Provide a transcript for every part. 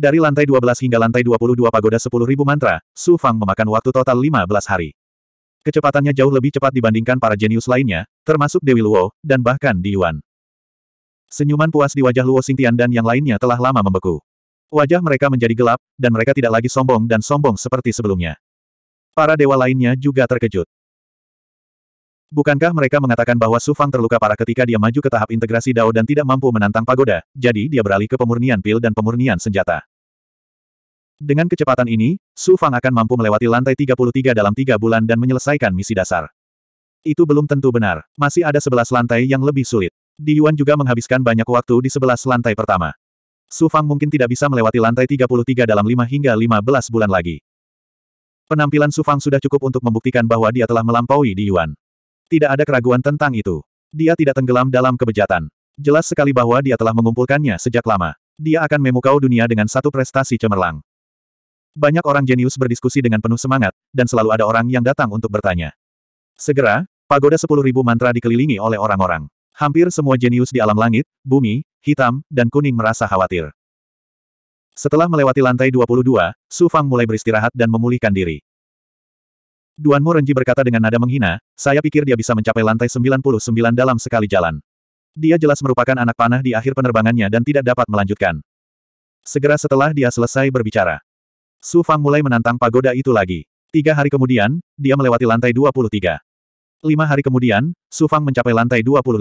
Dari lantai 12 hingga lantai 22 pagoda 10.000 mantra, Su Fang memakan waktu total 15 hari. Kecepatannya jauh lebih cepat dibandingkan para jenius lainnya, termasuk Dewi Luo, dan bahkan Di Yuan. Senyuman puas di wajah Luo Xingtian dan yang lainnya telah lama membeku. Wajah mereka menjadi gelap, dan mereka tidak lagi sombong dan sombong seperti sebelumnya. Para dewa lainnya juga terkejut. Bukankah mereka mengatakan bahwa Su Fang terluka parah ketika dia maju ke tahap integrasi Dao dan tidak mampu menantang pagoda, jadi dia beralih ke pemurnian pil dan pemurnian senjata. Dengan kecepatan ini, Su Fang akan mampu melewati lantai 33 dalam tiga bulan dan menyelesaikan misi dasar. Itu belum tentu benar. Masih ada sebelas lantai yang lebih sulit. Di Yuan juga menghabiskan banyak waktu di sebelas lantai pertama. Su Fang mungkin tidak bisa melewati lantai 33 dalam 5 hingga 15 bulan lagi. Penampilan Su Fang sudah cukup untuk membuktikan bahwa dia telah melampaui di Yuan. Tidak ada keraguan tentang itu. Dia tidak tenggelam dalam kebejatan. Jelas sekali bahwa dia telah mengumpulkannya sejak lama. Dia akan memukau dunia dengan satu prestasi cemerlang. Banyak orang jenius berdiskusi dengan penuh semangat, dan selalu ada orang yang datang untuk bertanya. Segera, pagoda sepuluh ribu mantra dikelilingi oleh orang-orang. Hampir semua jenius di alam langit, bumi, hitam, dan kuning merasa khawatir. Setelah melewati lantai 22, Su Fang mulai beristirahat dan memulihkan diri. Duan Mo Renji berkata dengan nada menghina, saya pikir dia bisa mencapai lantai 99 dalam sekali jalan. Dia jelas merupakan anak panah di akhir penerbangannya dan tidak dapat melanjutkan. Segera setelah dia selesai berbicara, Su Fang mulai menantang pagoda itu lagi. Tiga hari kemudian, dia melewati lantai 23. Lima hari kemudian, Su Fang mencapai lantai 25.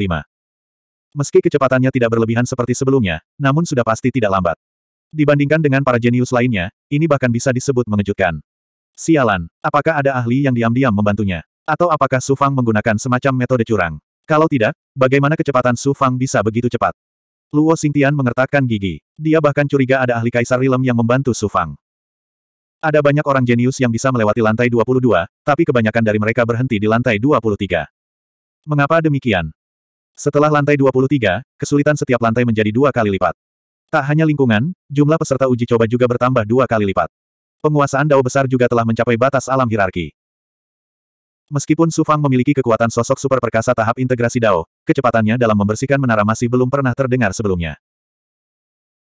Meski kecepatannya tidak berlebihan seperti sebelumnya, namun sudah pasti tidak lambat. Dibandingkan dengan para jenius lainnya, ini bahkan bisa disebut mengejutkan. Sialan, apakah ada ahli yang diam-diam membantunya? Atau apakah Su Fang menggunakan semacam metode curang? Kalau tidak, bagaimana kecepatan Su Fang bisa begitu cepat? Luo Xingtian mengertakkan gigi. Dia bahkan curiga ada ahli Kaisar Rilem yang membantu Su Fang. Ada banyak orang jenius yang bisa melewati lantai 22, tapi kebanyakan dari mereka berhenti di lantai 23. Mengapa demikian? Setelah lantai 23, kesulitan setiap lantai menjadi dua kali lipat. Tak hanya lingkungan, jumlah peserta uji coba juga bertambah dua kali lipat. Penguasaan dao besar juga telah mencapai batas alam hierarki. Meskipun Sufang memiliki kekuatan sosok super perkasa tahap integrasi Dao, kecepatannya dalam membersihkan menara masih belum pernah terdengar sebelumnya.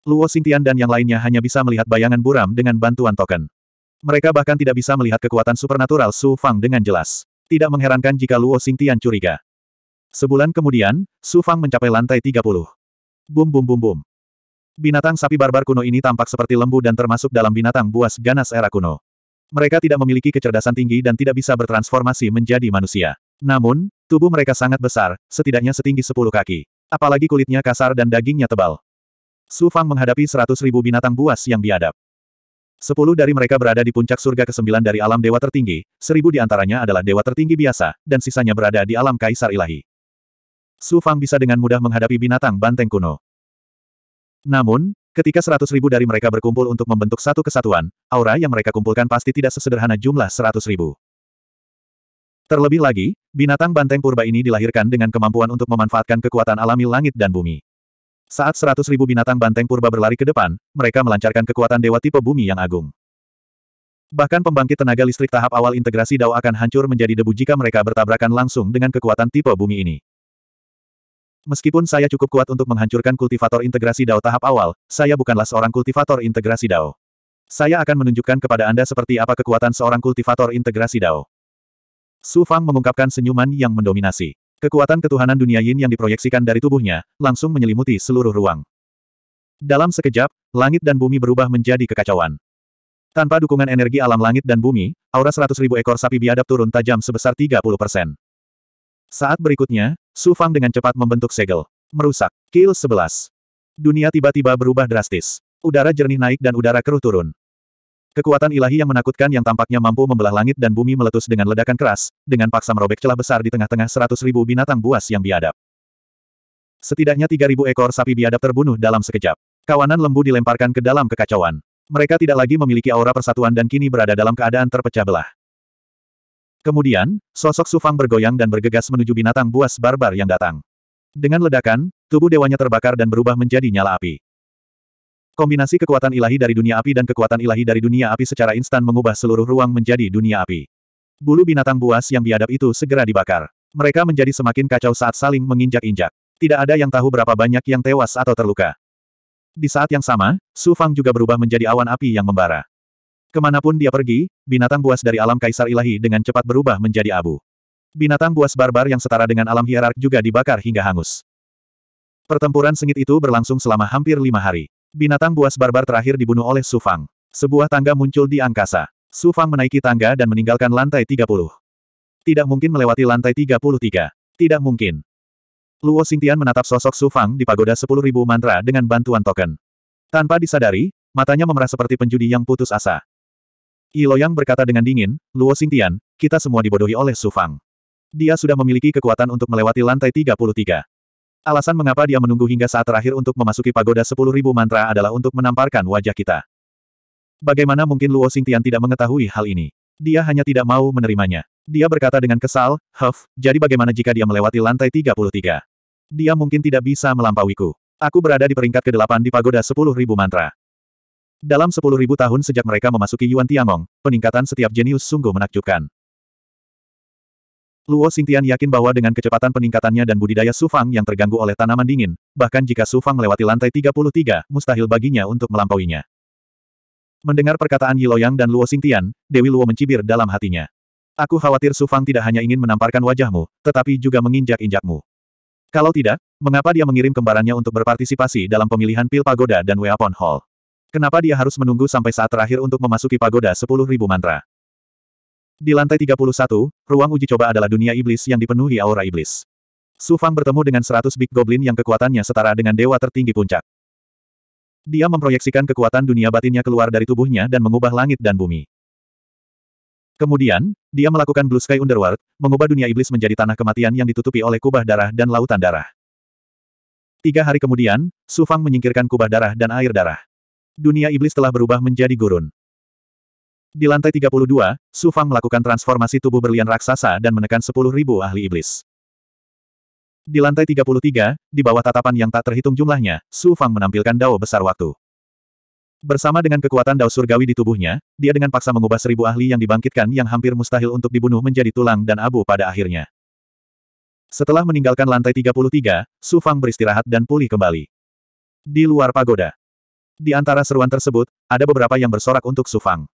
Luo Xingtian dan yang lainnya hanya bisa melihat bayangan buram dengan bantuan token. Mereka bahkan tidak bisa melihat kekuatan supernatural Su Fang dengan jelas. Tidak mengherankan jika Luo Xingtian curiga. Sebulan kemudian, Su Fang mencapai lantai 30. Bum bum bum bum. Binatang sapi barbar kuno ini tampak seperti lembu dan termasuk dalam binatang buas ganas era kuno. Mereka tidak memiliki kecerdasan tinggi dan tidak bisa bertransformasi menjadi manusia. Namun, tubuh mereka sangat besar, setidaknya setinggi 10 kaki. Apalagi kulitnya kasar dan dagingnya tebal. Su Fang menghadapi seratus ribu binatang buas yang biadab. Sepuluh dari mereka berada di puncak surga ke-9 dari alam dewa tertinggi, seribu di antaranya adalah dewa tertinggi biasa, dan sisanya berada di alam kaisar ilahi. Su Fang bisa dengan mudah menghadapi binatang banteng kuno. Namun, ketika seratus ribu dari mereka berkumpul untuk membentuk satu kesatuan, aura yang mereka kumpulkan pasti tidak sesederhana jumlah seratus ribu. Terlebih lagi, binatang banteng purba ini dilahirkan dengan kemampuan untuk memanfaatkan kekuatan alami langit dan bumi. Saat seratus ribu binatang banteng purba berlari ke depan, mereka melancarkan kekuatan dewa tipe bumi yang agung. Bahkan pembangkit tenaga listrik tahap awal integrasi Dao akan hancur menjadi debu jika mereka bertabrakan langsung dengan kekuatan tipe bumi ini. Meskipun saya cukup kuat untuk menghancurkan kultivator integrasi Dao tahap awal, saya bukanlah seorang kultivator integrasi Dao. Saya akan menunjukkan kepada Anda seperti apa kekuatan seorang kultivator integrasi Dao. Su Fang mengungkapkan senyuman yang mendominasi. Kekuatan ketuhanan dunia yin yang diproyeksikan dari tubuhnya, langsung menyelimuti seluruh ruang. Dalam sekejap, langit dan bumi berubah menjadi kekacauan. Tanpa dukungan energi alam langit dan bumi, aura seratus ribu ekor sapi biadab turun tajam sebesar 30 persen. Saat berikutnya, Su Fang dengan cepat membentuk segel. Merusak. Kill 11. Dunia tiba-tiba berubah drastis. Udara jernih naik dan udara keruh turun. Kekuatan ilahi yang menakutkan yang tampaknya mampu membelah langit dan bumi meletus dengan ledakan keras, dengan paksa merobek celah besar di tengah-tengah seratus ribu binatang buas yang biadab. Setidaknya tiga ribu ekor sapi biadab terbunuh dalam sekejap. Kawanan lembu dilemparkan ke dalam kekacauan. Mereka tidak lagi memiliki aura persatuan dan kini berada dalam keadaan terpecah belah. Kemudian, sosok Sufang bergoyang dan bergegas menuju binatang buas barbar yang datang. Dengan ledakan, tubuh dewanya terbakar dan berubah menjadi nyala api. Kombinasi kekuatan ilahi dari dunia api dan kekuatan ilahi dari dunia api secara instan mengubah seluruh ruang menjadi dunia api. Bulu binatang buas yang biadab itu segera dibakar. Mereka menjadi semakin kacau saat saling menginjak-injak. Tidak ada yang tahu berapa banyak yang tewas atau terluka. Di saat yang sama, Su Fang juga berubah menjadi awan api yang membara. Kemanapun dia pergi, binatang buas dari alam kaisar ilahi dengan cepat berubah menjadi abu. Binatang buas barbar yang setara dengan alam hierark juga dibakar hingga hangus. Pertempuran sengit itu berlangsung selama hampir lima hari. Binatang buas barbar terakhir dibunuh oleh Su Fang. Sebuah tangga muncul di angkasa. Su Fang menaiki tangga dan meninggalkan lantai 30. Tidak mungkin melewati lantai 33. Tidak mungkin. Luo Xingtian menatap sosok Su Fang di pagoda 10.000 mantra dengan bantuan token. Tanpa disadari, matanya memerah seperti penjudi yang putus asa. Yilo Yang berkata dengan dingin, Luo Xingtian, kita semua dibodohi oleh Su Fang. Dia sudah memiliki kekuatan untuk melewati lantai 33. Alasan mengapa dia menunggu hingga saat terakhir untuk memasuki pagoda sepuluh ribu mantra adalah untuk menamparkan wajah kita. Bagaimana mungkin Luo Xingtian tidak mengetahui hal ini? Dia hanya tidak mau menerimanya. Dia berkata dengan kesal, Huff, jadi bagaimana jika dia melewati lantai 33? Dia mungkin tidak bisa melampauiku. Aku berada di peringkat ke-8 di pagoda sepuluh ribu mantra. Dalam sepuluh ribu tahun sejak mereka memasuki Yuan Tiangong, peningkatan setiap jenius sungguh menakjubkan. Luo Xingtian yakin bahwa dengan kecepatan peningkatannya dan budidaya Su Fang yang terganggu oleh tanaman dingin, bahkan jika Su Fang melewati lantai 33, mustahil baginya untuk melampauinya. Mendengar perkataan Yi Yang dan Luo Xingtian, Dewi Luo mencibir dalam hatinya. Aku khawatir Su Fang tidak hanya ingin menamparkan wajahmu, tetapi juga menginjak-injakmu. Kalau tidak, mengapa dia mengirim kembarannya untuk berpartisipasi dalam pemilihan pil pagoda dan weapon hall? Kenapa dia harus menunggu sampai saat terakhir untuk memasuki pagoda 10.000 mantra? Di lantai 31, ruang uji coba adalah dunia iblis yang dipenuhi aura iblis. Su Fang bertemu dengan 100 Big Goblin yang kekuatannya setara dengan dewa tertinggi puncak. Dia memproyeksikan kekuatan dunia batinnya keluar dari tubuhnya dan mengubah langit dan bumi. Kemudian, dia melakukan Blue Sky Underworld, mengubah dunia iblis menjadi tanah kematian yang ditutupi oleh kubah darah dan lautan darah. Tiga hari kemudian, Su Fang menyingkirkan kubah darah dan air darah. Dunia iblis telah berubah menjadi gurun. Di lantai 32, Su Fang melakukan transformasi tubuh berlian raksasa dan menekan 10.000 ahli iblis. Di lantai 33, di bawah tatapan yang tak terhitung jumlahnya, Su Fang menampilkan dao besar waktu. Bersama dengan kekuatan dao surgawi di tubuhnya, dia dengan paksa mengubah seribu ahli yang dibangkitkan yang hampir mustahil untuk dibunuh menjadi tulang dan abu pada akhirnya. Setelah meninggalkan lantai 33, Su Fang beristirahat dan pulih kembali. Di luar pagoda. Di antara seruan tersebut, ada beberapa yang bersorak untuk Su Fang.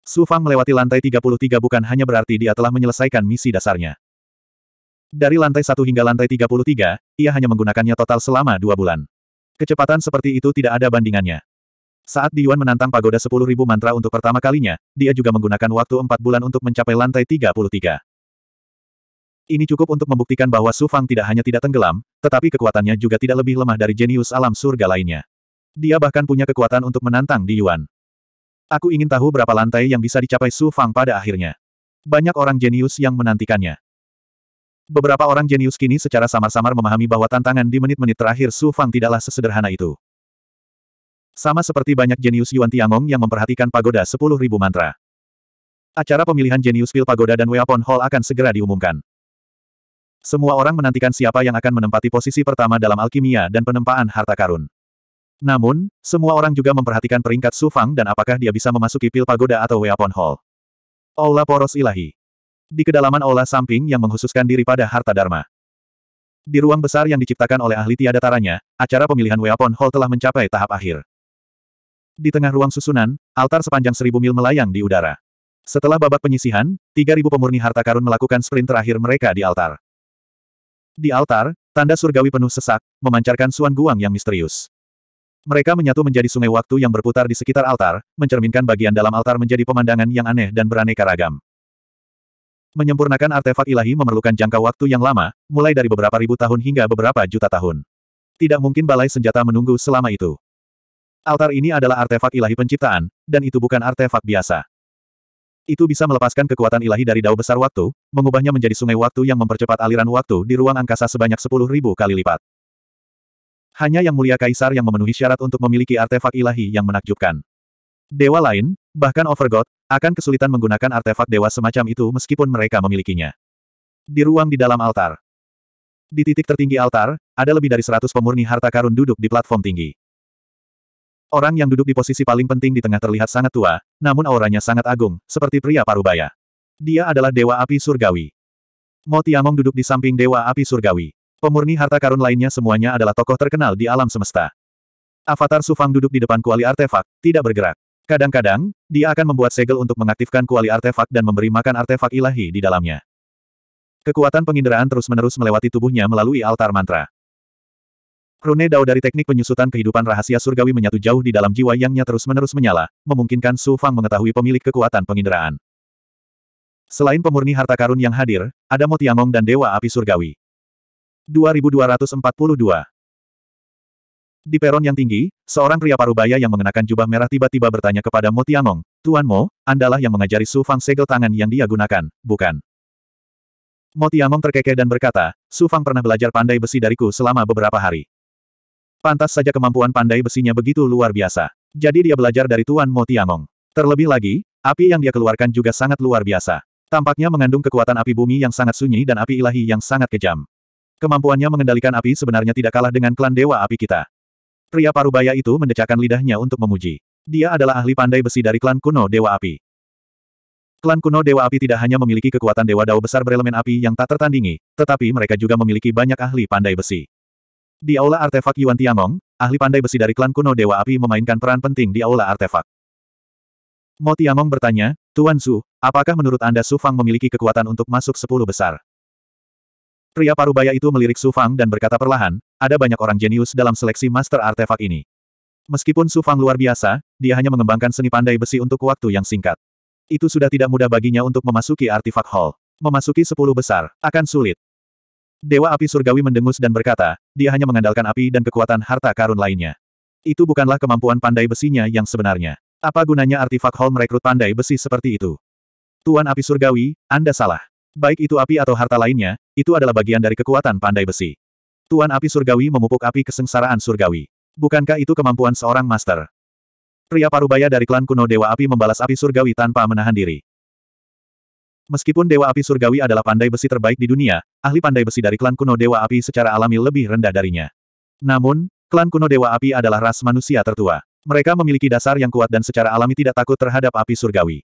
Su Fang melewati lantai 33 bukan hanya berarti dia telah menyelesaikan misi dasarnya. Dari lantai 1 hingga lantai 33, ia hanya menggunakannya total selama dua bulan. Kecepatan seperti itu tidak ada bandingannya. Saat Di Yuan menantang pagoda 10.000 mantra untuk pertama kalinya, dia juga menggunakan waktu empat bulan untuk mencapai lantai 33. Ini cukup untuk membuktikan bahwa Su Fang tidak hanya tidak tenggelam, tetapi kekuatannya juga tidak lebih lemah dari jenius alam surga lainnya. Dia bahkan punya kekuatan untuk menantang Di Yuan. Aku ingin tahu berapa lantai yang bisa dicapai Su Fang pada akhirnya. Banyak orang jenius yang menantikannya. Beberapa orang jenius kini secara samar-samar memahami bahwa tantangan di menit-menit terakhir Su Fang tidaklah sesederhana itu. Sama seperti banyak jenius Yuan Tiangong yang memperhatikan pagoda 10.000 mantra. Acara pemilihan jenius Pil Pagoda dan Weapon Hall akan segera diumumkan. Semua orang menantikan siapa yang akan menempati posisi pertama dalam alkimia dan penempaan harta karun. Namun, semua orang juga memperhatikan peringkat Su Fang dan apakah dia bisa memasuki pil pagoda atau weapon hall. Aula poros ilahi. Di kedalaman aula samping yang menghususkan diri pada harta dharma. Di ruang besar yang diciptakan oleh ahli tiada taranya, acara pemilihan weapon hall telah mencapai tahap akhir. Di tengah ruang susunan, altar sepanjang seribu mil melayang di udara. Setelah babak penyisihan, tiga ribu pemurni harta karun melakukan sprint terakhir mereka di altar. Di altar, tanda surgawi penuh sesak, memancarkan suan guang yang misterius. Mereka menyatu menjadi sungai waktu yang berputar di sekitar altar, mencerminkan bagian dalam altar menjadi pemandangan yang aneh dan beraneka ragam. Menyempurnakan artefak ilahi memerlukan jangka waktu yang lama, mulai dari beberapa ribu tahun hingga beberapa juta tahun. Tidak mungkin balai senjata menunggu selama itu. Altar ini adalah artefak ilahi penciptaan, dan itu bukan artefak biasa. Itu bisa melepaskan kekuatan ilahi dari dao besar waktu, mengubahnya menjadi sungai waktu yang mempercepat aliran waktu di ruang angkasa sebanyak sepuluh ribu kali lipat. Hanya Yang Mulia Kaisar yang memenuhi syarat untuk memiliki artefak ilahi yang menakjubkan. Dewa lain, bahkan Overgod, akan kesulitan menggunakan artefak dewa semacam itu meskipun mereka memilikinya. Di ruang di dalam altar. Di titik tertinggi altar, ada lebih dari seratus pemurni harta karun duduk di platform tinggi. Orang yang duduk di posisi paling penting di tengah terlihat sangat tua, namun auranya sangat agung, seperti pria parubaya. Dia adalah Dewa Api Surgawi. Motiamong Among duduk di samping Dewa Api Surgawi. Pemurni harta karun lainnya semuanya adalah tokoh terkenal di alam semesta. Avatar Sufang duduk di depan kuali artefak, tidak bergerak. Kadang-kadang, dia akan membuat segel untuk mengaktifkan kuali artefak dan memberi makan artefak ilahi di dalamnya. Kekuatan penginderaan terus-menerus melewati tubuhnya melalui altar mantra. Rune Dao dari teknik penyusutan kehidupan rahasia surgawi menyatu jauh di dalam jiwa yangnya terus-menerus menyala, memungkinkan Su Fang mengetahui pemilik kekuatan penginderaan. Selain pemurni harta karun yang hadir, ada Mo Tiangong dan Dewa Api Surgawi. 2242. Di peron yang tinggi, seorang pria parubaya yang mengenakan jubah merah tiba-tiba bertanya kepada Mo Tianong, Tuan Mo, andalah yang mengajari Su Fang segel tangan yang dia gunakan, bukan? Mo Tianong terkekeh dan berkata, Su Fang pernah belajar pandai besi dariku selama beberapa hari. Pantas saja kemampuan pandai besinya begitu luar biasa. Jadi dia belajar dari Tuan Mo Tianong. Terlebih lagi, api yang dia keluarkan juga sangat luar biasa. Tampaknya mengandung kekuatan api bumi yang sangat sunyi dan api ilahi yang sangat kejam. Kemampuannya mengendalikan api sebenarnya tidak kalah dengan klan dewa api kita. Pria parubaya itu mendecakkan lidahnya untuk memuji. Dia adalah ahli pandai besi dari klan kuno dewa api. Klan kuno dewa api tidak hanya memiliki kekuatan dewa dao besar berelemen api yang tak tertandingi, tetapi mereka juga memiliki banyak ahli pandai besi. Di aula artefak Yuan Tiangong, ahli pandai besi dari klan kuno dewa api memainkan peran penting di aula artefak. Mo Tiangong bertanya, Tuan Su, apakah menurut Anda Su Fang memiliki kekuatan untuk masuk sepuluh besar? Pria parubaya itu melirik Su Fang dan berkata perlahan, ada banyak orang jenius dalam seleksi master artefak ini. Meskipun Su Fang luar biasa, dia hanya mengembangkan seni pandai besi untuk waktu yang singkat. Itu sudah tidak mudah baginya untuk memasuki artefak hall. Memasuki sepuluh besar, akan sulit. Dewa api surgawi mendengus dan berkata, dia hanya mengandalkan api dan kekuatan harta karun lainnya. Itu bukanlah kemampuan pandai besinya yang sebenarnya. Apa gunanya artefak hall merekrut pandai besi seperti itu? Tuan api surgawi, Anda salah. Baik itu api atau harta lainnya, itu adalah bagian dari kekuatan pandai besi. Tuan api surgawi memupuk api kesengsaraan surgawi. Bukankah itu kemampuan seorang master? Pria parubaya dari klan kuno Dewa Api membalas api surgawi tanpa menahan diri. Meskipun Dewa Api Surgawi adalah pandai besi terbaik di dunia, ahli pandai besi dari klan kuno Dewa Api secara alami lebih rendah darinya. Namun, klan kuno Dewa Api adalah ras manusia tertua. Mereka memiliki dasar yang kuat dan secara alami tidak takut terhadap api surgawi.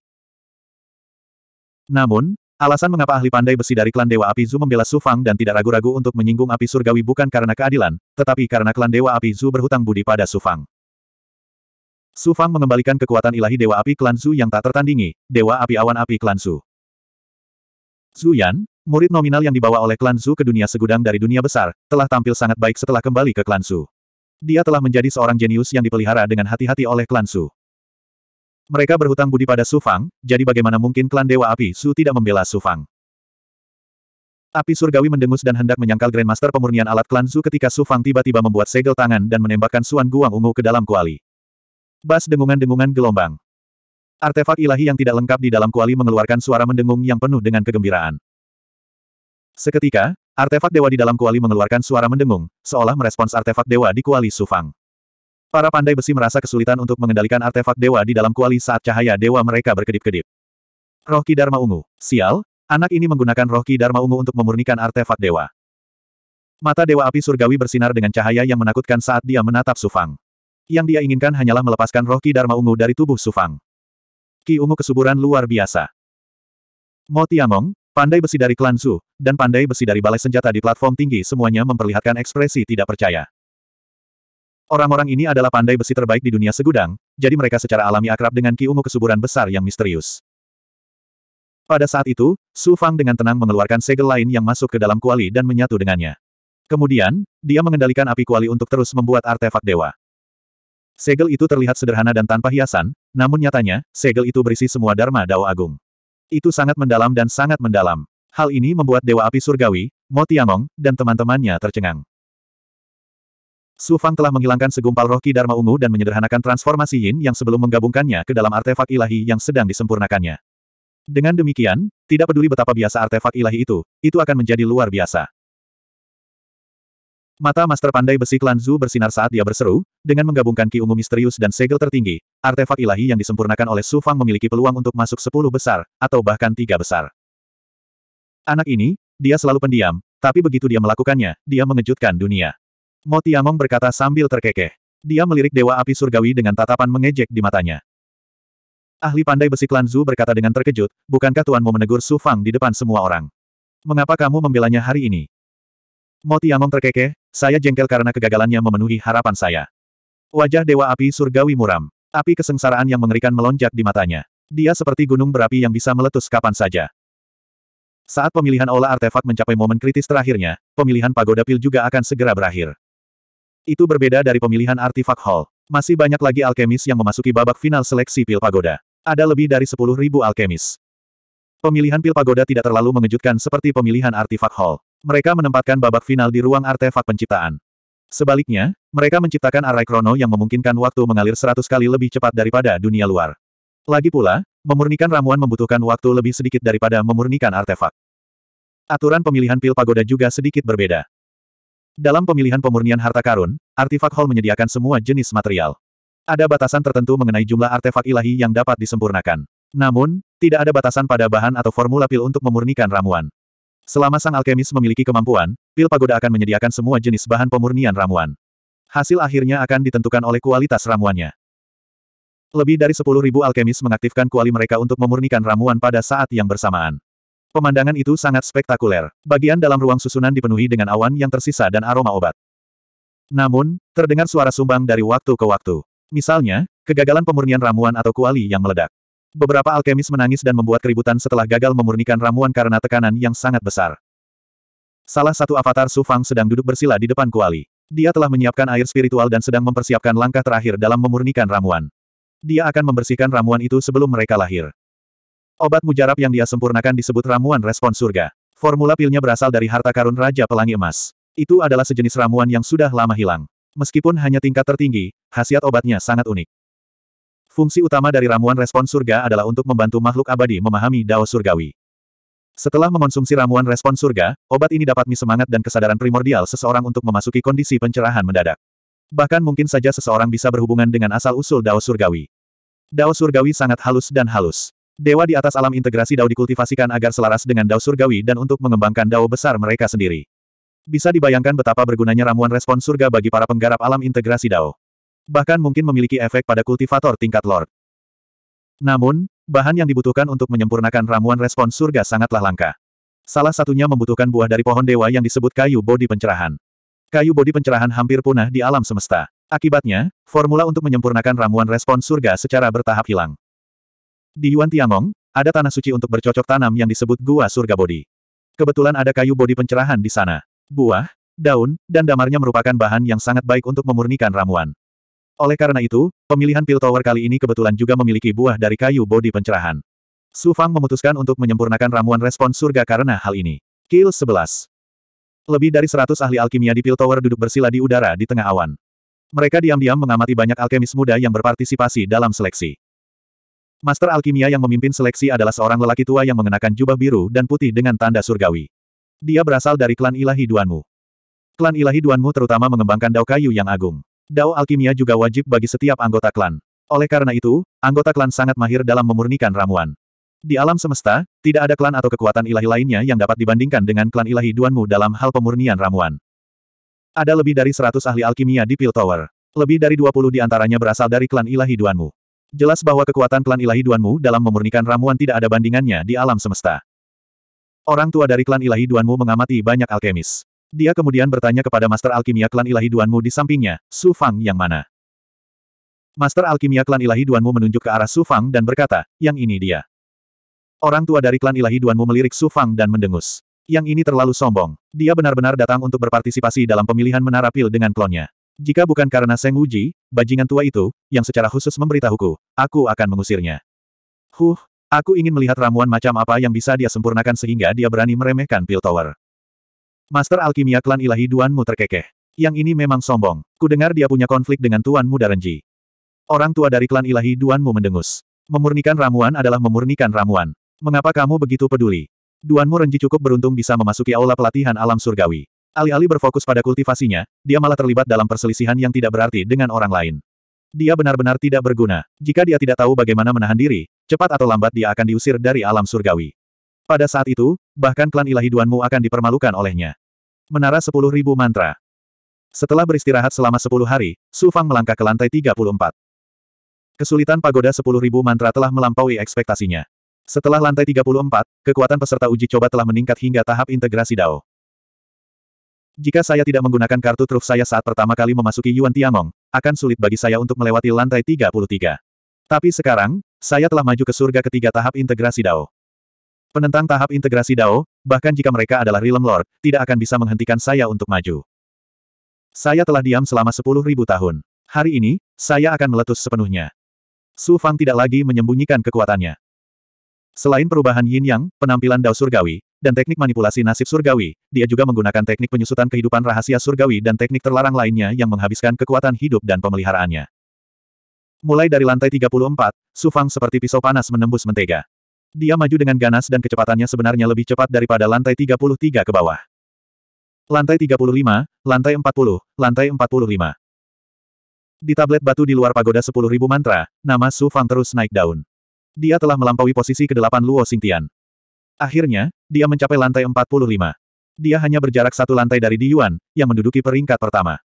Namun, Alasan mengapa ahli pandai besi dari klan Dewa Api Zu membela Su Fang dan tidak ragu-ragu untuk menyinggung api surgawi bukan karena keadilan, tetapi karena klan Dewa Api Zu berhutang budi pada Su Fang. Su Fang mengembalikan kekuatan ilahi Dewa Api Klan Zu yang tak tertandingi, Dewa Api Awan Api Klan Zu. Zu Yan, murid nominal yang dibawa oleh Klan Zu ke dunia segudang dari dunia besar, telah tampil sangat baik setelah kembali ke Klan Zu. Dia telah menjadi seorang jenius yang dipelihara dengan hati-hati oleh Klan Su. Mereka berhutang budi pada Sufang, jadi bagaimana mungkin klan Dewa Api Su tidak membela Sufang? Api surgawi mendengus dan hendak menyangkal Grandmaster pemurnian alat klan Su ketika Sufang tiba-tiba membuat segel tangan dan menembakkan Suan Guang Ungu ke dalam kuali. Bas dengungan-dengungan gelombang. Artefak ilahi yang tidak lengkap di dalam kuali mengeluarkan suara mendengung yang penuh dengan kegembiraan. Seketika, artefak dewa di dalam kuali mengeluarkan suara mendengung, seolah merespons artefak dewa di kuali Sufang. Para pandai besi merasa kesulitan untuk mengendalikan artefak dewa di dalam kuali saat cahaya dewa mereka berkedip-kedip. Roh Ki Dharma Ungu. Sial, anak ini menggunakan roh Ki Dharma Ungu untuk memurnikan artefak dewa. Mata dewa api surgawi bersinar dengan cahaya yang menakutkan saat dia menatap Sufang. Yang dia inginkan hanyalah melepaskan roh Ki Dharma Ungu dari tubuh Sufang. Ki Ungu kesuburan luar biasa. Mo Tiamong, pandai besi dari klan Zhu, dan pandai besi dari balai senjata di platform tinggi semuanya memperlihatkan ekspresi tidak percaya. Orang-orang ini adalah pandai besi terbaik di dunia segudang, jadi mereka secara alami akrab dengan Ki Ungu kesuburan besar yang misterius. Pada saat itu, Su Fang dengan tenang mengeluarkan segel lain yang masuk ke dalam kuali dan menyatu dengannya. Kemudian, dia mengendalikan api kuali untuk terus membuat artefak dewa. Segel itu terlihat sederhana dan tanpa hiasan, namun nyatanya, segel itu berisi semua dharma dao agung. Itu sangat mendalam dan sangat mendalam. Hal ini membuat Dewa Api Surgawi, Mo Tiangong, dan teman-temannya tercengang. Su Fang telah menghilangkan segumpal roh Ki Dharma Ungu dan menyederhanakan transformasi Yin yang sebelum menggabungkannya ke dalam artefak ilahi yang sedang disempurnakannya. Dengan demikian, tidak peduli betapa biasa artefak ilahi itu, itu akan menjadi luar biasa. Mata Master Pandai Besi Klan Zhu bersinar saat dia berseru, dengan menggabungkan Ki Ungu Misterius dan Segel Tertinggi, artefak ilahi yang disempurnakan oleh Su Fang memiliki peluang untuk masuk sepuluh besar, atau bahkan tiga besar. Anak ini, dia selalu pendiam, tapi begitu dia melakukannya, dia mengejutkan dunia. Mo Tiamong berkata sambil terkekeh. Dia melirik Dewa Api Surgawi dengan tatapan mengejek di matanya. Ahli pandai besi klan Zhu berkata dengan terkejut, bukankah tuanmu menegur Su Fang di depan semua orang? Mengapa kamu membelanya hari ini? Mo Tiamong terkekeh, saya jengkel karena kegagalannya memenuhi harapan saya. Wajah Dewa Api Surgawi muram. Api kesengsaraan yang mengerikan melonjak di matanya. Dia seperti gunung berapi yang bisa meletus kapan saja. Saat pemilihan olah artefak mencapai momen kritis terakhirnya, pemilihan pagoda pil juga akan segera berakhir. Itu berbeda dari pemilihan artifak hall. Masih banyak lagi alkemis yang memasuki babak final seleksi pil pagoda. Ada lebih dari 10.000 alkemis. Pemilihan pil pagoda tidak terlalu mengejutkan seperti pemilihan artifak hall. Mereka menempatkan babak final di ruang artefak penciptaan. Sebaliknya, mereka menciptakan array krono yang memungkinkan waktu mengalir 100 kali lebih cepat daripada dunia luar. Lagi pula, memurnikan ramuan membutuhkan waktu lebih sedikit daripada memurnikan artefak. Aturan pemilihan pil pagoda juga sedikit berbeda. Dalam pemilihan pemurnian harta karun, artefak hall menyediakan semua jenis material. Ada batasan tertentu mengenai jumlah artefak ilahi yang dapat disempurnakan. Namun, tidak ada batasan pada bahan atau formula pil untuk memurnikan ramuan. Selama sang alkemis memiliki kemampuan, pil pagoda akan menyediakan semua jenis bahan pemurnian ramuan. Hasil akhirnya akan ditentukan oleh kualitas ramuannya. Lebih dari 10.000 alkemis mengaktifkan kuali mereka untuk memurnikan ramuan pada saat yang bersamaan. Pemandangan itu sangat spektakuler. Bagian dalam ruang susunan dipenuhi dengan awan yang tersisa dan aroma obat. Namun, terdengar suara sumbang dari waktu ke waktu. Misalnya, kegagalan pemurnian ramuan atau kuali yang meledak. Beberapa alkemis menangis dan membuat keributan setelah gagal memurnikan ramuan karena tekanan yang sangat besar. Salah satu avatar Sufang sedang duduk bersila di depan kuali. Dia telah menyiapkan air spiritual dan sedang mempersiapkan langkah terakhir dalam memurnikan ramuan. Dia akan membersihkan ramuan itu sebelum mereka lahir. Obat mujarab yang dia sempurnakan disebut ramuan respon surga. Formula pilnya berasal dari harta karun Raja Pelangi Emas. Itu adalah sejenis ramuan yang sudah lama hilang. Meskipun hanya tingkat tertinggi, khasiat obatnya sangat unik. Fungsi utama dari ramuan respon surga adalah untuk membantu makhluk abadi memahami dao surgawi. Setelah mengonsumsi ramuan respon surga, obat ini dapat semangat dan kesadaran primordial seseorang untuk memasuki kondisi pencerahan mendadak. Bahkan mungkin saja seseorang bisa berhubungan dengan asal-usul dao surgawi. Dao surgawi sangat halus dan halus. Dewa di atas alam integrasi Dao dikultivasikan agar selaras dengan Dao surgawi dan untuk mengembangkan Dao besar mereka sendiri. Bisa dibayangkan betapa bergunanya ramuan respon surga bagi para penggarap alam integrasi Dao. Bahkan mungkin memiliki efek pada kultivator tingkat Lord. Namun, bahan yang dibutuhkan untuk menyempurnakan ramuan respon surga sangatlah langka. Salah satunya membutuhkan buah dari pohon dewa yang disebut kayu bodi pencerahan. Kayu bodi pencerahan hampir punah di alam semesta. Akibatnya, formula untuk menyempurnakan ramuan respon surga secara bertahap hilang. Di Yuan Tiangong, ada tanah suci untuk bercocok tanam yang disebut Gua Surga Bodi. Kebetulan ada kayu bodi pencerahan di sana. Buah, daun, dan damarnya merupakan bahan yang sangat baik untuk memurnikan ramuan. Oleh karena itu, pemilihan pil tower kali ini kebetulan juga memiliki buah dari kayu bodi pencerahan. Su Fang memutuskan untuk menyempurnakan ramuan respon surga karena hal ini. Kill 11. Lebih dari 100 ahli alkimia di pil tower duduk bersila di udara di tengah awan. Mereka diam-diam mengamati banyak alkemis muda yang berpartisipasi dalam seleksi. Master Alkimia yang memimpin seleksi adalah seorang lelaki tua yang mengenakan jubah biru dan putih dengan tanda surgawi. Dia berasal dari klan ilahi Duanmu. Klan ilahi Duanmu terutama mengembangkan dao kayu yang agung. Dao alkimia juga wajib bagi setiap anggota klan. Oleh karena itu, anggota klan sangat mahir dalam memurnikan ramuan. Di alam semesta, tidak ada klan atau kekuatan ilahi lainnya yang dapat dibandingkan dengan klan ilahi Duanmu dalam hal pemurnian ramuan. Ada lebih dari 100 ahli alkimia di Pill Tower. Lebih dari 20 di antaranya berasal dari klan ilahi Duanmu. Jelas bahwa kekuatan klan ilahi Duanmu dalam memurnikan ramuan tidak ada bandingannya di alam semesta. Orang tua dari klan ilahi Duanmu mengamati banyak alkemis. Dia kemudian bertanya kepada Master Alkimia klan ilahi Duanmu di sampingnya, Su Fang yang mana. Master Alkimia klan ilahi Duanmu menunjuk ke arah Su Fang dan berkata, yang ini dia. Orang tua dari klan ilahi Duanmu melirik Su Fang dan mendengus. Yang ini terlalu sombong. Dia benar-benar datang untuk berpartisipasi dalam pemilihan menara pil dengan klonnya. Jika bukan karena Seng Wuji, bajingan tua itu, yang secara khusus memberitahuku, aku akan mengusirnya. Huh, aku ingin melihat ramuan macam apa yang bisa dia sempurnakan sehingga dia berani meremehkan Pil Tower. Master Alkimia Klan Ilahi Duanmu terkekeh. Yang ini memang sombong. Kudengar dia punya konflik dengan Tuan Muda Renji. Orang tua dari klan Ilahi Duanmu mendengus. Memurnikan ramuan adalah memurnikan ramuan. Mengapa kamu begitu peduli? Duanmu Renji cukup beruntung bisa memasuki aula pelatihan alam surgawi. Alih-alih berfokus pada kultivasinya, dia malah terlibat dalam perselisihan yang tidak berarti dengan orang lain. Dia benar-benar tidak berguna. Jika dia tidak tahu bagaimana menahan diri, cepat atau lambat dia akan diusir dari alam surgawi. Pada saat itu, bahkan klan ilahi Duanmu akan dipermalukan olehnya. Menara 10.000 Mantra Setelah beristirahat selama 10 hari, Su Fang melangkah ke lantai 34. Kesulitan pagoda 10.000 mantra telah melampaui ekspektasinya. Setelah lantai 34, kekuatan peserta uji coba telah meningkat hingga tahap integrasi DAO. Jika saya tidak menggunakan kartu truf saya saat pertama kali memasuki Yuan Tiangong, akan sulit bagi saya untuk melewati lantai 33. Tapi sekarang, saya telah maju ke surga ketiga tahap integrasi Dao. Penentang tahap integrasi Dao, bahkan jika mereka adalah Realm Lord, tidak akan bisa menghentikan saya untuk maju. Saya telah diam selama 10.000 tahun. Hari ini, saya akan meletus sepenuhnya. Su Fang tidak lagi menyembunyikan kekuatannya. Selain perubahan yin yang, penampilan Dao Surgawi, dan teknik manipulasi nasib surgawi, dia juga menggunakan teknik penyusutan kehidupan rahasia surgawi dan teknik terlarang lainnya yang menghabiskan kekuatan hidup dan pemeliharaannya. Mulai dari lantai 34, Su Fang seperti pisau panas menembus mentega. Dia maju dengan ganas dan kecepatannya sebenarnya lebih cepat daripada lantai 33 ke bawah. Lantai 35, lantai 40, lantai 45. Di tablet batu di luar pagoda 10.000 mantra, nama Su Fang terus naik daun. Dia telah melampaui posisi ke-8 Luo Xingtian. Akhirnya, dia mencapai lantai 45. Dia hanya berjarak satu lantai dari Di Yuan, yang menduduki peringkat pertama.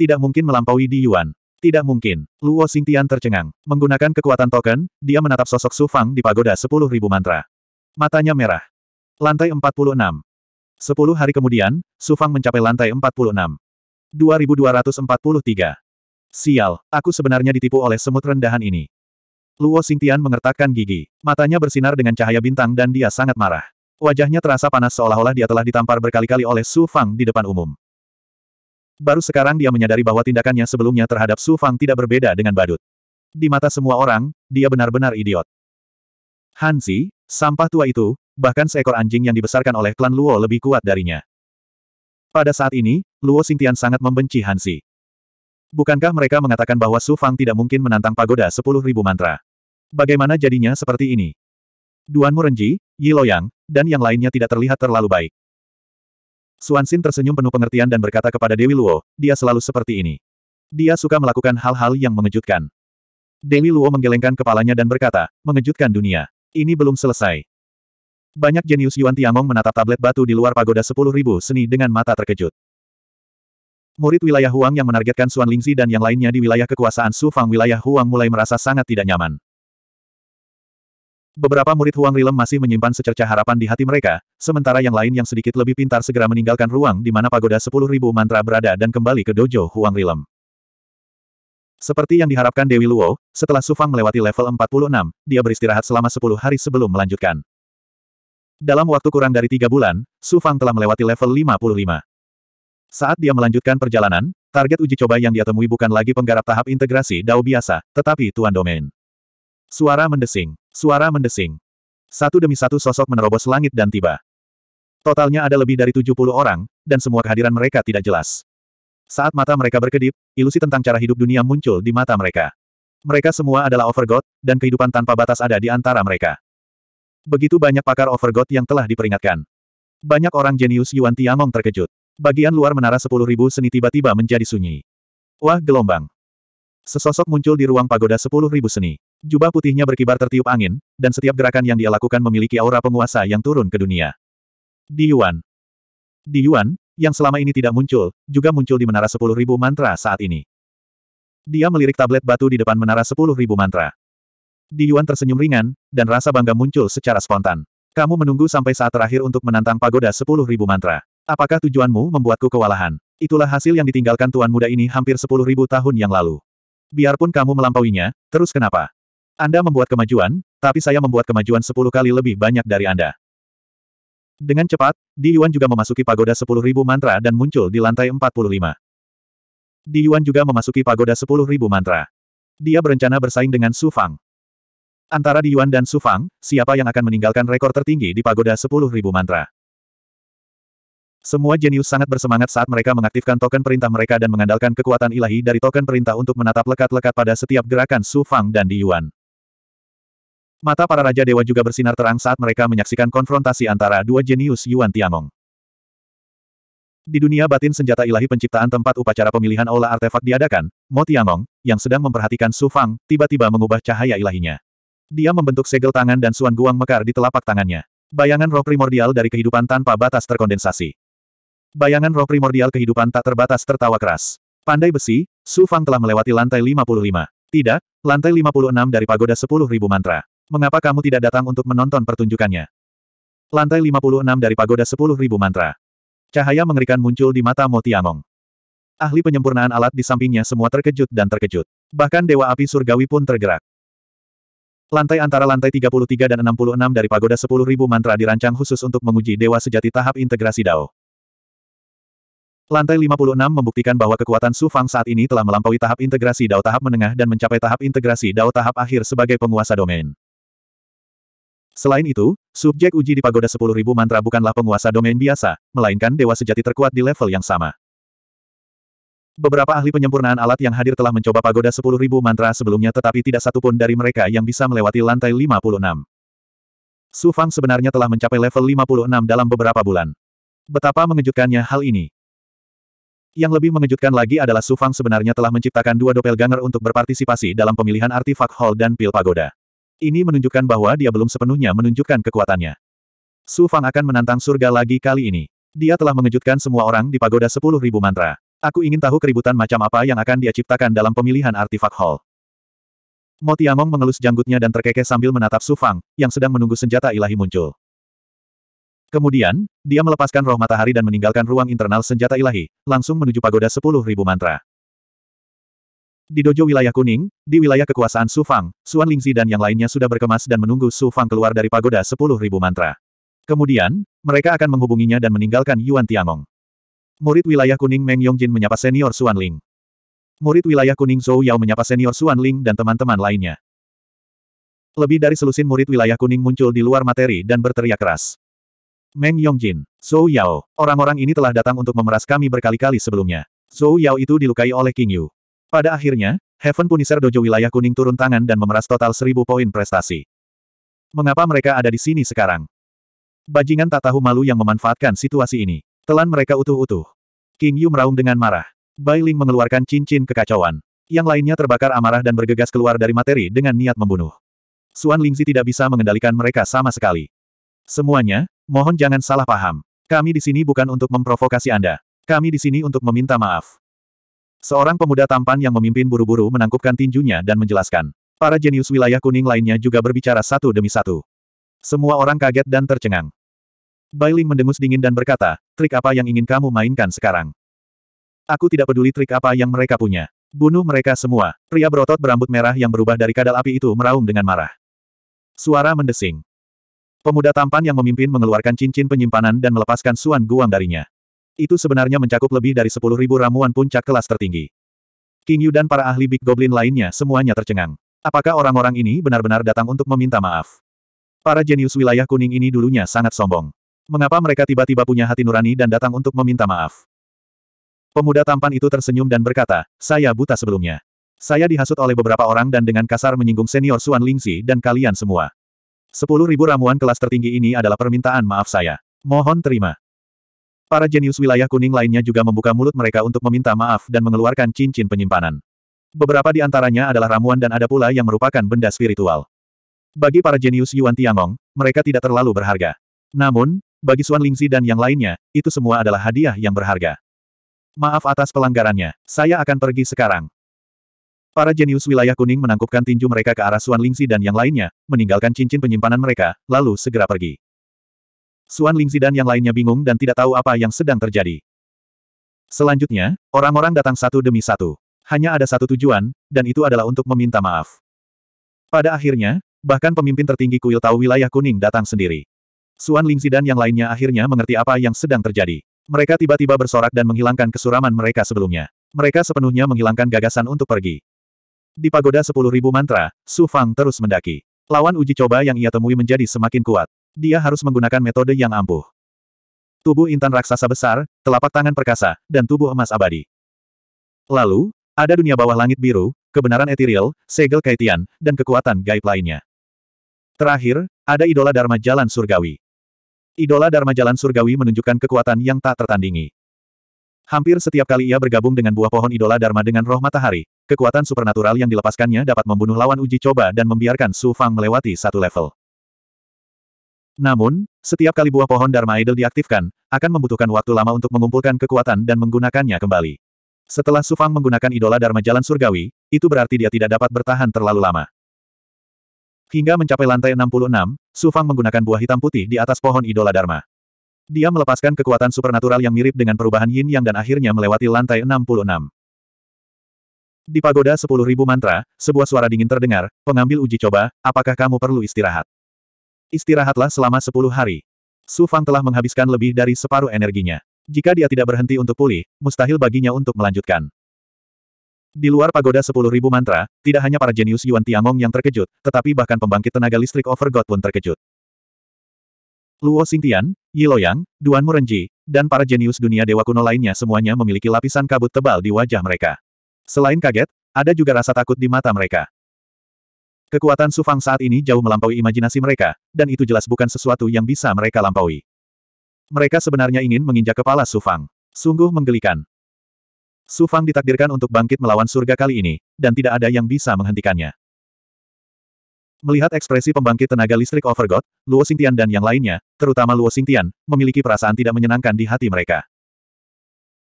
Tidak mungkin melampaui Di Yuan. Tidak mungkin. Luo Xingtian tercengang. Menggunakan kekuatan token, dia menatap sosok Su Fang di pagoda 10.000 mantra. Matanya merah. Lantai 46. Sepuluh hari kemudian, Su Fang mencapai lantai 46. 2243. Sial, aku sebenarnya ditipu oleh semut rendahan ini. Luo Xingtian mengertakkan gigi. Matanya bersinar dengan cahaya bintang dan dia sangat marah. Wajahnya terasa panas seolah-olah dia telah ditampar berkali-kali oleh Su Fang di depan umum. Baru sekarang dia menyadari bahwa tindakannya sebelumnya terhadap Su Fang tidak berbeda dengan badut. Di mata semua orang, dia benar-benar idiot. Hansi, sampah tua itu, bahkan seekor anjing yang dibesarkan oleh klan Luo lebih kuat darinya. Pada saat ini, Luo Xingtian sangat membenci Hansi. Bukankah mereka mengatakan bahwa Su Fang tidak mungkin menantang pagoda sepuluh ribu mantra? Bagaimana jadinya seperti ini? Duan Murenji, Yi Loyang, dan yang lainnya tidak terlihat terlalu baik. Suansin tersenyum penuh pengertian dan berkata kepada Dewi Luo, dia selalu seperti ini. Dia suka melakukan hal-hal yang mengejutkan. Dewi Luo menggelengkan kepalanya dan berkata, mengejutkan dunia. Ini belum selesai. Banyak jenius Yuan Tiangong menatap tablet batu di luar pagoda 10.000 seni dengan mata terkejut. Murid wilayah Huang yang menargetkan Suan Lingzi dan yang lainnya di wilayah kekuasaan Su Fang wilayah Huang mulai merasa sangat tidak nyaman. Beberapa murid Huang Rilem masih menyimpan secerca harapan di hati mereka, sementara yang lain yang sedikit lebih pintar segera meninggalkan ruang di mana pagoda sepuluh ribu mantra berada dan kembali ke dojo Huang Rilem. Seperti yang diharapkan Dewi Luo, setelah Sufang melewati level 46, dia beristirahat selama 10 hari sebelum melanjutkan. Dalam waktu kurang dari tiga bulan, Sufang telah melewati level 55. Saat dia melanjutkan perjalanan, target uji coba yang dia temui bukan lagi penggarap tahap integrasi Dao biasa, tetapi Tuan Domain. Suara mendesing. Suara mendesing. Satu demi satu sosok menerobos langit dan tiba. Totalnya ada lebih dari 70 orang, dan semua kehadiran mereka tidak jelas. Saat mata mereka berkedip, ilusi tentang cara hidup dunia muncul di mata mereka. Mereka semua adalah overgod, dan kehidupan tanpa batas ada di antara mereka. Begitu banyak pakar overgod yang telah diperingatkan. Banyak orang jenius Yuan Tiangong terkejut. Bagian luar menara sepuluh ribu seni tiba-tiba menjadi sunyi. Wah gelombang. Sesosok muncul di ruang pagoda sepuluh ribu seni. Jubah putihnya berkibar tertiup angin, dan setiap gerakan yang dia lakukan memiliki aura penguasa yang turun ke dunia. Di Yuan. Di Yuan, yang selama ini tidak muncul, juga muncul di Menara 10.000 Mantra saat ini. Dia melirik tablet batu di depan Menara 10.000 Mantra. Di Yuan tersenyum ringan, dan rasa bangga muncul secara spontan. Kamu menunggu sampai saat terakhir untuk menantang pagoda 10.000 Mantra. Apakah tujuanmu membuatku kewalahan? Itulah hasil yang ditinggalkan tuan muda ini hampir 10.000 tahun yang lalu. Biarpun kamu melampauinya, terus kenapa? Anda membuat kemajuan, tapi saya membuat kemajuan sepuluh kali lebih banyak dari Anda. Dengan cepat, Di Yuan juga memasuki pagoda sepuluh ribu mantra dan muncul di lantai empat puluh lima. Di Yuan juga memasuki pagoda sepuluh ribu mantra. Dia berencana bersaing dengan Su Fang. Antara Di Yuan dan Su Fang, siapa yang akan meninggalkan rekor tertinggi di pagoda sepuluh ribu mantra? Semua jenius sangat bersemangat saat mereka mengaktifkan token perintah mereka dan mengandalkan kekuatan ilahi dari token perintah untuk menatap lekat-lekat pada setiap gerakan Su Fang dan Di Yuan. Mata para Raja Dewa juga bersinar terang saat mereka menyaksikan konfrontasi antara dua jenius Yuan Tiangong. Di dunia batin senjata ilahi penciptaan tempat upacara pemilihan aula artefak diadakan, Mo Tiangong, yang sedang memperhatikan Su Fang, tiba-tiba mengubah cahaya ilahinya. Dia membentuk segel tangan dan Suan Guang mekar di telapak tangannya. Bayangan roh primordial dari kehidupan tanpa batas terkondensasi. Bayangan roh primordial kehidupan tak terbatas tertawa keras. Pandai besi, Su Fang telah melewati lantai 55. Tidak, lantai 56 dari pagoda 10.000 mantra. Mengapa kamu tidak datang untuk menonton pertunjukannya? Lantai 56 dari pagoda 10.000 mantra. Cahaya mengerikan muncul di mata Mo Tiangong. Ahli penyempurnaan alat di sampingnya semua terkejut dan terkejut. Bahkan Dewa Api Surgawi pun tergerak. Lantai antara lantai 33 dan 66 dari pagoda 10.000 mantra dirancang khusus untuk menguji dewa sejati tahap integrasi Dao. Lantai 56 membuktikan bahwa kekuatan Su Fang saat ini telah melampaui tahap integrasi Dao tahap menengah dan mencapai tahap integrasi Dao tahap akhir sebagai penguasa domain. Selain itu, subjek uji di pagoda 10.000 mantra bukanlah penguasa domain biasa, melainkan dewa sejati terkuat di level yang sama. Beberapa ahli penyempurnaan alat yang hadir telah mencoba pagoda 10.000 mantra sebelumnya tetapi tidak satupun dari mereka yang bisa melewati lantai 56. Su Fang sebenarnya telah mencapai level 56 dalam beberapa bulan. Betapa mengejutkannya hal ini. Yang lebih mengejutkan lagi adalah Su Fang sebenarnya telah menciptakan dua doppelganger untuk berpartisipasi dalam pemilihan artifak hall dan pil pagoda. Ini menunjukkan bahwa dia belum sepenuhnya menunjukkan kekuatannya. Su Fang akan menantang surga lagi kali ini. Dia telah mengejutkan semua orang di pagoda 10.000 mantra. Aku ingin tahu keributan macam apa yang akan dia ciptakan dalam pemilihan artefak hall. Motiamong mengelus janggutnya dan terkekeh sambil menatap Su Fang, yang sedang menunggu senjata ilahi muncul. Kemudian, dia melepaskan roh matahari dan meninggalkan ruang internal senjata ilahi, langsung menuju pagoda 10.000 mantra. Di dojo wilayah kuning, di wilayah kekuasaan Su Fang, Suan Lingzi dan yang lainnya sudah berkemas dan menunggu Su Fang keluar dari pagoda 10.000 mantra. Kemudian, mereka akan menghubunginya dan meninggalkan Yuan Tiangong. Murid wilayah kuning Meng Yongjin menyapa senior Suan Ling. Murid wilayah kuning Zhou Yao menyapa senior Suan Ling dan teman-teman lainnya. Lebih dari selusin murid wilayah kuning muncul di luar materi dan berteriak keras. Meng Yongjin, Zhou Yao, orang-orang ini telah datang untuk memeras kami berkali-kali sebelumnya. Zhou Yao itu dilukai oleh King Yu. Pada akhirnya, Heaven Punisher Dojo wilayah kuning turun tangan dan memeras total seribu poin prestasi. Mengapa mereka ada di sini sekarang? Bajingan tak tahu malu yang memanfaatkan situasi ini. Telan mereka utuh-utuh. King Yu meraung dengan marah. Bai Ling mengeluarkan cincin kekacauan. Yang lainnya terbakar amarah dan bergegas keluar dari materi dengan niat membunuh. Suan Lingzi tidak bisa mengendalikan mereka sama sekali. Semuanya, mohon jangan salah paham. Kami di sini bukan untuk memprovokasi Anda. Kami di sini untuk meminta maaf. Seorang pemuda tampan yang memimpin buru-buru menangkupkan tinjunya dan menjelaskan. Para jenius wilayah kuning lainnya juga berbicara satu demi satu. Semua orang kaget dan tercengang. Bailing mendengus dingin dan berkata, trik apa yang ingin kamu mainkan sekarang? Aku tidak peduli trik apa yang mereka punya. Bunuh mereka semua. Pria berotot berambut merah yang berubah dari kadal api itu meraung dengan marah. Suara mendesing. Pemuda tampan yang memimpin mengeluarkan cincin penyimpanan dan melepaskan Suan Guang darinya. Itu sebenarnya mencakup lebih dari 10.000 ramuan puncak kelas tertinggi. King Yu dan para ahli Big Goblin lainnya semuanya tercengang. Apakah orang-orang ini benar-benar datang untuk meminta maaf? Para jenius wilayah kuning ini dulunya sangat sombong. Mengapa mereka tiba-tiba punya hati nurani dan datang untuk meminta maaf? Pemuda tampan itu tersenyum dan berkata, saya buta sebelumnya. Saya dihasut oleh beberapa orang dan dengan kasar menyinggung senior Suan Lingxi dan kalian semua. Sepuluh ribu ramuan kelas tertinggi ini adalah permintaan maaf saya. Mohon terima. Para jenius wilayah kuning lainnya juga membuka mulut mereka untuk meminta maaf dan mengeluarkan cincin penyimpanan. Beberapa di antaranya adalah ramuan dan ada pula yang merupakan benda spiritual. Bagi para jenius Yuan Tiangong, mereka tidak terlalu berharga. Namun, bagi Suan Lingzi dan yang lainnya, itu semua adalah hadiah yang berharga. Maaf atas pelanggarannya, saya akan pergi sekarang. Para jenius wilayah kuning menangkupkan tinju mereka ke arah Suan Lingzi dan yang lainnya, meninggalkan cincin penyimpanan mereka, lalu segera pergi. Suan Lingzi dan yang lainnya bingung dan tidak tahu apa yang sedang terjadi. Selanjutnya, orang-orang datang satu demi satu. Hanya ada satu tujuan, dan itu adalah untuk meminta maaf. Pada akhirnya, bahkan pemimpin tertinggi kuil tahu wilayah kuning datang sendiri. Suan Lingzi dan yang lainnya akhirnya mengerti apa yang sedang terjadi. Mereka tiba-tiba bersorak dan menghilangkan kesuraman mereka sebelumnya. Mereka sepenuhnya menghilangkan gagasan untuk pergi. Di pagoda Sepuluh Ribu mantra, Su Fang terus mendaki. Lawan uji coba yang ia temui menjadi semakin kuat. Dia harus menggunakan metode yang ampuh. Tubuh intan raksasa besar, telapak tangan perkasa, dan tubuh emas abadi. Lalu, ada dunia bawah langit biru, kebenaran etiril, segel kaitian, dan kekuatan gaib lainnya. Terakhir, ada idola Dharma Jalan Surgawi. Idola Dharma Jalan Surgawi menunjukkan kekuatan yang tak tertandingi. Hampir setiap kali ia bergabung dengan buah pohon idola Dharma dengan roh matahari, kekuatan supernatural yang dilepaskannya dapat membunuh lawan uji coba dan membiarkan Su Fang melewati satu level. Namun, setiap kali buah pohon Dharma Idol diaktifkan, akan membutuhkan waktu lama untuk mengumpulkan kekuatan dan menggunakannya kembali. Setelah Sufang menggunakan idola Dharma Jalan Surgawi, itu berarti dia tidak dapat bertahan terlalu lama. Hingga mencapai lantai 66, Sufang menggunakan buah hitam putih di atas pohon idola Dharma. Dia melepaskan kekuatan supernatural yang mirip dengan perubahan yin yang dan akhirnya melewati lantai 66. Di pagoda 10.000 mantra, sebuah suara dingin terdengar, pengambil uji coba, apakah kamu perlu istirahat? Istirahatlah selama sepuluh hari. Su Fang telah menghabiskan lebih dari separuh energinya. Jika dia tidak berhenti untuk pulih, mustahil baginya untuk melanjutkan. Di luar pagoda sepuluh ribu mantra, tidak hanya para jenius Yuan Tiangong yang terkejut, tetapi bahkan pembangkit tenaga listrik Overgod pun terkejut. Luo Xingtian, Yi Loyang, Duan Murenji, dan para jenius dunia dewa kuno lainnya semuanya memiliki lapisan kabut tebal di wajah mereka. Selain kaget, ada juga rasa takut di mata mereka. Kekuatan Sufang saat ini jauh melampaui imajinasi mereka, dan itu jelas bukan sesuatu yang bisa mereka lampaui. Mereka sebenarnya ingin menginjak kepala Sufang. Sungguh menggelikan. Sufang ditakdirkan untuk bangkit melawan surga kali ini, dan tidak ada yang bisa menghentikannya. Melihat ekspresi pembangkit tenaga listrik Overgod, Luo Xingtian dan yang lainnya, terutama Luo Xingtian, memiliki perasaan tidak menyenangkan di hati mereka.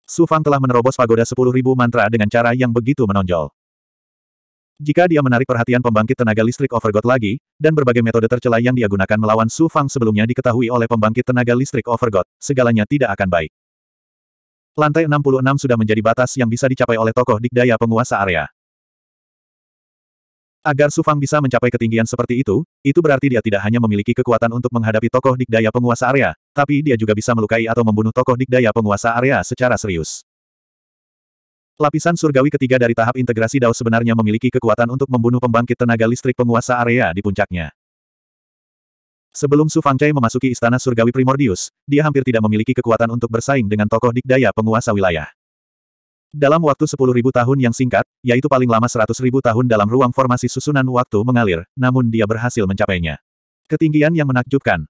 Sufang telah menerobos pagoda 10.000 mantra dengan cara yang begitu menonjol. Jika dia menarik perhatian pembangkit tenaga listrik Overgod lagi, dan berbagai metode tercela yang dia gunakan melawan Su Fang sebelumnya diketahui oleh pembangkit tenaga listrik Overgod, segalanya tidak akan baik. Lantai 66 sudah menjadi batas yang bisa dicapai oleh tokoh dikdaya penguasa area. Agar Su Fang bisa mencapai ketinggian seperti itu, itu berarti dia tidak hanya memiliki kekuatan untuk menghadapi tokoh dikdaya penguasa area, tapi dia juga bisa melukai atau membunuh tokoh dikdaya penguasa area secara serius. Lapisan surgawi ketiga dari tahap integrasi Dao sebenarnya memiliki kekuatan untuk membunuh pembangkit tenaga listrik penguasa area di puncaknya. Sebelum Su Fangcai memasuki istana surgawi Primordius, dia hampir tidak memiliki kekuatan untuk bersaing dengan tokoh dikdaya penguasa wilayah. Dalam waktu 10.000 tahun yang singkat, yaitu paling lama 100.000 tahun dalam ruang formasi susunan waktu mengalir, namun dia berhasil mencapainya. Ketinggian yang menakjubkan.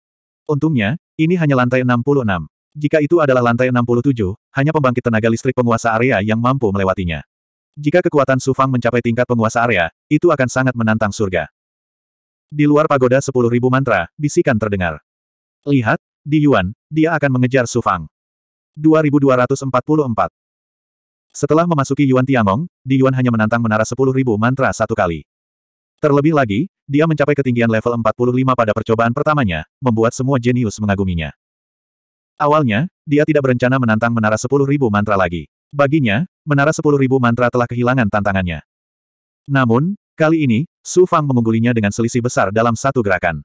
Untungnya, ini hanya lantai 66. Jika itu adalah lantai 67, hanya pembangkit tenaga listrik penguasa area yang mampu melewatinya. Jika kekuatan Sufang mencapai tingkat penguasa area, itu akan sangat menantang surga. Di luar pagoda 10.000 mantra, bisikan terdengar. Lihat, di Yuan, dia akan mengejar Sufang. 2244 Setelah memasuki Yuan Tiangong, di Yuan hanya menantang menara 10.000 mantra satu kali. Terlebih lagi, dia mencapai ketinggian level 45 pada percobaan pertamanya, membuat semua jenius mengaguminya. Awalnya, dia tidak berencana menantang Menara Sepuluh Ribu Mantra lagi. Baginya, Menara Sepuluh Ribu Mantra telah kehilangan tantangannya. Namun, kali ini, Su Fang mengunggulinya dengan selisih besar dalam satu gerakan.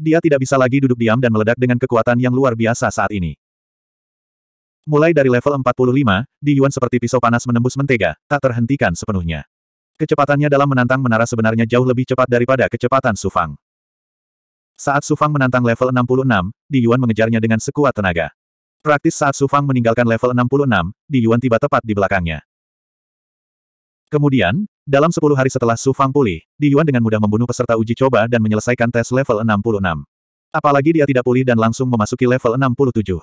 Dia tidak bisa lagi duduk diam dan meledak dengan kekuatan yang luar biasa saat ini. Mulai dari level 45, di Yuan seperti pisau panas menembus mentega, tak terhentikan sepenuhnya. Kecepatannya dalam menantang menara sebenarnya jauh lebih cepat daripada kecepatan Su Fang. Saat Sufang menantang level 66, Di Yuan mengejarnya dengan sekuat tenaga. Praktis saat Sufang meninggalkan level 66, Di Yuan tiba tepat di belakangnya. Kemudian, dalam 10 hari setelah Sufang pulih, Di Yuan dengan mudah membunuh peserta uji coba dan menyelesaikan tes level 66. Apalagi dia tidak pulih dan langsung memasuki level 67.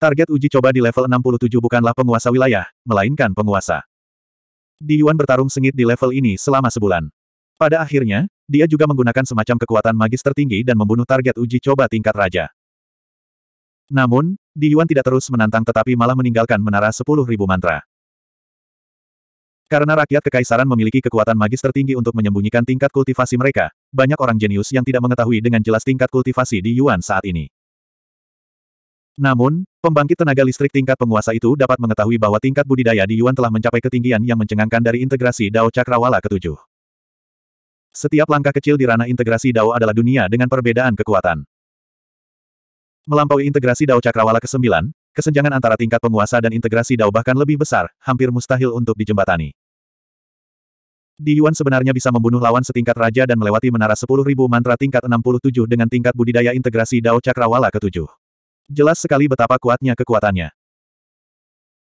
Target uji coba di level 67 bukanlah penguasa wilayah, melainkan penguasa. Di Yuan bertarung sengit di level ini selama sebulan. Pada akhirnya, dia juga menggunakan semacam kekuatan magis tertinggi dan membunuh target uji coba tingkat raja. Namun, Di Yuan tidak terus menantang tetapi malah meninggalkan menara 10.000 mantra. Karena rakyat kekaisaran memiliki kekuatan magis tertinggi untuk menyembunyikan tingkat kultivasi mereka, banyak orang jenius yang tidak mengetahui dengan jelas tingkat kultivasi di Yuan saat ini. Namun, pembangkit tenaga listrik tingkat penguasa itu dapat mengetahui bahwa tingkat budidaya di Yuan telah mencapai ketinggian yang mencengangkan dari integrasi Dao Cakrawala ketujuh. Setiap langkah kecil di ranah integrasi Dao adalah dunia dengan perbedaan kekuatan. Melampaui integrasi Dao Cakrawala ke-9, kesenjangan antara tingkat penguasa dan integrasi Dao bahkan lebih besar, hampir mustahil untuk dijembatani. Di Yuan sebenarnya bisa membunuh lawan setingkat raja dan melewati menara 10.000 mantra tingkat 67 dengan tingkat budidaya integrasi Dao Cakrawala ke-7. Jelas sekali betapa kuatnya kekuatannya.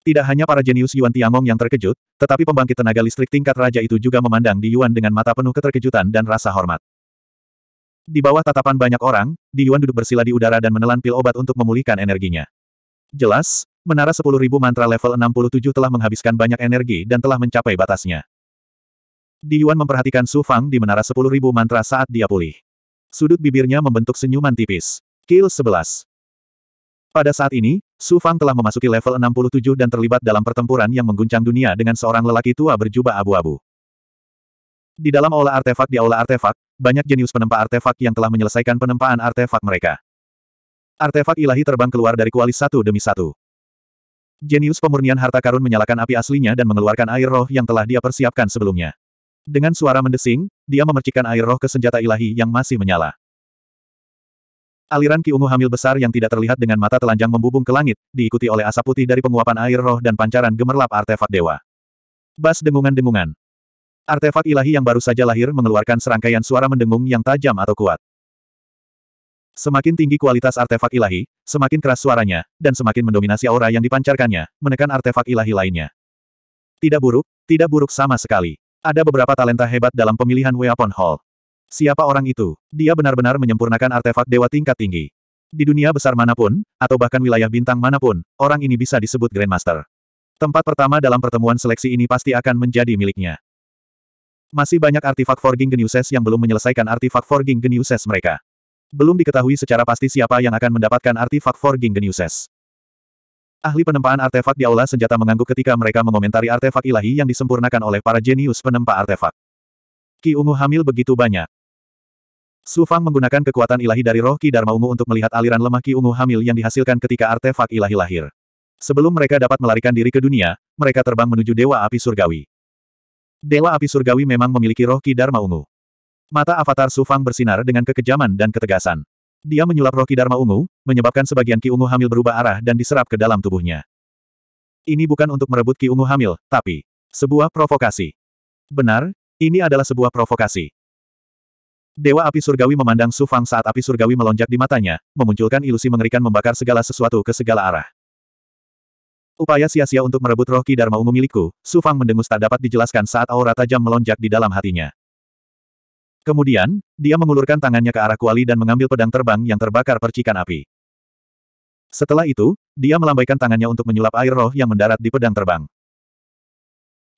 Tidak hanya para jenius Yuan Tiangong yang terkejut, tetapi pembangkit tenaga listrik tingkat raja itu juga memandang di Yuan dengan mata penuh keterkejutan dan rasa hormat. Di bawah tatapan banyak orang, di Yuan duduk bersila di udara dan menelan pil obat untuk memulihkan energinya. Jelas, menara 10.000 mantra level 67 telah menghabiskan banyak energi dan telah mencapai batasnya. Di Yuan memperhatikan Su Fang di menara 10.000 mantra saat dia pulih. Sudut bibirnya membentuk senyuman tipis. Kill 11. Pada saat ini, Su Fang telah memasuki level 67 dan terlibat dalam pertempuran yang mengguncang dunia dengan seorang lelaki tua berjubah abu-abu. Di dalam aula artefak di aula artefak, banyak jenius penempa artefak yang telah menyelesaikan penempaan artefak mereka. Artefak ilahi terbang keluar dari kualis satu demi satu. Jenius pemurnian harta karun menyalakan api aslinya dan mengeluarkan air roh yang telah dia persiapkan sebelumnya. Dengan suara mendesing, dia memercikan air roh ke senjata ilahi yang masih menyala. Aliran ki ungu hamil besar yang tidak terlihat dengan mata telanjang membubung ke langit, diikuti oleh asap putih dari penguapan air roh dan pancaran gemerlap artefak dewa. Bas dengungan-dengungan. Artefak ilahi yang baru saja lahir mengeluarkan serangkaian suara mendengung yang tajam atau kuat. Semakin tinggi kualitas artefak ilahi, semakin keras suaranya, dan semakin mendominasi aura yang dipancarkannya, menekan artefak ilahi lainnya. Tidak buruk, tidak buruk sama sekali. Ada beberapa talenta hebat dalam pemilihan Weapon Hall. Siapa orang itu? Dia benar-benar menyempurnakan artefak dewa tingkat tinggi. Di dunia besar manapun, atau bahkan wilayah bintang manapun, orang ini bisa disebut Grandmaster. Tempat pertama dalam pertemuan seleksi ini pasti akan menjadi miliknya. Masih banyak artefak Forging Geniuses yang belum menyelesaikan artefak Forging Geniuses mereka. Belum diketahui secara pasti siapa yang akan mendapatkan artefak Forging Geniuses. Ahli penempaan artefak di aula senjata mengangguk ketika mereka mengomentari artefak ilahi yang disempurnakan oleh para jenius penempa artefak. Ki Ungu hamil begitu banyak. Su Fang menggunakan kekuatan ilahi dari roh Ki Dharma Ungu untuk melihat aliran lemah Ki Ungu hamil yang dihasilkan ketika artefak ilahi lahir. Sebelum mereka dapat melarikan diri ke dunia, mereka terbang menuju Dewa Api Surgawi. Dewa Api Surgawi memang memiliki roh Ki Dharma Ungu. Mata avatar Su Fang bersinar dengan kekejaman dan ketegasan. Dia menyulap roh Ki Dharma Ungu, menyebabkan sebagian Ki Ungu hamil berubah arah dan diserap ke dalam tubuhnya. Ini bukan untuk merebut Ki Ungu hamil, tapi sebuah provokasi. Benar, ini adalah sebuah provokasi. Dewa api surgawi memandang Su Fang saat api surgawi melonjak di matanya, memunculkan ilusi mengerikan membakar segala sesuatu ke segala arah. Upaya sia-sia untuk merebut roh Ki Dharma ungu milikku, Su Fang mendengus tak dapat dijelaskan saat aura tajam melonjak di dalam hatinya. Kemudian, dia mengulurkan tangannya ke arah kuali dan mengambil pedang terbang yang terbakar percikan api. Setelah itu, dia melambaikan tangannya untuk menyulap air roh yang mendarat di pedang terbang.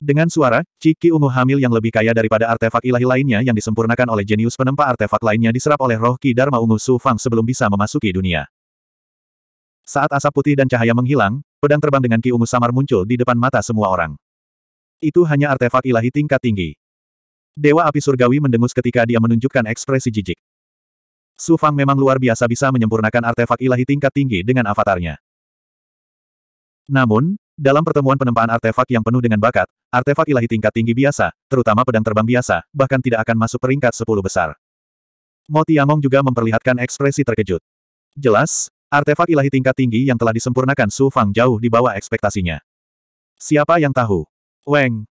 Dengan suara, Ciki ungu hamil yang lebih kaya daripada artefak ilahi lainnya yang disempurnakan oleh jenius penempa artefak lainnya diserap oleh roh Ki Dharma ungu Su Fang sebelum bisa memasuki dunia. Saat asap putih dan cahaya menghilang, pedang terbang dengan Ki ungu samar muncul di depan mata semua orang. Itu hanya artefak ilahi tingkat tinggi. Dewa api surgawi mendengus ketika dia menunjukkan ekspresi jijik. Su Fang memang luar biasa bisa menyempurnakan artefak ilahi tingkat tinggi dengan avatarnya. Namun, dalam pertemuan penempaan artefak yang penuh dengan bakat, artefak ilahi tingkat tinggi biasa, terutama pedang terbang biasa, bahkan tidak akan masuk peringkat 10 besar. Mo Tiamong juga memperlihatkan ekspresi terkejut. Jelas, artefak ilahi tingkat tinggi yang telah disempurnakan Su Fang jauh di bawah ekspektasinya. Siapa yang tahu? Weng.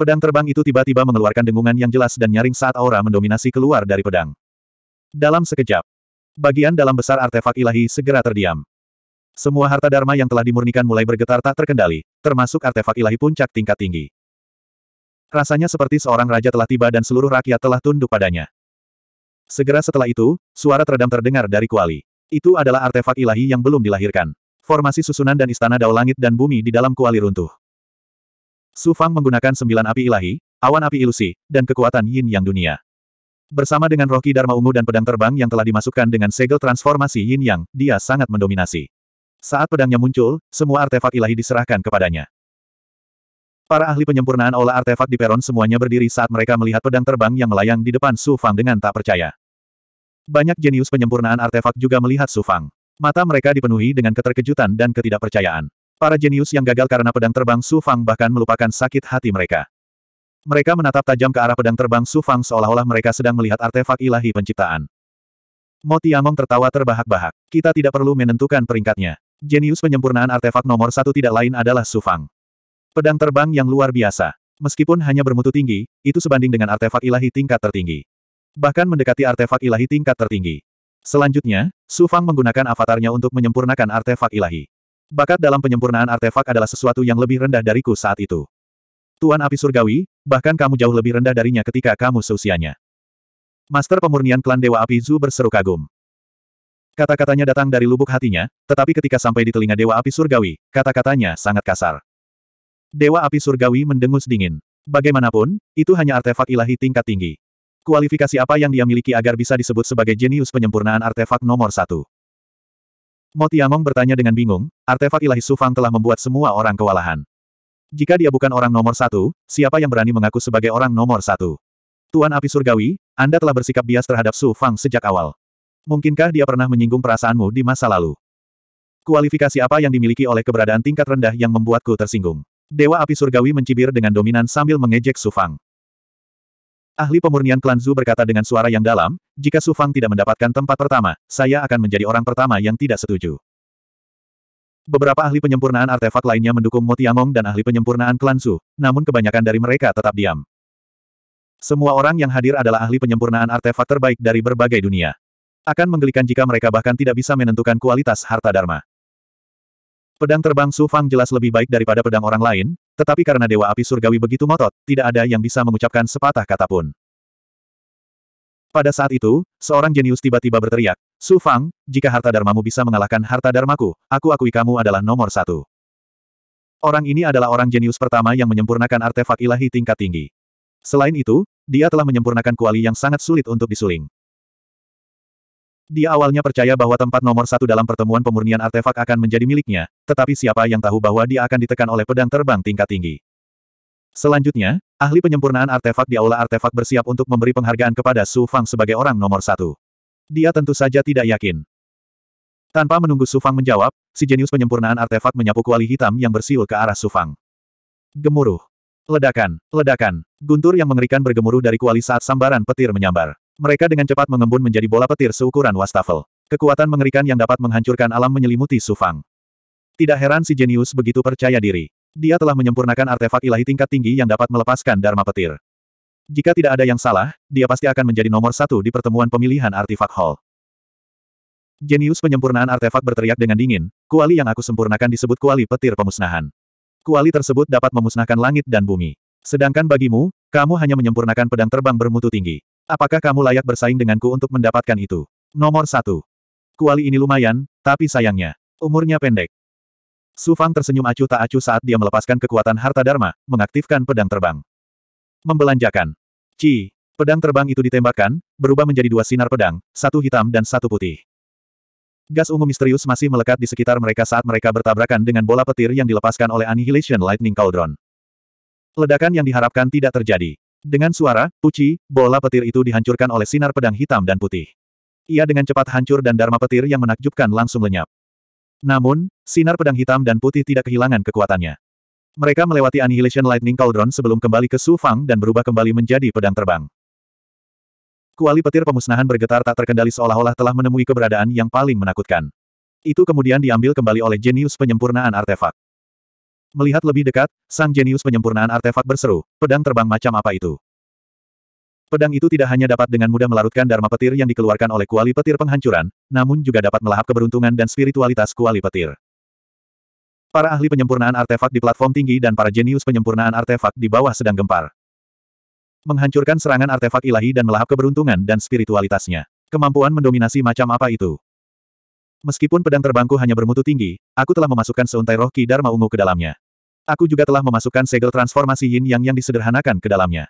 Pedang terbang itu tiba-tiba mengeluarkan dengungan yang jelas dan nyaring saat aura mendominasi keluar dari pedang. Dalam sekejap, bagian dalam besar artefak ilahi segera terdiam. Semua harta Dharma yang telah dimurnikan mulai bergetar tak terkendali, termasuk artefak ilahi puncak tingkat tinggi. Rasanya seperti seorang raja telah tiba dan seluruh rakyat telah tunduk padanya. Segera setelah itu, suara teredam terdengar dari kuali. Itu adalah artefak ilahi yang belum dilahirkan. Formasi susunan dan istana dao langit dan bumi di dalam kuali runtuh. Su Fang menggunakan sembilan api ilahi, awan api ilusi, dan kekuatan yin yang dunia. Bersama dengan roh Dharma Ungu dan pedang terbang yang telah dimasukkan dengan segel transformasi yin yang, dia sangat mendominasi. Saat pedangnya muncul, semua artefak ilahi diserahkan kepadanya. Para ahli penyempurnaan olah artefak di peron semuanya berdiri saat mereka melihat pedang terbang yang melayang di depan Su Fang dengan tak percaya. Banyak jenius penyempurnaan artefak juga melihat Su Fang. Mata mereka dipenuhi dengan keterkejutan dan ketidakpercayaan. Para jenius yang gagal karena pedang terbang Su Fang bahkan melupakan sakit hati mereka. Mereka menatap tajam ke arah pedang terbang Su Fang seolah-olah mereka sedang melihat artefak ilahi penciptaan. Mo Tiamong tertawa terbahak-bahak. Kita tidak perlu menentukan peringkatnya. Jenius penyempurnaan artefak nomor satu tidak lain adalah Sufang. Pedang terbang yang luar biasa. Meskipun hanya bermutu tinggi, itu sebanding dengan artefak ilahi tingkat tertinggi. Bahkan mendekati artefak ilahi tingkat tertinggi. Selanjutnya, Sufang menggunakan avatarnya untuk menyempurnakan artefak ilahi. Bakat dalam penyempurnaan artefak adalah sesuatu yang lebih rendah dariku saat itu. Tuan api surgawi, bahkan kamu jauh lebih rendah darinya ketika kamu seusianya. Master pemurnian klan Dewa Api Zu berseru kagum. Kata-katanya datang dari lubuk hatinya, tetapi ketika sampai di telinga Dewa Api Surgawi, kata-katanya sangat kasar. Dewa Api Surgawi mendengus dingin. Bagaimanapun, itu hanya artefak ilahi tingkat tinggi. Kualifikasi apa yang dia miliki agar bisa disebut sebagai jenius penyempurnaan artefak nomor satu? Motiamong bertanya dengan bingung, artefak ilahi Sufang telah membuat semua orang kewalahan. Jika dia bukan orang nomor satu, siapa yang berani mengaku sebagai orang nomor satu? Tuan Api Surgawi, Anda telah bersikap bias terhadap Sufang sejak awal. Mungkinkah dia pernah menyinggung perasaanmu di masa lalu? Kualifikasi apa yang dimiliki oleh keberadaan tingkat rendah yang membuatku tersinggung? Dewa api surgawi mencibir dengan dominan sambil mengejek Sufang. Ahli pemurnian klan Zhu berkata dengan suara yang dalam, jika Sufang tidak mendapatkan tempat pertama, saya akan menjadi orang pertama yang tidak setuju. Beberapa ahli penyempurnaan artefak lainnya mendukung Motiangong dan ahli penyempurnaan klan Zhu, namun kebanyakan dari mereka tetap diam. Semua orang yang hadir adalah ahli penyempurnaan artefak terbaik dari berbagai dunia. Akan menggelikan jika mereka bahkan tidak bisa menentukan kualitas harta Dharma. Pedang terbang Su Fang jelas lebih baik daripada pedang orang lain, tetapi karena Dewa Api Surgawi begitu ngotot, tidak ada yang bisa mengucapkan sepatah kata pun. Pada saat itu, seorang jenius tiba-tiba berteriak, Su Fang, jika harta dharmamu bisa mengalahkan harta dharmaku, aku akui kamu adalah nomor satu. Orang ini adalah orang jenius pertama yang menyempurnakan artefak ilahi tingkat tinggi. Selain itu, dia telah menyempurnakan kuali yang sangat sulit untuk disuling. Dia awalnya percaya bahwa tempat nomor satu dalam pertemuan pemurnian artefak akan menjadi miliknya, tetapi siapa yang tahu bahwa dia akan ditekan oleh pedang terbang tingkat tinggi. Selanjutnya, ahli penyempurnaan artefak di aula artefak bersiap untuk memberi penghargaan kepada Su Fang sebagai orang nomor satu. Dia tentu saja tidak yakin. Tanpa menunggu Su Fang menjawab, si jenius penyempurnaan artefak menyapu kuali hitam yang bersiul ke arah Su Fang. Gemuruh. Ledakan, ledakan. Guntur yang mengerikan bergemuruh dari kuali saat sambaran petir menyambar. Mereka dengan cepat mengembun menjadi bola petir seukuran wastafel. Kekuatan mengerikan yang dapat menghancurkan alam menyelimuti Sufang. Tidak heran si jenius begitu percaya diri. Dia telah menyempurnakan artefak ilahi tingkat tinggi yang dapat melepaskan Dharma Petir. Jika tidak ada yang salah, dia pasti akan menjadi nomor satu di pertemuan pemilihan artefak Hall. Jenius penyempurnaan artefak berteriak dengan dingin, kuali yang aku sempurnakan disebut kuali petir pemusnahan. Kuali tersebut dapat memusnahkan langit dan bumi. Sedangkan bagimu, kamu hanya menyempurnakan pedang terbang bermutu tinggi. Apakah kamu layak bersaing denganku untuk mendapatkan itu? Nomor satu. Kuali ini lumayan, tapi sayangnya. Umurnya pendek. Su Fang tersenyum acuh tak acuh saat dia melepaskan kekuatan harta dharma, mengaktifkan pedang terbang. Membelanjakan. Ci, pedang terbang itu ditembakkan, berubah menjadi dua sinar pedang, satu hitam dan satu putih. Gas ungu misterius masih melekat di sekitar mereka saat mereka bertabrakan dengan bola petir yang dilepaskan oleh Annihilation Lightning Cauldron. Ledakan yang diharapkan tidak terjadi. Dengan suara, puci, bola petir itu dihancurkan oleh sinar pedang hitam dan putih. Ia dengan cepat hancur dan dharma petir yang menakjubkan langsung lenyap. Namun, sinar pedang hitam dan putih tidak kehilangan kekuatannya. Mereka melewati Annihilation Lightning Cauldron sebelum kembali ke Su Fang dan berubah kembali menjadi pedang terbang. Kuali petir pemusnahan bergetar tak terkendali seolah-olah telah menemui keberadaan yang paling menakutkan. Itu kemudian diambil kembali oleh jenius penyempurnaan artefak. Melihat lebih dekat, sang jenius penyempurnaan artefak berseru, pedang terbang macam apa itu? Pedang itu tidak hanya dapat dengan mudah melarutkan dharma petir yang dikeluarkan oleh kuali petir penghancuran, namun juga dapat melahap keberuntungan dan spiritualitas kuali petir. Para ahli penyempurnaan artefak di platform tinggi dan para jenius penyempurnaan artefak di bawah sedang gempar. Menghancurkan serangan artefak ilahi dan melahap keberuntungan dan spiritualitasnya. Kemampuan mendominasi macam apa itu? Meskipun pedang terbangku hanya bermutu tinggi, aku telah memasukkan seuntai roh ki Dharma ungu ke dalamnya. Aku juga telah memasukkan segel transformasi yin yang yang disederhanakan ke dalamnya.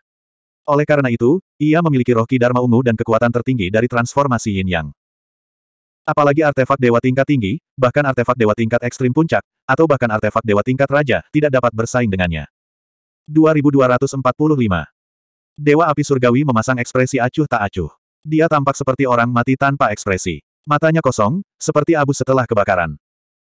Oleh karena itu, ia memiliki roh ki Dharma ungu dan kekuatan tertinggi dari transformasi yin yang. Apalagi artefak dewa tingkat tinggi, bahkan artefak dewa tingkat ekstrim puncak, atau bahkan artefak dewa tingkat raja, tidak dapat bersaing dengannya. 2245 Dewa api surgawi memasang ekspresi acuh tak acuh. Dia tampak seperti orang mati tanpa ekspresi. Matanya kosong, seperti abu setelah kebakaran.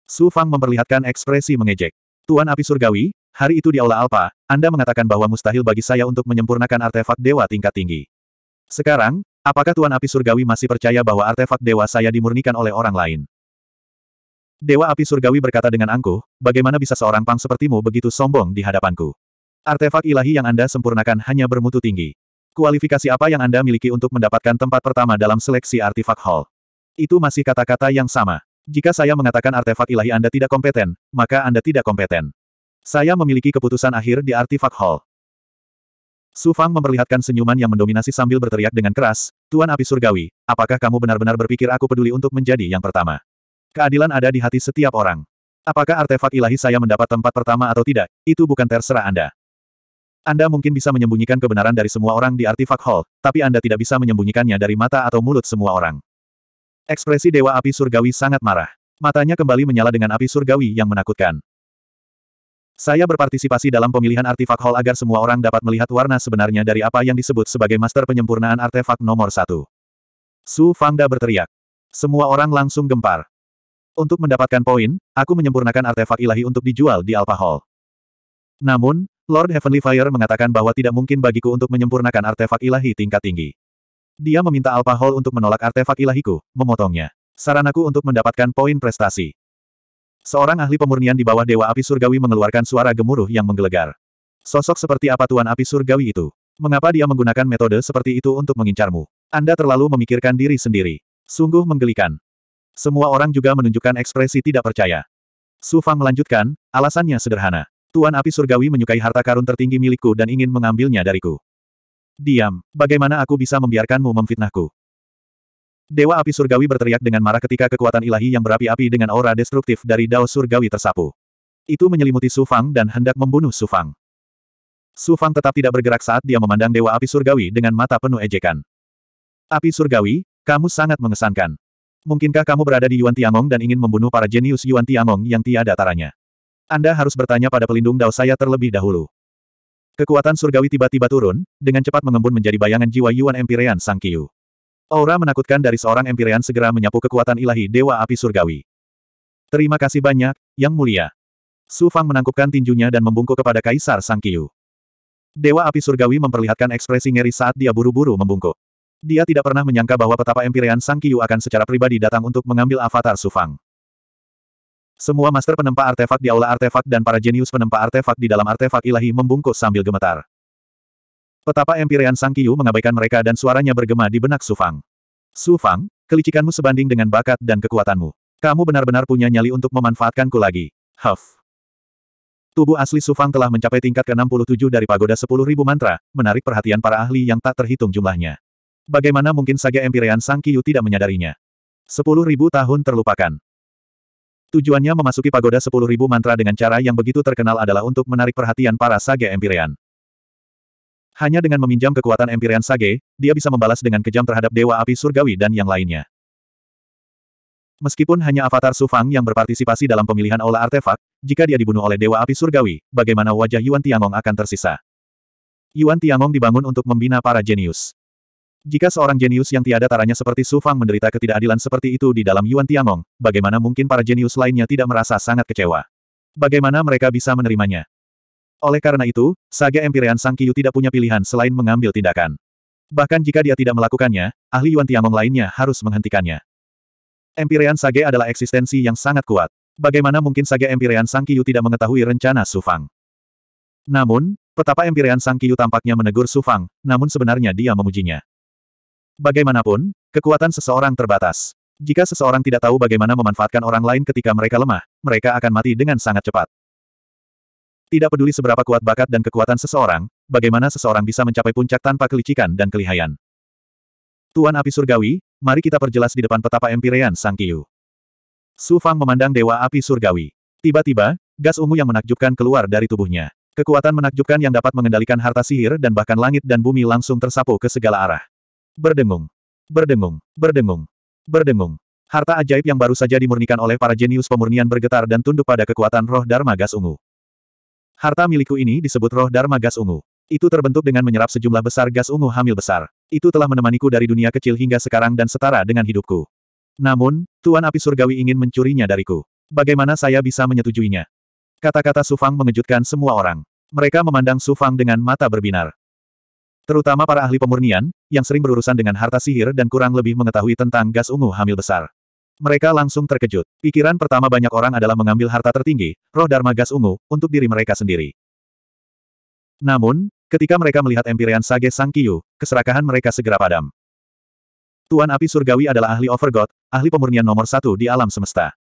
Su Fang memperlihatkan ekspresi mengejek. Tuan Api Surgawi, hari itu di Aula Alpa, Anda mengatakan bahwa mustahil bagi saya untuk menyempurnakan artefak dewa tingkat tinggi. Sekarang, apakah Tuan Api Surgawi masih percaya bahwa artefak dewa saya dimurnikan oleh orang lain? Dewa Api Surgawi berkata dengan angkuh, bagaimana bisa seorang pang sepertimu begitu sombong di hadapanku? Artefak ilahi yang Anda sempurnakan hanya bermutu tinggi. Kualifikasi apa yang Anda miliki untuk mendapatkan tempat pertama dalam seleksi artefak hall? Itu masih kata-kata yang sama. Jika saya mengatakan artefak ilahi Anda tidak kompeten, maka Anda tidak kompeten. Saya memiliki keputusan akhir di artefak hall. Su Fang memperlihatkan senyuman yang mendominasi sambil berteriak dengan keras, Tuan Api Surgawi, apakah kamu benar-benar berpikir aku peduli untuk menjadi yang pertama? Keadilan ada di hati setiap orang. Apakah artefak ilahi saya mendapat tempat pertama atau tidak, itu bukan terserah Anda. Anda mungkin bisa menyembunyikan kebenaran dari semua orang di artefak hall, tapi Anda tidak bisa menyembunyikannya dari mata atau mulut semua orang. Ekspresi Dewa Api Surgawi sangat marah. Matanya kembali menyala dengan api surgawi yang menakutkan. Saya berpartisipasi dalam pemilihan artefak hall agar semua orang dapat melihat warna sebenarnya dari apa yang disebut sebagai master penyempurnaan artefak nomor satu. Su Fangda berteriak. Semua orang langsung gempar. Untuk mendapatkan poin, aku menyempurnakan artefak ilahi untuk dijual di Alpha Hall. Namun, Lord Heavenly Fire mengatakan bahwa tidak mungkin bagiku untuk menyempurnakan artefak ilahi tingkat tinggi. Dia meminta Hall untuk menolak artefak ilahiku, memotongnya. Saran aku untuk mendapatkan poin prestasi. Seorang ahli pemurnian di bawah Dewa Api Surgawi mengeluarkan suara gemuruh yang menggelegar. Sosok seperti apa Tuan Api Surgawi itu? Mengapa dia menggunakan metode seperti itu untuk mengincarmu? Anda terlalu memikirkan diri sendiri. Sungguh menggelikan. Semua orang juga menunjukkan ekspresi tidak percaya. Su Fang melanjutkan, alasannya sederhana. Tuan Api Surgawi menyukai harta karun tertinggi milikku dan ingin mengambilnya dariku. Diam, bagaimana aku bisa membiarkanmu memfitnahku? Dewa api surgawi berteriak dengan marah ketika kekuatan ilahi yang berapi-api dengan aura destruktif dari dao surgawi tersapu. Itu menyelimuti Su Fang dan hendak membunuh Su Fang. Su Fang tetap tidak bergerak saat dia memandang dewa api surgawi dengan mata penuh ejekan. Api surgawi, kamu sangat mengesankan. Mungkinkah kamu berada di Yuan Tiangong dan ingin membunuh para jenius Yuan Tiangong yang tiada taranya? Anda harus bertanya pada pelindung dao saya terlebih dahulu. Kekuatan surgawi tiba-tiba turun, dengan cepat mengembun menjadi bayangan jiwa Yuan Empyrean Sang Kiyu. Aura menakutkan dari seorang Empyrean segera menyapu kekuatan ilahi Dewa Api Surgawi. Terima kasih banyak, Yang Mulia. Su Fang menangkupkan tinjunya dan membungkuk kepada Kaisar Sang Kiyu. Dewa Api Surgawi memperlihatkan ekspresi ngeri saat dia buru-buru membungkuk. Dia tidak pernah menyangka bahwa petapa Empirean Sang Kiyu akan secara pribadi datang untuk mengambil avatar Su Fang. Semua master penempa artefak di aula artefak dan para jenius penempa artefak di dalam artefak ilahi membungkuk sambil gemetar. Petapa Empyrean Sang Kiyu mengabaikan mereka dan suaranya bergema di benak Sufang. Sufang, kelicikanmu sebanding dengan bakat dan kekuatanmu. Kamu benar-benar punya nyali untuk memanfaatkanku lagi. Huff. Tubuh asli Sufang telah mencapai tingkat ke-67 dari pagoda 10.000 mantra, menarik perhatian para ahli yang tak terhitung jumlahnya. Bagaimana mungkin saja Empyrean Sang Kiyu tidak menyadarinya? 10.000 tahun terlupakan. Tujuannya memasuki pagoda sepuluh ribu mantra dengan cara yang begitu terkenal adalah untuk menarik perhatian para sage Empyrean. Hanya dengan meminjam kekuatan Empyrean Sage, dia bisa membalas dengan kejam terhadap Dewa Api Surgawi dan yang lainnya. Meskipun hanya avatar Sufang yang berpartisipasi dalam pemilihan aula artefak, jika dia dibunuh oleh Dewa Api Surgawi, bagaimana wajah Yuan Tiangong akan tersisa? Yuan Tiangong dibangun untuk membina para jenius. Jika seorang jenius yang tiada taranya seperti Su Fang menderita ketidakadilan seperti itu di dalam Yuan Tiangong, bagaimana mungkin para jenius lainnya tidak merasa sangat kecewa? Bagaimana mereka bisa menerimanya? Oleh karena itu, Saga Empirean Sang Kiyu tidak punya pilihan selain mengambil tindakan. Bahkan jika dia tidak melakukannya, ahli Yuan Tiangong lainnya harus menghentikannya. Empirean Sage adalah eksistensi yang sangat kuat. Bagaimana mungkin Saga Empirean Sang Kiyu tidak mengetahui rencana Su Fang? Namun, Petapa Empirean Sang Kiyu tampaknya menegur Su Fang, namun sebenarnya dia memujinya. Bagaimanapun, kekuatan seseorang terbatas. Jika seseorang tidak tahu bagaimana memanfaatkan orang lain ketika mereka lemah, mereka akan mati dengan sangat cepat. Tidak peduli seberapa kuat bakat dan kekuatan seseorang, bagaimana seseorang bisa mencapai puncak tanpa kelicikan dan kelihayan. Tuan Api Surgawi, mari kita perjelas di depan petapa Empirean Sang Kiyu. Su Fang memandang Dewa Api Surgawi. Tiba-tiba, gas ungu yang menakjubkan keluar dari tubuhnya. Kekuatan menakjubkan yang dapat mengendalikan harta sihir dan bahkan langit dan bumi langsung tersapu ke segala arah. Berdengung. Berdengung. Berdengung. Berdengung. Harta ajaib yang baru saja dimurnikan oleh para jenius pemurnian bergetar dan tunduk pada kekuatan roh Dharma Gas Ungu. Harta milikku ini disebut roh Dharma Gas Ungu. Itu terbentuk dengan menyerap sejumlah besar gas ungu hamil besar. Itu telah menemaniku dari dunia kecil hingga sekarang dan setara dengan hidupku. Namun, Tuan Api Surgawi ingin mencurinya dariku. Bagaimana saya bisa menyetujuinya? Kata-kata Sufang mengejutkan semua orang. Mereka memandang Sufang dengan mata berbinar. Terutama para ahli pemurnian, yang sering berurusan dengan harta sihir dan kurang lebih mengetahui tentang gas ungu hamil besar. Mereka langsung terkejut. Pikiran pertama banyak orang adalah mengambil harta tertinggi, roh dharma gas ungu, untuk diri mereka sendiri. Namun, ketika mereka melihat Empyrean Sage Sang Kiyu, keserakahan mereka segera padam. Tuan Api Surgawi adalah ahli Overgod, ahli pemurnian nomor satu di alam semesta.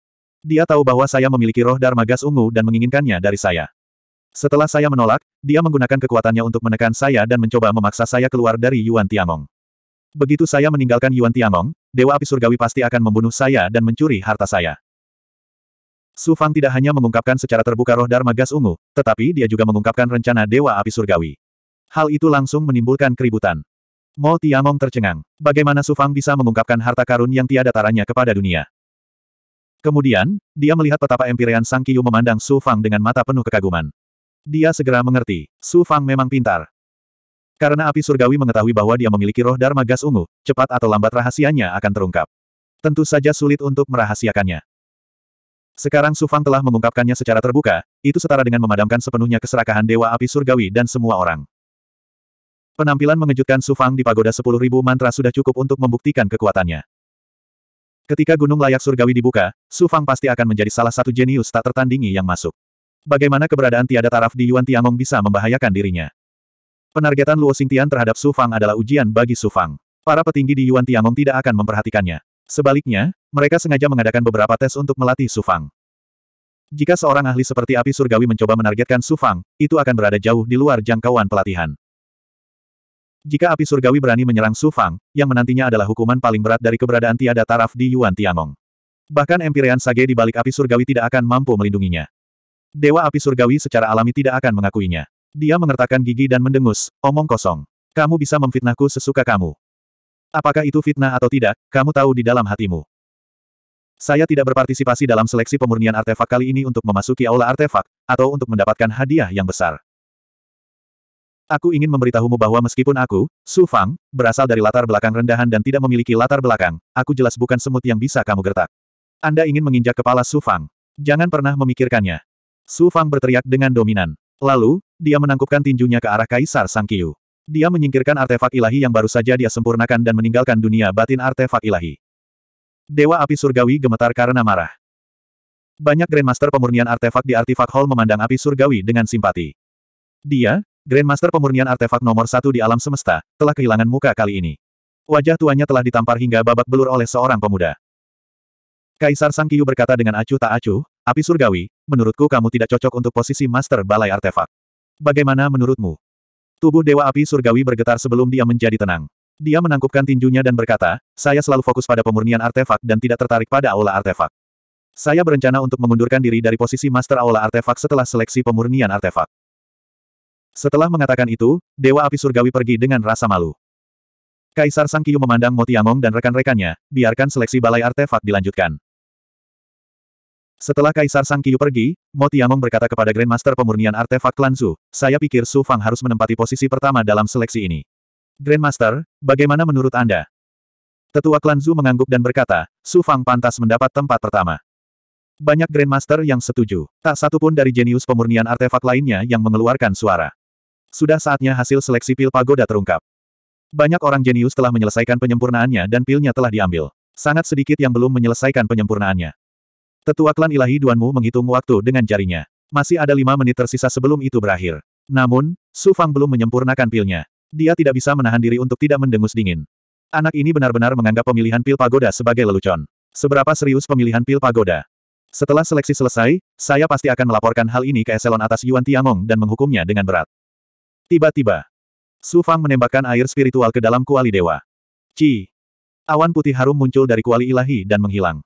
Dia tahu bahwa saya memiliki roh Dharma Gas Ungu dan menginginkannya dari saya. Setelah saya menolak, dia menggunakan kekuatannya untuk menekan saya dan mencoba memaksa saya keluar dari Yuan Tiamong. Begitu saya meninggalkan Yuan Tiamong, Dewa Api Surgawi pasti akan membunuh saya dan mencuri harta saya. Su Fang tidak hanya mengungkapkan secara terbuka roh Dharma Gas Ungu, tetapi dia juga mengungkapkan rencana Dewa Api Surgawi. Hal itu langsung menimbulkan keributan. Mo Tiamong tercengang. Bagaimana Su Fang bisa mengungkapkan harta karun yang tiada taranya kepada dunia? Kemudian, dia melihat petapa empirian Sang Kiyu memandang Su Fang dengan mata penuh kekaguman. Dia segera mengerti, Su Fang memang pintar. Karena api surgawi mengetahui bahwa dia memiliki roh Dharma Gas Ungu, cepat atau lambat rahasianya akan terungkap. Tentu saja sulit untuk merahasiakannya. Sekarang Su Fang telah mengungkapkannya secara terbuka, itu setara dengan memadamkan sepenuhnya keserakahan Dewa Api Surgawi dan semua orang. Penampilan mengejutkan Su Fang di pagoda 10.000 mantra sudah cukup untuk membuktikan kekuatannya. Ketika gunung layak surgawi dibuka, Su Fang pasti akan menjadi salah satu jenius tak tertandingi yang masuk bagaimana keberadaan tiada taraf di Yuan Tiangong bisa membahayakan dirinya. Penargetan Luo Xingtian terhadap Su Fang adalah ujian bagi Su Fang. Para petinggi di Yuan Tiangong tidak akan memperhatikannya. Sebaliknya, mereka sengaja mengadakan beberapa tes untuk melatih Su Fang. Jika seorang ahli seperti api surgawi mencoba menargetkan Su Fang, itu akan berada jauh di luar jangkauan pelatihan. Jika api surgawi berani menyerang Su Fang, yang menantinya adalah hukuman paling berat dari keberadaan tiada taraf di Yuan Tiangong. Bahkan Empyrean Sage di balik api surgawi tidak akan mampu melindunginya. Dewa api surgawi secara alami tidak akan mengakuinya. Dia mengertakkan gigi dan mendengus, omong kosong. Kamu bisa memfitnahku sesuka kamu. Apakah itu fitnah atau tidak, kamu tahu di dalam hatimu. Saya tidak berpartisipasi dalam seleksi pemurnian artefak kali ini untuk memasuki aula artefak, atau untuk mendapatkan hadiah yang besar. Aku ingin memberitahumu bahwa meskipun aku, Su Fang, berasal dari latar belakang rendahan dan tidak memiliki latar belakang, aku jelas bukan semut yang bisa kamu gertak. Anda ingin menginjak kepala Su Fang. Jangan pernah memikirkannya. Su Fang berteriak dengan dominan. Lalu, dia menangkupkan tinjunya ke arah Kaisar Sang Kiyu. Dia menyingkirkan artefak ilahi yang baru saja dia sempurnakan dan meninggalkan dunia batin artefak ilahi. Dewa api surgawi gemetar karena marah. Banyak Grandmaster pemurnian artefak di artefak hall memandang api surgawi dengan simpati. Dia, Grandmaster pemurnian artefak nomor satu di alam semesta, telah kehilangan muka kali ini. Wajah tuanya telah ditampar hingga babak belur oleh seorang pemuda. Kaisar Sang Kiyu berkata dengan acuh tak acuh, api surgawi, menurutku kamu tidak cocok untuk posisi Master Balai Artefak. Bagaimana menurutmu? Tubuh Dewa Api Surgawi bergetar sebelum dia menjadi tenang. Dia menangkupkan tinjunya dan berkata, saya selalu fokus pada pemurnian artefak dan tidak tertarik pada aula artefak. Saya berencana untuk mengundurkan diri dari posisi Master Aula Artefak setelah seleksi pemurnian artefak. Setelah mengatakan itu, Dewa Api Surgawi pergi dengan rasa malu. Kaisar Sang Kiyu memandang Motiamong dan rekan-rekannya, biarkan seleksi balai artefak dilanjutkan. Setelah Kaisar Sang Kiyu pergi, Mo Tiamong berkata kepada Grandmaster pemurnian artefak klan Zhu, saya pikir Su Fang harus menempati posisi pertama dalam seleksi ini. Grandmaster, bagaimana menurut Anda? Tetua klan Zhu mengangguk dan berkata, Su Fang pantas mendapat tempat pertama. Banyak Grandmaster yang setuju. Tak satu pun dari jenius pemurnian artefak lainnya yang mengeluarkan suara. Sudah saatnya hasil seleksi pil pagoda terungkap. Banyak orang jenius telah menyelesaikan penyempurnaannya dan pilnya telah diambil. Sangat sedikit yang belum menyelesaikan penyempurnaannya. Tetua klan ilahi Duanmu menghitung waktu dengan jarinya. Masih ada lima menit tersisa sebelum itu berakhir. Namun, Su Fang belum menyempurnakan pilnya. Dia tidak bisa menahan diri untuk tidak mendengus dingin. Anak ini benar-benar menganggap pemilihan pil pagoda sebagai lelucon. Seberapa serius pemilihan pil pagoda? Setelah seleksi selesai, saya pasti akan melaporkan hal ini ke eselon atas Yuan Tiangong dan menghukumnya dengan berat. Tiba-tiba, Su Fang menembakkan air spiritual ke dalam kuali dewa. Ci. Awan putih harum muncul dari kuali ilahi dan menghilang.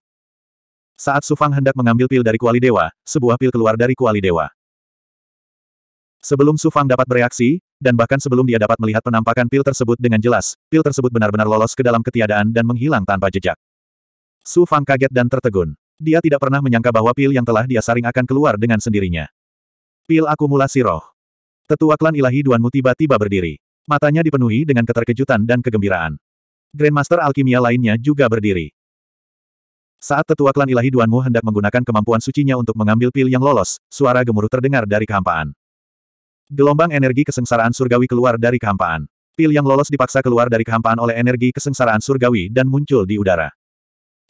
Saat Sufang hendak mengambil pil dari kuali dewa, sebuah pil keluar dari kuali dewa. Sebelum Sufang dapat bereaksi, dan bahkan sebelum dia dapat melihat penampakan pil tersebut dengan jelas, pil tersebut benar-benar lolos ke dalam ketiadaan dan menghilang tanpa jejak. Sufang kaget dan tertegun. Dia tidak pernah menyangka bahwa pil yang telah dia saring akan keluar dengan sendirinya. Pil akumulasi roh. Tetua klan ilahi Duanmu tiba-tiba berdiri. Matanya dipenuhi dengan keterkejutan dan kegembiraan. Grandmaster alkimia lainnya juga berdiri. Saat tetua klan ilahi Duanmu hendak menggunakan kemampuan sucinya untuk mengambil pil yang lolos, suara gemuruh terdengar dari kehampaan. Gelombang energi kesengsaraan surgawi keluar dari kehampaan. Pil yang lolos dipaksa keluar dari kehampaan oleh energi kesengsaraan surgawi dan muncul di udara.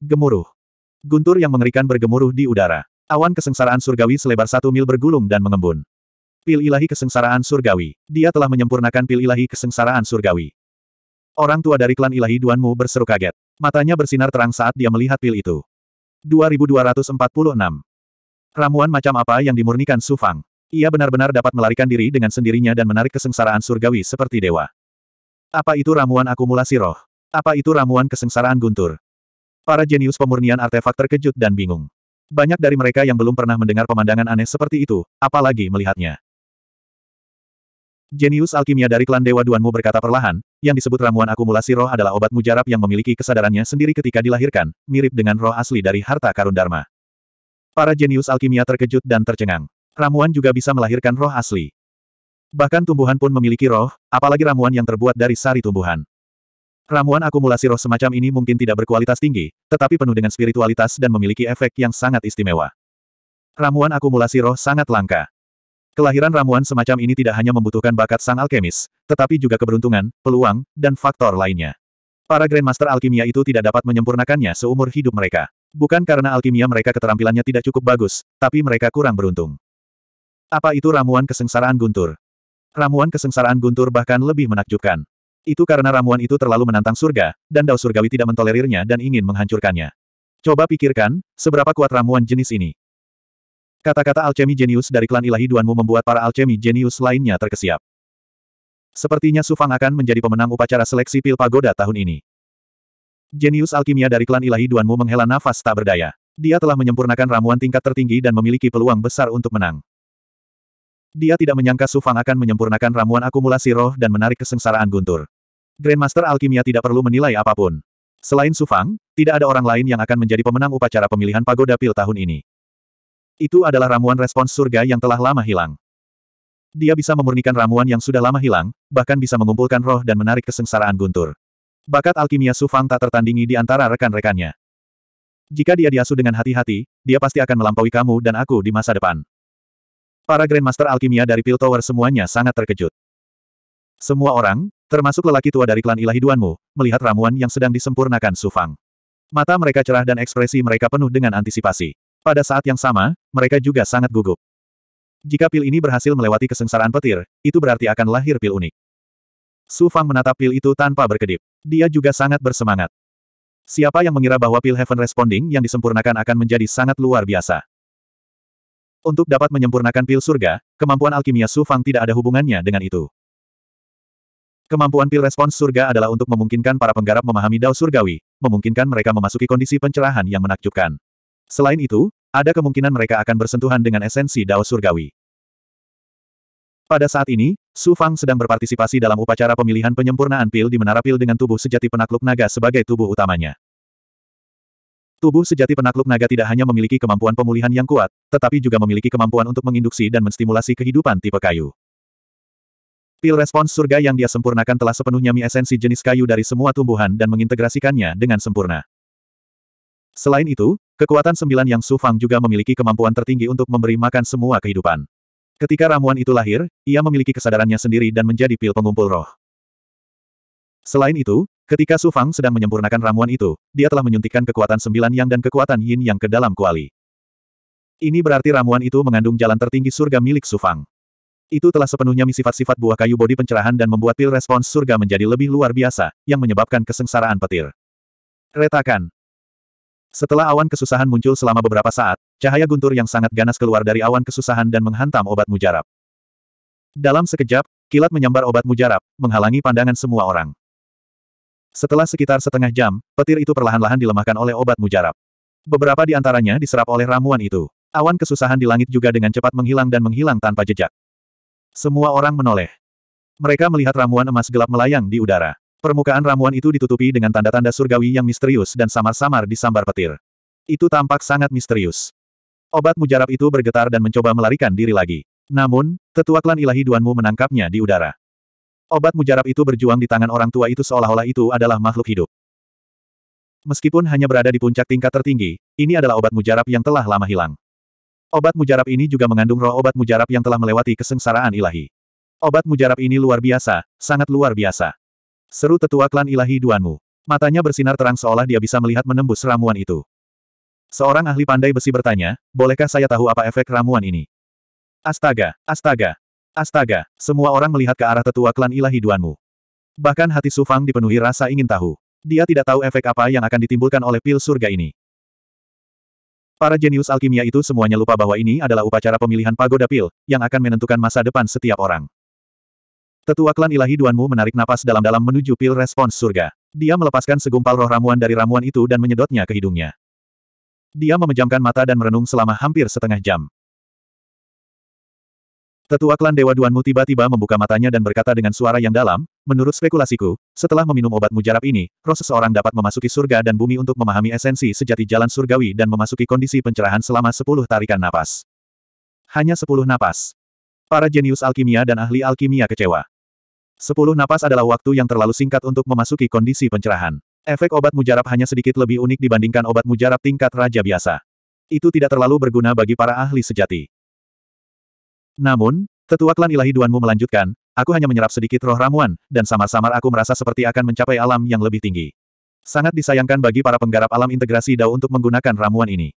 Gemuruh. Guntur yang mengerikan bergemuruh di udara. Awan kesengsaraan surgawi selebar satu mil bergulung dan mengembun. Pil ilahi kesengsaraan surgawi. Dia telah menyempurnakan pil ilahi kesengsaraan surgawi. Orang tua dari klan ilahi Duanmu berseru kaget. Matanya bersinar terang saat dia melihat pil itu. 2246. Ramuan macam apa yang dimurnikan Su Fang? Ia benar-benar dapat melarikan diri dengan sendirinya dan menarik kesengsaraan surgawi seperti dewa. Apa itu ramuan akumulasi roh? Apa itu ramuan kesengsaraan guntur? Para jenius pemurnian artefak terkejut dan bingung. Banyak dari mereka yang belum pernah mendengar pemandangan aneh seperti itu, apalagi melihatnya. Jenius alkimia dari klan Dewa Duanmu berkata perlahan, yang disebut ramuan akumulasi roh adalah obat mujarab yang memiliki kesadarannya sendiri ketika dilahirkan, mirip dengan roh asli dari harta karun Dharma. Para jenius alkimia terkejut dan tercengang. Ramuan juga bisa melahirkan roh asli. Bahkan tumbuhan pun memiliki roh, apalagi ramuan yang terbuat dari sari tumbuhan. Ramuan akumulasi roh semacam ini mungkin tidak berkualitas tinggi, tetapi penuh dengan spiritualitas dan memiliki efek yang sangat istimewa. Ramuan akumulasi roh sangat langka. Kelahiran ramuan semacam ini tidak hanya membutuhkan bakat sang alkemis, tetapi juga keberuntungan, peluang, dan faktor lainnya. Para Grandmaster Alkimia itu tidak dapat menyempurnakannya seumur hidup mereka. Bukan karena alkimia mereka keterampilannya tidak cukup bagus, tapi mereka kurang beruntung. Apa itu ramuan kesengsaraan guntur? Ramuan kesengsaraan guntur bahkan lebih menakjubkan. Itu karena ramuan itu terlalu menantang surga, dan Dao Surgawi tidak mentolerirnya dan ingin menghancurkannya. Coba pikirkan, seberapa kuat ramuan jenis ini. Kata-kata alchemy jenius dari klan ilahi Duanmu membuat para alchemy jenius lainnya terkesiap. Sepertinya Sufang akan menjadi pemenang upacara seleksi pil pagoda tahun ini. Jenius alkimia dari klan ilahi Duanmu menghela nafas tak berdaya. Dia telah menyempurnakan ramuan tingkat tertinggi dan memiliki peluang besar untuk menang. Dia tidak menyangka Sufang akan menyempurnakan ramuan akumulasi roh dan menarik kesengsaraan guntur. Grandmaster Alkimia tidak perlu menilai apapun. Selain Sufang, tidak ada orang lain yang akan menjadi pemenang upacara pemilihan pagoda pil tahun ini. Itu adalah ramuan respons surga yang telah lama hilang. Dia bisa memurnikan ramuan yang sudah lama hilang, bahkan bisa mengumpulkan roh dan menarik kesengsaraan guntur. Bakat alkimia Sufang tak tertandingi di antara rekan-rekannya. Jika dia diasuh dengan hati-hati, dia pasti akan melampaui kamu dan aku di masa depan. Para Grandmaster Alkimia dari Pil Tower semuanya sangat terkejut. Semua orang, termasuk lelaki tua dari klan ilahi Duanmu, melihat ramuan yang sedang disempurnakan Sufang. Mata mereka cerah dan ekspresi mereka penuh dengan antisipasi. Pada saat yang sama, mereka juga sangat gugup. Jika pil ini berhasil melewati kesengsaraan petir, itu berarti akan lahir pil unik. Su Fang menatap pil itu tanpa berkedip. Dia juga sangat bersemangat. Siapa yang mengira bahwa pil Heaven Responding yang disempurnakan akan menjadi sangat luar biasa. Untuk dapat menyempurnakan pil surga, kemampuan alkimia Su Fang tidak ada hubungannya dengan itu. Kemampuan pil respons surga adalah untuk memungkinkan para penggarap memahami dao surgawi, memungkinkan mereka memasuki kondisi pencerahan yang menakjubkan. Selain itu, ada kemungkinan mereka akan bersentuhan dengan esensi Dao Surgawi. Pada saat ini, Su Fang sedang berpartisipasi dalam upacara pemilihan penyempurnaan pil di Menara Pil dengan tubuh sejati penakluk naga sebagai tubuh utamanya. Tubuh sejati penakluk naga tidak hanya memiliki kemampuan pemulihan yang kuat, tetapi juga memiliki kemampuan untuk menginduksi dan menstimulasi kehidupan tipe kayu. Pil respons surga yang dia sempurnakan telah sepenuhnya mi esensi jenis kayu dari semua tumbuhan dan mengintegrasikannya dengan sempurna. Selain itu, Kekuatan sembilan yang Su Fang juga memiliki kemampuan tertinggi untuk memberi makan semua kehidupan. Ketika ramuan itu lahir, ia memiliki kesadarannya sendiri dan menjadi pil pengumpul roh. Selain itu, ketika Su Fang sedang menyempurnakan ramuan itu, dia telah menyuntikkan kekuatan sembilan yang dan kekuatan yin yang ke dalam kuali. Ini berarti ramuan itu mengandung jalan tertinggi surga milik Su Fang. Itu telah sepenuhnya misi sifat-sifat buah kayu bodi pencerahan dan membuat pil respons surga menjadi lebih luar biasa, yang menyebabkan kesengsaraan petir. Retakan. Setelah awan kesusahan muncul selama beberapa saat, cahaya guntur yang sangat ganas keluar dari awan kesusahan dan menghantam obat mujarab. Dalam sekejap, kilat menyambar obat mujarab, menghalangi pandangan semua orang. Setelah sekitar setengah jam, petir itu perlahan-lahan dilemahkan oleh obat mujarab. Beberapa di antaranya diserap oleh ramuan itu. Awan kesusahan di langit juga dengan cepat menghilang dan menghilang tanpa jejak. Semua orang menoleh. Mereka melihat ramuan emas gelap melayang di udara. Permukaan ramuan itu ditutupi dengan tanda-tanda surgawi yang misterius dan samar-samar disambar petir. Itu tampak sangat misterius. Obat mujarab itu bergetar dan mencoba melarikan diri lagi. Namun, tetua klan ilahi Duanmu menangkapnya di udara. Obat mujarab itu berjuang di tangan orang tua itu seolah-olah itu adalah makhluk hidup. Meskipun hanya berada di puncak tingkat tertinggi, ini adalah obat mujarab yang telah lama hilang. Obat mujarab ini juga mengandung roh obat mujarab yang telah melewati kesengsaraan ilahi. Obat mujarab ini luar biasa, sangat luar biasa. Seru tetua klan ilahi Duanmu. Matanya bersinar terang seolah dia bisa melihat menembus ramuan itu. Seorang ahli pandai besi bertanya, bolehkah saya tahu apa efek ramuan ini? Astaga, astaga, astaga, semua orang melihat ke arah tetua klan ilahi Duanmu. Bahkan hati Sufang dipenuhi rasa ingin tahu. Dia tidak tahu efek apa yang akan ditimbulkan oleh pil surga ini. Para jenius alkimia itu semuanya lupa bahwa ini adalah upacara pemilihan pagoda pil, yang akan menentukan masa depan setiap orang. Tetua klan ilahi Duanmu menarik napas dalam-dalam menuju pil respons surga. Dia melepaskan segumpal roh ramuan dari ramuan itu dan menyedotnya ke hidungnya. Dia memejamkan mata dan merenung selama hampir setengah jam. Tetua klan Dewa Duanmu tiba-tiba membuka matanya dan berkata dengan suara yang dalam, menurut spekulasiku, setelah meminum obat mujarab ini, roh seseorang dapat memasuki surga dan bumi untuk memahami esensi sejati jalan surgawi dan memasuki kondisi pencerahan selama sepuluh tarikan napas. Hanya sepuluh napas. Para jenius alkimia dan ahli alkimia kecewa. Sepuluh napas adalah waktu yang terlalu singkat untuk memasuki kondisi pencerahan. Efek obat mujarab hanya sedikit lebih unik dibandingkan obat mujarab tingkat raja biasa. Itu tidak terlalu berguna bagi para ahli sejati. Namun, tetua klan ilahi Duanmu melanjutkan, aku hanya menyerap sedikit roh ramuan, dan samar-samar aku merasa seperti akan mencapai alam yang lebih tinggi. Sangat disayangkan bagi para penggarap alam integrasi Dao untuk menggunakan ramuan ini.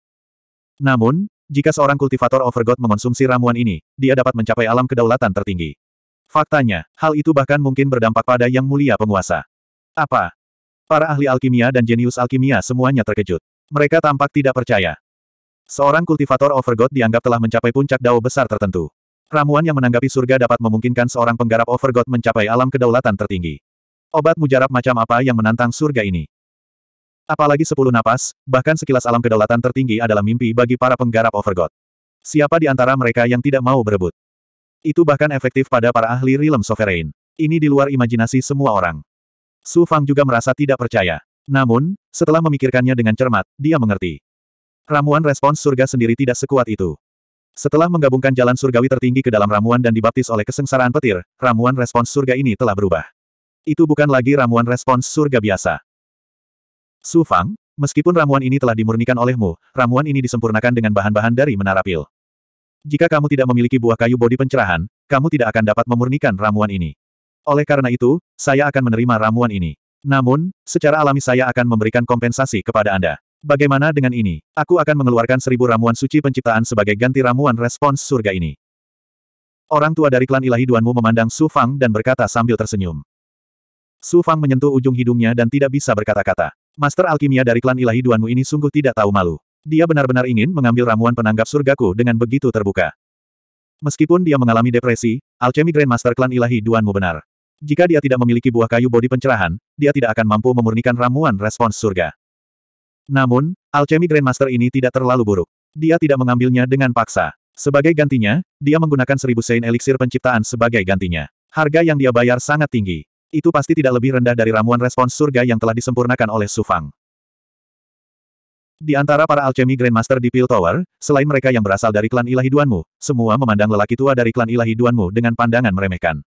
Namun, jika seorang kultivator Overgod mengonsumsi ramuan ini, dia dapat mencapai alam kedaulatan tertinggi. Faktanya, hal itu bahkan mungkin berdampak pada yang mulia penguasa. Apa? Para ahli alkimia dan jenius alkimia semuanya terkejut. Mereka tampak tidak percaya. Seorang kultivator Overgod dianggap telah mencapai puncak dao besar tertentu. Ramuan yang menanggapi surga dapat memungkinkan seorang penggarap Overgod mencapai alam kedaulatan tertinggi. Obat mujarab macam apa yang menantang surga ini? Apalagi sepuluh napas, bahkan sekilas alam kedaulatan tertinggi adalah mimpi bagi para penggarap Overgod. Siapa di antara mereka yang tidak mau berebut? Itu bahkan efektif pada para ahli Realm Sovereign. Ini di luar imajinasi semua orang. Su Fang juga merasa tidak percaya. Namun, setelah memikirkannya dengan cermat, dia mengerti. Ramuan respons surga sendiri tidak sekuat itu. Setelah menggabungkan jalan surgawi tertinggi ke dalam ramuan dan dibaptis oleh kesengsaraan petir, ramuan respons surga ini telah berubah. Itu bukan lagi ramuan respons surga biasa. Su Fang, meskipun ramuan ini telah dimurnikan olehmu, ramuan ini disempurnakan dengan bahan-bahan dari menara pil. Jika kamu tidak memiliki buah kayu bodi pencerahan, kamu tidak akan dapat memurnikan ramuan ini. Oleh karena itu, saya akan menerima ramuan ini. Namun, secara alami saya akan memberikan kompensasi kepada Anda. Bagaimana dengan ini? Aku akan mengeluarkan seribu ramuan suci penciptaan sebagai ganti ramuan respons surga ini. Orang tua dari klan ilahi Duanmu memandang Su Fang dan berkata sambil tersenyum. Su Fang menyentuh ujung hidungnya dan tidak bisa berkata-kata. Master alkimia dari klan ilahi Duanmu ini sungguh tidak tahu malu. Dia benar-benar ingin mengambil ramuan penanggap surgaku dengan begitu terbuka. Meskipun dia mengalami depresi, alchemy Grandmaster Klan ilahi Duanmu benar. Jika dia tidak memiliki buah kayu bodi pencerahan, dia tidak akan mampu memurnikan ramuan respons surga. Namun, alchemy Grandmaster ini tidak terlalu buruk. Dia tidak mengambilnya dengan paksa. Sebagai gantinya, dia menggunakan seribu sein eliksir penciptaan sebagai gantinya. Harga yang dia bayar sangat tinggi. Itu pasti tidak lebih rendah dari ramuan respons surga yang telah disempurnakan oleh Sufang. Di antara para alchemy Grandmaster di Pill Tower, selain mereka yang berasal dari klan ilahi Duanmu, semua memandang lelaki tua dari klan ilahi Duanmu dengan pandangan meremehkan.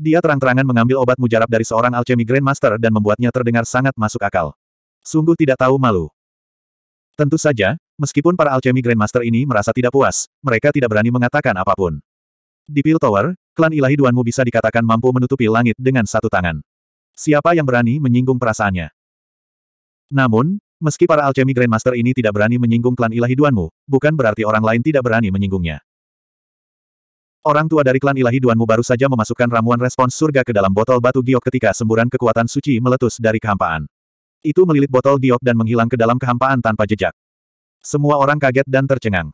Dia terang-terangan mengambil obat mujarab dari seorang alchemy Grandmaster dan membuatnya terdengar sangat masuk akal. Sungguh tidak tahu malu. Tentu saja, meskipun para alchemy Grandmaster ini merasa tidak puas, mereka tidak berani mengatakan apapun. Di Pill Tower, klan ilahi Duanmu bisa dikatakan mampu menutupi langit dengan satu tangan. Siapa yang berani menyinggung perasaannya? Namun, Meski para alchemy grandmaster ini tidak berani menyinggung klan ilahi Duanmu, bukan berarti orang lain tidak berani menyinggungnya. Orang tua dari klan ilahi Duanmu baru saja memasukkan ramuan respons surga ke dalam botol batu giok ketika semburan kekuatan suci meletus dari kehampaan. Itu melilit botol giok dan menghilang ke dalam kehampaan tanpa jejak. Semua orang kaget dan tercengang.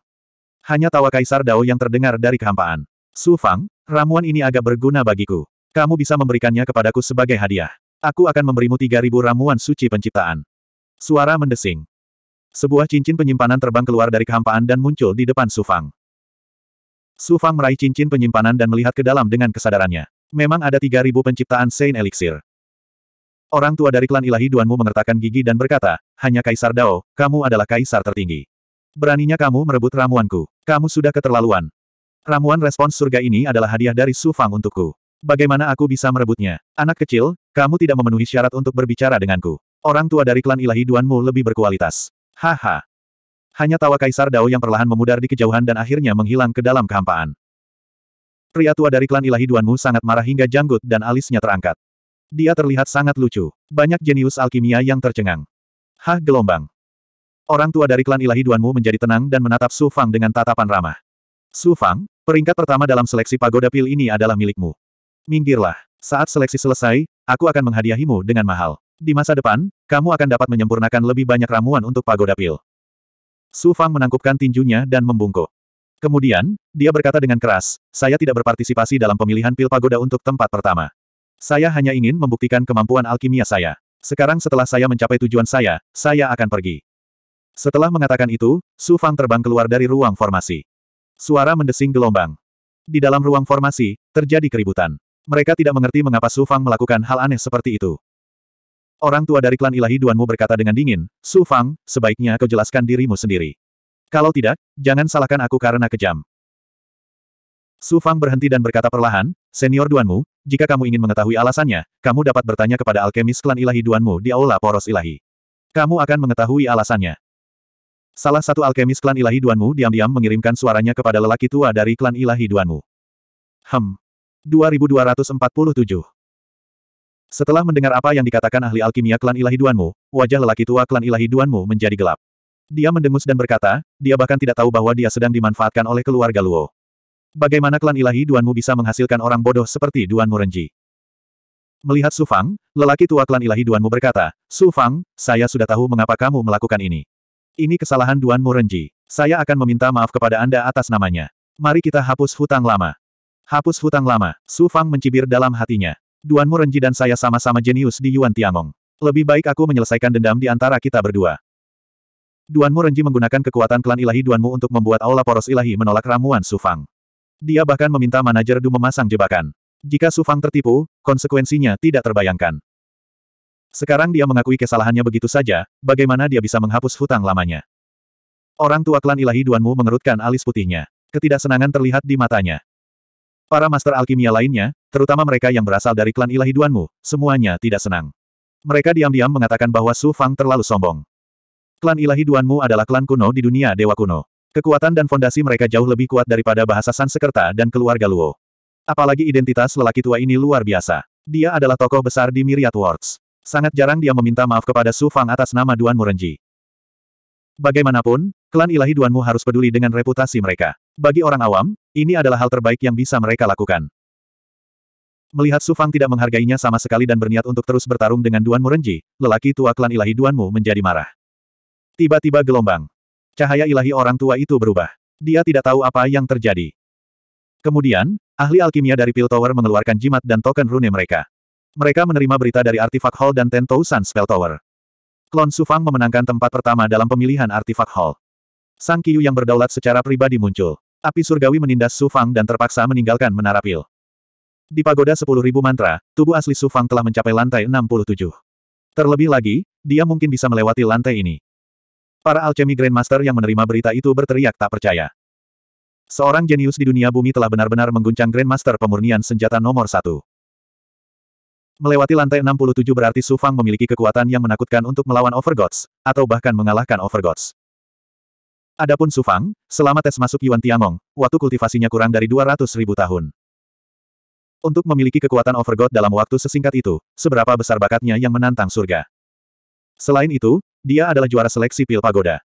Hanya tawa Kaisar Dao yang terdengar dari kehampaan. Su Fang, ramuan ini agak berguna bagiku. Kamu bisa memberikannya kepadaku sebagai hadiah. Aku akan memberimu 3.000 ramuan suci penciptaan. Suara mendesing. Sebuah cincin penyimpanan terbang keluar dari kehampaan dan muncul di depan Sufang. Sufang meraih cincin penyimpanan dan melihat ke dalam dengan kesadarannya. Memang ada 3.000 penciptaan Saint Elixir. Orang tua dari klan ilahi Duanmu mengertakkan gigi dan berkata, hanya Kaisar Dao, kamu adalah Kaisar tertinggi. Beraninya kamu merebut ramuanku. Kamu sudah keterlaluan. Ramuan respons surga ini adalah hadiah dari Sufang untukku. Bagaimana aku bisa merebutnya? Anak kecil, kamu tidak memenuhi syarat untuk berbicara denganku. Orang tua dari klan ilahi Duanmu lebih berkualitas. Haha. Hanya tawa Kaisar Dao yang perlahan memudar di kejauhan dan akhirnya menghilang ke dalam kehampaan. Pria tua dari klan ilahi Duanmu sangat marah hingga janggut dan alisnya terangkat. Dia terlihat sangat lucu. Banyak jenius alkimia yang tercengang. Hah gelombang. Orang tua dari klan ilahi Duanmu menjadi tenang dan menatap Su Fang dengan tatapan ramah. Su Fang, peringkat pertama dalam seleksi pagoda pil ini adalah milikmu. Minggirlah. Saat seleksi selesai, aku akan menghadiahimu dengan mahal. Di masa depan, kamu akan dapat menyempurnakan lebih banyak ramuan untuk pagoda pil. Su Fang menangkupkan tinjunya dan membungkuk. Kemudian, dia berkata dengan keras, saya tidak berpartisipasi dalam pemilihan pil pagoda untuk tempat pertama. Saya hanya ingin membuktikan kemampuan alkimia saya. Sekarang setelah saya mencapai tujuan saya, saya akan pergi. Setelah mengatakan itu, Su Fang terbang keluar dari ruang formasi. Suara mendesing gelombang. Di dalam ruang formasi, terjadi keributan. Mereka tidak mengerti mengapa Su Fang melakukan hal aneh seperti itu. Orang tua dari klan ilahi Duanmu berkata dengan dingin, Su Fang, sebaiknya kau jelaskan dirimu sendiri. Kalau tidak, jangan salahkan aku karena kejam. Su Fang berhenti dan berkata perlahan, Senior Duanmu, jika kamu ingin mengetahui alasannya, kamu dapat bertanya kepada alkemis klan ilahi Duanmu di Aula Poros Ilahi. Kamu akan mengetahui alasannya. Salah satu alkemis klan ilahi Duanmu diam-diam mengirimkan suaranya kepada lelaki tua dari klan ilahi Duanmu. Hem. 2247 setelah mendengar apa yang dikatakan ahli alkimia klan ilahi Duanmu, wajah lelaki tua klan ilahi Duanmu menjadi gelap. Dia mendengus dan berkata, dia bahkan tidak tahu bahwa dia sedang dimanfaatkan oleh keluarga Luo. Bagaimana klan ilahi Duanmu bisa menghasilkan orang bodoh seperti Duanmu Renji? Melihat Su Fang, lelaki tua klan ilahi Duanmu berkata, Su Fang, saya sudah tahu mengapa kamu melakukan ini. Ini kesalahan Duanmu Renji. Saya akan meminta maaf kepada Anda atas namanya. Mari kita hapus hutang lama. Hapus hutang lama, Su Fang mencibir dalam hatinya. Duan Murenji dan saya sama-sama jenius di Yuan Tiangong. Lebih baik aku menyelesaikan dendam di antara kita berdua. Duan Murenji menggunakan kekuatan klan ilahi Duanmu untuk membuat aula poros ilahi menolak ramuan Sufang. Dia bahkan meminta manajer Du memasang jebakan. Jika Sufang tertipu, konsekuensinya tidak terbayangkan. Sekarang dia mengakui kesalahannya begitu saja, bagaimana dia bisa menghapus hutang lamanya. Orang tua klan ilahi Duanmu mengerutkan alis putihnya. Ketidaksenangan terlihat di matanya. Para master alkimia lainnya, terutama mereka yang berasal dari klan ilahi Duanmu, semuanya tidak senang. Mereka diam-diam mengatakan bahwa Su Fang terlalu sombong. Klan ilahi Duanmu adalah klan kuno di dunia dewa kuno. Kekuatan dan fondasi mereka jauh lebih kuat daripada bahasa Sansekerta dan keluarga Luo. Apalagi identitas lelaki tua ini luar biasa. Dia adalah tokoh besar di Myriad Worlds. Sangat jarang dia meminta maaf kepada Su Fang atas nama Duan Murenji. Bagaimanapun, Klan ilahi Duanmu harus peduli dengan reputasi mereka. Bagi orang awam, ini adalah hal terbaik yang bisa mereka lakukan. Melihat Sufang tidak menghargainya sama sekali dan berniat untuk terus bertarung dengan Duan Renji, lelaki tua klan ilahi Duanmu menjadi marah. Tiba-tiba gelombang. Cahaya ilahi orang tua itu berubah. Dia tidak tahu apa yang terjadi. Kemudian, ahli alkimia dari Pil Tower mengeluarkan jimat dan token rune mereka. Mereka menerima berita dari Artifact Hall dan Ten Thousand Spell Tower. Klon Sufang memenangkan tempat pertama dalam pemilihan Artifact Hall. Sang Kiyu yang berdaulat secara pribadi muncul. Api surgawi menindas Su Fang dan terpaksa meninggalkan menara pil. Di pagoda 10.000 mantra, tubuh asli Su Fang telah mencapai lantai 67. Terlebih lagi, dia mungkin bisa melewati lantai ini. Para alchemy grandmaster yang menerima berita itu berteriak tak percaya. Seorang jenius di dunia bumi telah benar-benar mengguncang grandmaster pemurnian senjata nomor satu. Melewati lantai 67 berarti Su Fang memiliki kekuatan yang menakutkan untuk melawan Overgods, atau bahkan mengalahkan Overgods. Adapun Sufang, selama tes masuk Yuan Tiangong, waktu kultivasinya kurang dari 200 ribu tahun. Untuk memiliki kekuatan Overgod dalam waktu sesingkat itu, seberapa besar bakatnya yang menantang surga. Selain itu, dia adalah juara seleksi pil pagoda.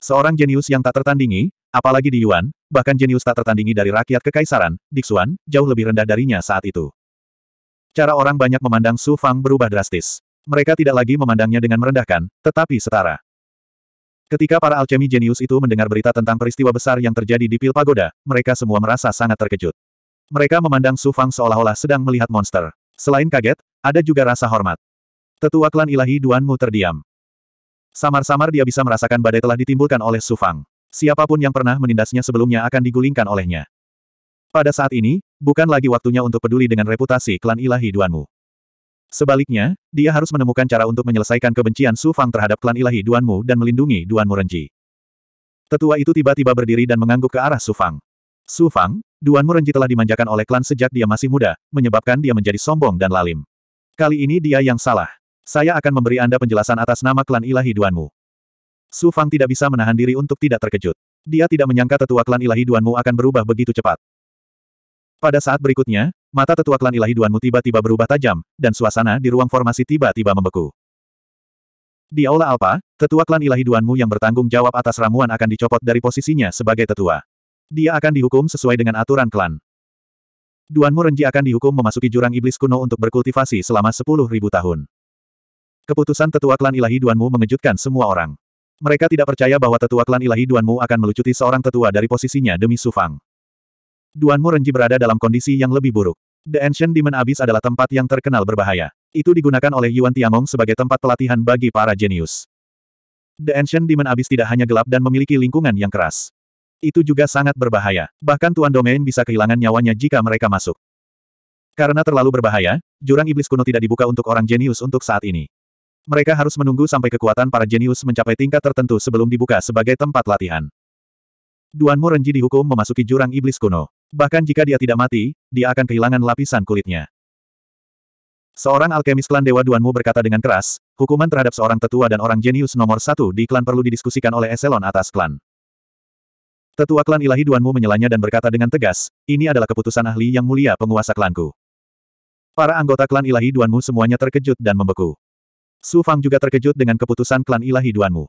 Seorang jenius yang tak tertandingi, apalagi di Yuan, bahkan jenius tak tertandingi dari rakyat kekaisaran, Dixuan, jauh lebih rendah darinya saat itu. Cara orang banyak memandang Su Fang berubah drastis. Mereka tidak lagi memandangnya dengan merendahkan, tetapi setara. Ketika para alchemy jenius itu mendengar berita tentang peristiwa besar yang terjadi di Pil Pagoda, mereka semua merasa sangat terkejut. Mereka memandang Su Fang seolah-olah sedang melihat monster. Selain kaget, ada juga rasa hormat. Tetua klan ilahi Duanmu terdiam. Samar-samar dia bisa merasakan badai telah ditimbulkan oleh Su Fang. Siapapun yang pernah menindasnya sebelumnya akan digulingkan olehnya. Pada saat ini, bukan lagi waktunya untuk peduli dengan reputasi klan ilahi Duanmu. Sebaliknya, dia harus menemukan cara untuk menyelesaikan kebencian Su Fang terhadap klan ilahi Duanmu dan melindungi Duanmu Renji. Tetua itu tiba-tiba berdiri dan mengangguk ke arah Su Fang. Su Fang, Duanmu Renji telah dimanjakan oleh klan sejak dia masih muda, menyebabkan dia menjadi sombong dan lalim. Kali ini dia yang salah. Saya akan memberi Anda penjelasan atas nama klan ilahi Duanmu. Su Fang tidak bisa menahan diri untuk tidak terkejut. Dia tidak menyangka tetua klan ilahi Duanmu akan berubah begitu cepat. Pada saat berikutnya, mata tetua klan ilahi Duanmu tiba-tiba berubah tajam, dan suasana di ruang formasi tiba-tiba membeku. Di Aula Alpa, tetua klan ilahi Duanmu yang bertanggung jawab atas ramuan akan dicopot dari posisinya sebagai tetua. Dia akan dihukum sesuai dengan aturan klan. Duanmu Renji akan dihukum memasuki jurang iblis kuno untuk berkultivasi selama 10.000 tahun. Keputusan tetua klan ilahi Duanmu mengejutkan semua orang. Mereka tidak percaya bahwa tetua klan ilahi Duanmu akan melucuti seorang tetua dari posisinya demi Sufang. Duan Mo berada dalam kondisi yang lebih buruk. The Ancient Demon Abyss adalah tempat yang terkenal berbahaya. Itu digunakan oleh Yuan Tiamong sebagai tempat pelatihan bagi para jenius. The Ancient Demon Abyss tidak hanya gelap dan memiliki lingkungan yang keras. Itu juga sangat berbahaya. Bahkan Tuan Domain bisa kehilangan nyawanya jika mereka masuk. Karena terlalu berbahaya, jurang iblis kuno tidak dibuka untuk orang jenius untuk saat ini. Mereka harus menunggu sampai kekuatan para jenius mencapai tingkat tertentu sebelum dibuka sebagai tempat latihan. Duan Mo dihukum memasuki jurang iblis kuno. Bahkan jika dia tidak mati, dia akan kehilangan lapisan kulitnya. Seorang alkemis klan Dewa Duanmu berkata dengan keras, hukuman terhadap seorang tetua dan orang jenius nomor satu di klan perlu didiskusikan oleh eselon atas klan. Tetua klan ilahi Duanmu menyelanya dan berkata dengan tegas, ini adalah keputusan ahli yang mulia penguasa klanku. Para anggota klan ilahi Duanmu semuanya terkejut dan membeku. Su Fang juga terkejut dengan keputusan klan ilahi Duanmu.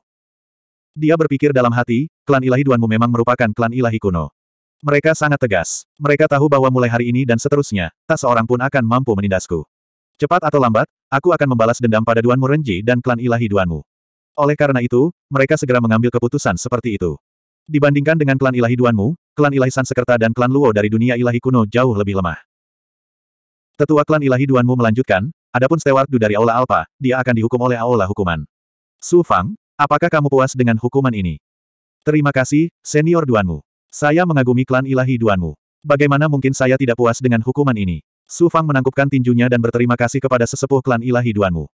Dia berpikir dalam hati, klan ilahi Duanmu memang merupakan klan ilahi kuno. Mereka sangat tegas. Mereka tahu bahwa mulai hari ini dan seterusnya, tak seorang pun akan mampu menindasku. Cepat atau lambat, aku akan membalas dendam pada Duan Murenji dan klan ilahi Duanmu. Oleh karena itu, mereka segera mengambil keputusan seperti itu. Dibandingkan dengan klan ilahi Duanmu, klan ilahi Sansekerta dan klan Luo dari dunia ilahi kuno jauh lebih lemah. Tetua klan ilahi Duanmu melanjutkan, adapun Stewart Du dari Aula Alpa, dia akan dihukum oleh Aula Hukuman. Su Fang, apakah kamu puas dengan hukuman ini? Terima kasih, senior Duanmu. Saya mengagumi klan ilahi Duanmu. Bagaimana mungkin saya tidak puas dengan hukuman ini? Su Fang menangkupkan tinjunya dan berterima kasih kepada sesepuh klan ilahi Duanmu.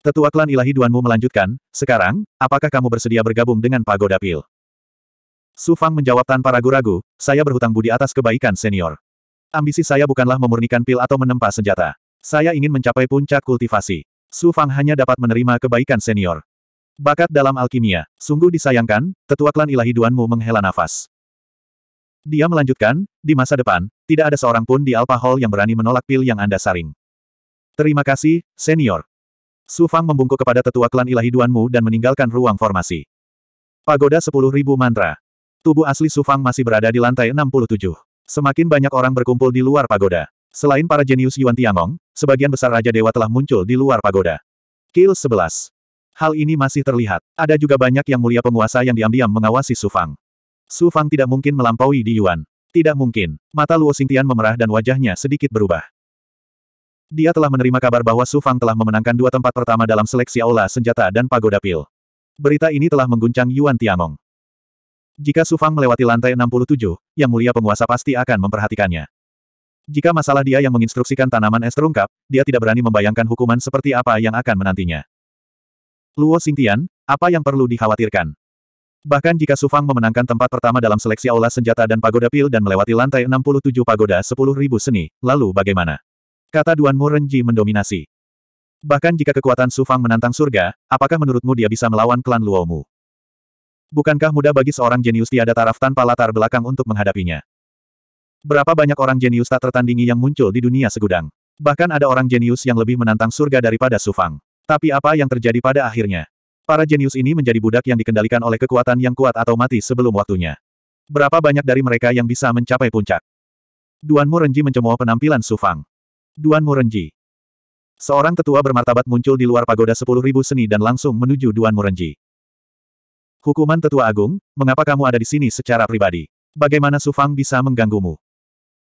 Tetua klan ilahi Duanmu melanjutkan, sekarang, apakah kamu bersedia bergabung dengan Pagoda Pil? Su Fang menjawab tanpa ragu-ragu, saya berhutang budi atas kebaikan senior. Ambisi saya bukanlah memurnikan pil atau menempa senjata. Saya ingin mencapai puncak kultivasi. Su Fang hanya dapat menerima kebaikan senior. Bakat dalam alkimia, sungguh disayangkan, tetua klan ilahi Duanmu menghela nafas. Dia melanjutkan, di masa depan, tidak ada seorang pun di Alpha Hall yang berani menolak pil yang Anda saring. Terima kasih, senior. Su Fang membungkuk kepada tetua klan ilahi Duanmu dan meninggalkan ruang formasi. Pagoda 10.000 mantra. Tubuh asli Su Fang masih berada di lantai 67. Semakin banyak orang berkumpul di luar pagoda. Selain para jenius Yuan Tiangong, sebagian besar Raja Dewa telah muncul di luar pagoda. Kill 11. Hal ini masih terlihat. Ada juga banyak yang mulia penguasa yang diam-diam mengawasi Su Fang. Su Fang tidak mungkin melampaui di Yuan. Tidak mungkin. Mata Luo Xingtian memerah dan wajahnya sedikit berubah. Dia telah menerima kabar bahwa Su Fang telah memenangkan dua tempat pertama dalam seleksi aula senjata dan pagoda pil. Berita ini telah mengguncang Yuan Tiangong. Jika Su Fang melewati lantai 67, yang mulia penguasa pasti akan memperhatikannya. Jika masalah dia yang menginstruksikan tanaman es terungkap, dia tidak berani membayangkan hukuman seperti apa yang akan menantinya. Luo Xingtian, apa yang perlu dikhawatirkan? Bahkan jika Sufang memenangkan tempat pertama dalam seleksi aula senjata dan pagoda pil dan melewati lantai 67 pagoda 10.000 seni, lalu bagaimana? Kata Duan Murenji mendominasi. Bahkan jika kekuatan Sufang menantang surga, apakah menurutmu dia bisa melawan klan Luomu? Bukankah mudah bagi seorang jenius tiada taraf tanpa latar belakang untuk menghadapinya? Berapa banyak orang jenius tak tertandingi yang muncul di dunia segudang? Bahkan ada orang jenius yang lebih menantang surga daripada Sufang. Tapi apa yang terjadi pada akhirnya? Para jenius ini menjadi budak yang dikendalikan oleh kekuatan yang kuat atau mati sebelum waktunya. Berapa banyak dari mereka yang bisa mencapai puncak? Duan Murenji mencemooh penampilan Sufang. Duan Murenji. Seorang tetua bermartabat muncul di luar pagoda sepuluh ribu seni dan langsung menuju Duan Murenji. Hukuman tetua agung, mengapa kamu ada di sini secara pribadi? Bagaimana Sufang bisa mengganggumu?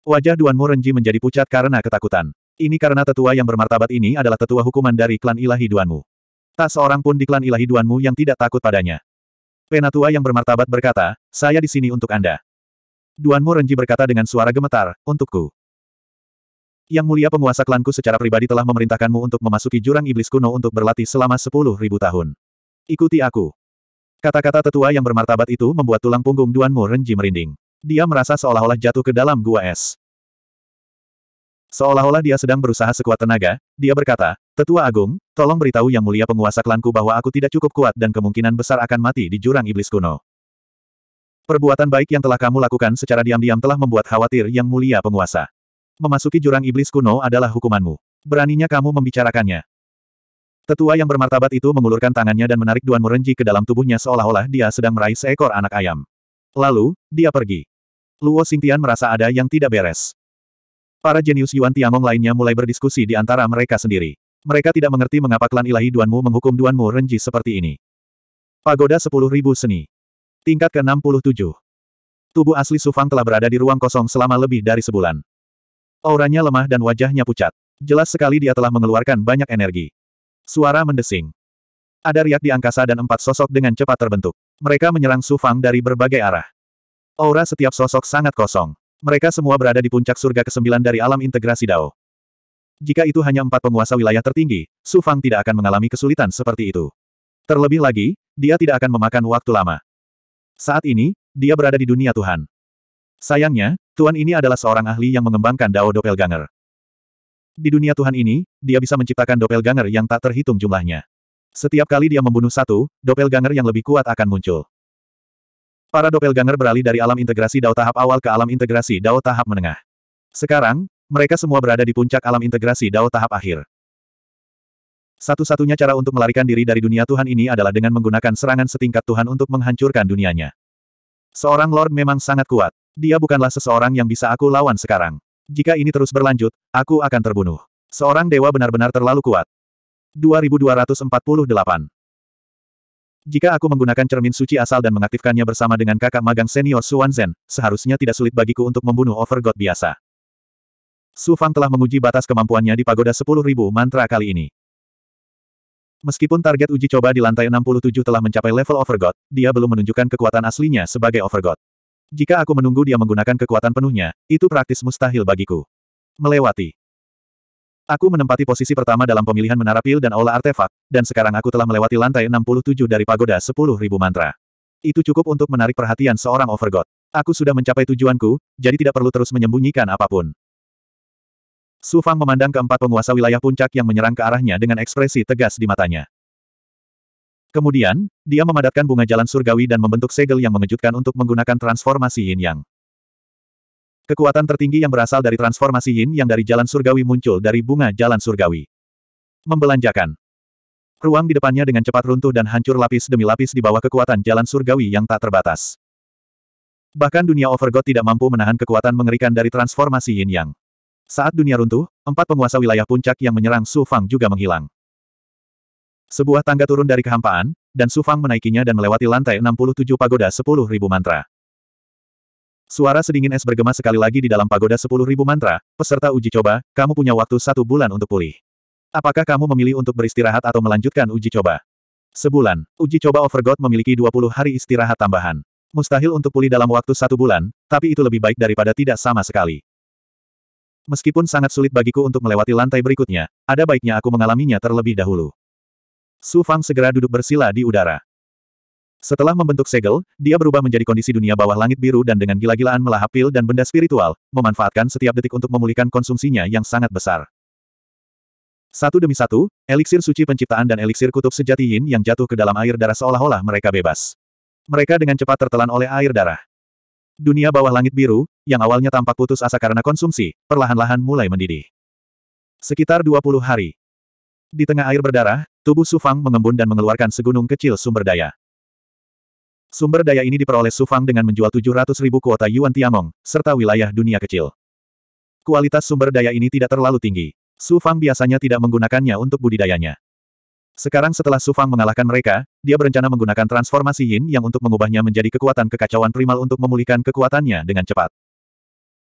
Wajah Duan Murenji menjadi pucat karena ketakutan. Ini karena tetua yang bermartabat ini adalah tetua hukuman dari klan ilahi Duanmu. Tak seorang pun di klan ilahi Duanmu yang tidak takut padanya. Penatua yang bermartabat berkata, saya di sini untuk Anda. Duanmu Renji berkata dengan suara gemetar, untukku. Yang mulia penguasa klanku secara pribadi telah memerintahkanmu untuk memasuki jurang iblis kuno untuk berlatih selama sepuluh ribu tahun. Ikuti aku. Kata-kata tetua yang bermartabat itu membuat tulang punggung Duanmu Renji merinding. Dia merasa seolah-olah jatuh ke dalam gua es. Seolah-olah dia sedang berusaha sekuat tenaga, dia berkata, Tetua Agung, tolong beritahu yang mulia penguasa klanku bahwa aku tidak cukup kuat dan kemungkinan besar akan mati di jurang iblis kuno. Perbuatan baik yang telah kamu lakukan secara diam-diam telah membuat khawatir yang mulia penguasa. Memasuki jurang iblis kuno adalah hukumanmu. Beraninya kamu membicarakannya. Tetua yang bermartabat itu mengulurkan tangannya dan menarik Duan Murenji ke dalam tubuhnya seolah-olah dia sedang meraih seekor anak ayam. Lalu, dia pergi. Luo Xingtian merasa ada yang tidak beres. Para jenius Yuan Tiangong lainnya mulai berdiskusi di antara mereka sendiri. Mereka tidak mengerti mengapa klan ilahi Duanmu menghukum Duanmu Renji seperti ini. Pagoda 10.000 Seni Tingkat ke-67 Tubuh asli Sufang telah berada di ruang kosong selama lebih dari sebulan. Auranya lemah dan wajahnya pucat. Jelas sekali dia telah mengeluarkan banyak energi. Suara mendesing. Ada riak di angkasa dan empat sosok dengan cepat terbentuk. Mereka menyerang Sufang dari berbagai arah. Aura setiap sosok sangat kosong. Mereka semua berada di puncak surga ke-9 dari alam integrasi Dao. Jika itu hanya empat penguasa wilayah tertinggi, Su Fang tidak akan mengalami kesulitan seperti itu. Terlebih lagi, dia tidak akan memakan waktu lama. Saat ini, dia berada di dunia Tuhan. Sayangnya, Tuhan ini adalah seorang ahli yang mengembangkan Dao Doppelganger. Di dunia Tuhan ini, dia bisa menciptakan doppelganger yang tak terhitung jumlahnya. Setiap kali dia membunuh satu, doppelganger yang lebih kuat akan muncul. Para doppelganger beralih dari alam integrasi Dao tahap awal ke alam integrasi Dao tahap menengah. Sekarang, mereka semua berada di puncak alam integrasi Dao tahap akhir. Satu-satunya cara untuk melarikan diri dari dunia Tuhan ini adalah dengan menggunakan serangan setingkat Tuhan untuk menghancurkan dunianya. Seorang Lord memang sangat kuat. Dia bukanlah seseorang yang bisa aku lawan sekarang. Jika ini terus berlanjut, aku akan terbunuh. Seorang dewa benar-benar terlalu kuat. 2248 jika aku menggunakan cermin suci asal dan mengaktifkannya bersama dengan kakak magang senior Su Wanzhen, seharusnya tidak sulit bagiku untuk membunuh Over God biasa. Su Fang telah menguji batas kemampuannya di pagoda 10.000 mantra kali ini. Meskipun target uji coba di lantai 67 telah mencapai level Overgod, dia belum menunjukkan kekuatan aslinya sebagai Overgod. Jika aku menunggu dia menggunakan kekuatan penuhnya, itu praktis mustahil bagiku. Melewati. Aku menempati posisi pertama dalam pemilihan menara pil dan aula artefak, dan sekarang aku telah melewati lantai 67 dari pagoda 10.000 mantra. Itu cukup untuk menarik perhatian seorang overgod. Aku sudah mencapai tujuanku, jadi tidak perlu terus menyembunyikan apapun. Su Fang memandang keempat penguasa wilayah puncak yang menyerang ke arahnya dengan ekspresi tegas di matanya. Kemudian, dia memadatkan bunga jalan surgawi dan membentuk segel yang mengejutkan untuk menggunakan transformasi yin yang. Kekuatan tertinggi yang berasal dari transformasi yin yang dari jalan surgawi muncul dari bunga jalan surgawi. Membelanjakan. Ruang di depannya dengan cepat runtuh dan hancur lapis demi lapis di bawah kekuatan jalan surgawi yang tak terbatas. Bahkan dunia Overgod tidak mampu menahan kekuatan mengerikan dari transformasi yin yang. Saat dunia runtuh, empat penguasa wilayah puncak yang menyerang Su Fang juga menghilang. Sebuah tangga turun dari kehampaan, dan Su Fang menaikinya dan melewati lantai 67 pagoda 10.000 mantra. Suara sedingin es bergema sekali lagi di dalam pagoda Sepuluh ribu mantra, peserta uji coba, kamu punya waktu satu bulan untuk pulih. Apakah kamu memilih untuk beristirahat atau melanjutkan uji coba? Sebulan, uji coba Overgod memiliki 20 hari istirahat tambahan. Mustahil untuk pulih dalam waktu satu bulan, tapi itu lebih baik daripada tidak sama sekali. Meskipun sangat sulit bagiku untuk melewati lantai berikutnya, ada baiknya aku mengalaminya terlebih dahulu. Su Fang segera duduk bersila di udara. Setelah membentuk segel, dia berubah menjadi kondisi dunia bawah langit biru dan dengan gila-gilaan melahap pil dan benda spiritual, memanfaatkan setiap detik untuk memulihkan konsumsinya yang sangat besar. Satu demi satu, eliksir suci penciptaan dan eliksir kutub sejati yin yang jatuh ke dalam air darah seolah-olah mereka bebas. Mereka dengan cepat tertelan oleh air darah. Dunia bawah langit biru, yang awalnya tampak putus asa karena konsumsi, perlahan-lahan mulai mendidih. Sekitar 20 hari. Di tengah air berdarah, tubuh Sufang mengembun dan mengeluarkan segunung kecil sumber daya. Sumber daya ini diperoleh Sufang dengan menjual 700 ribu kuota Yuan Tiamong serta wilayah dunia kecil. Kualitas sumber daya ini tidak terlalu tinggi. Sufang biasanya tidak menggunakannya untuk budidayanya. Sekarang setelah Sufang mengalahkan mereka, dia berencana menggunakan transformasi Yin yang untuk mengubahnya menjadi kekuatan kekacauan primal untuk memulihkan kekuatannya dengan cepat.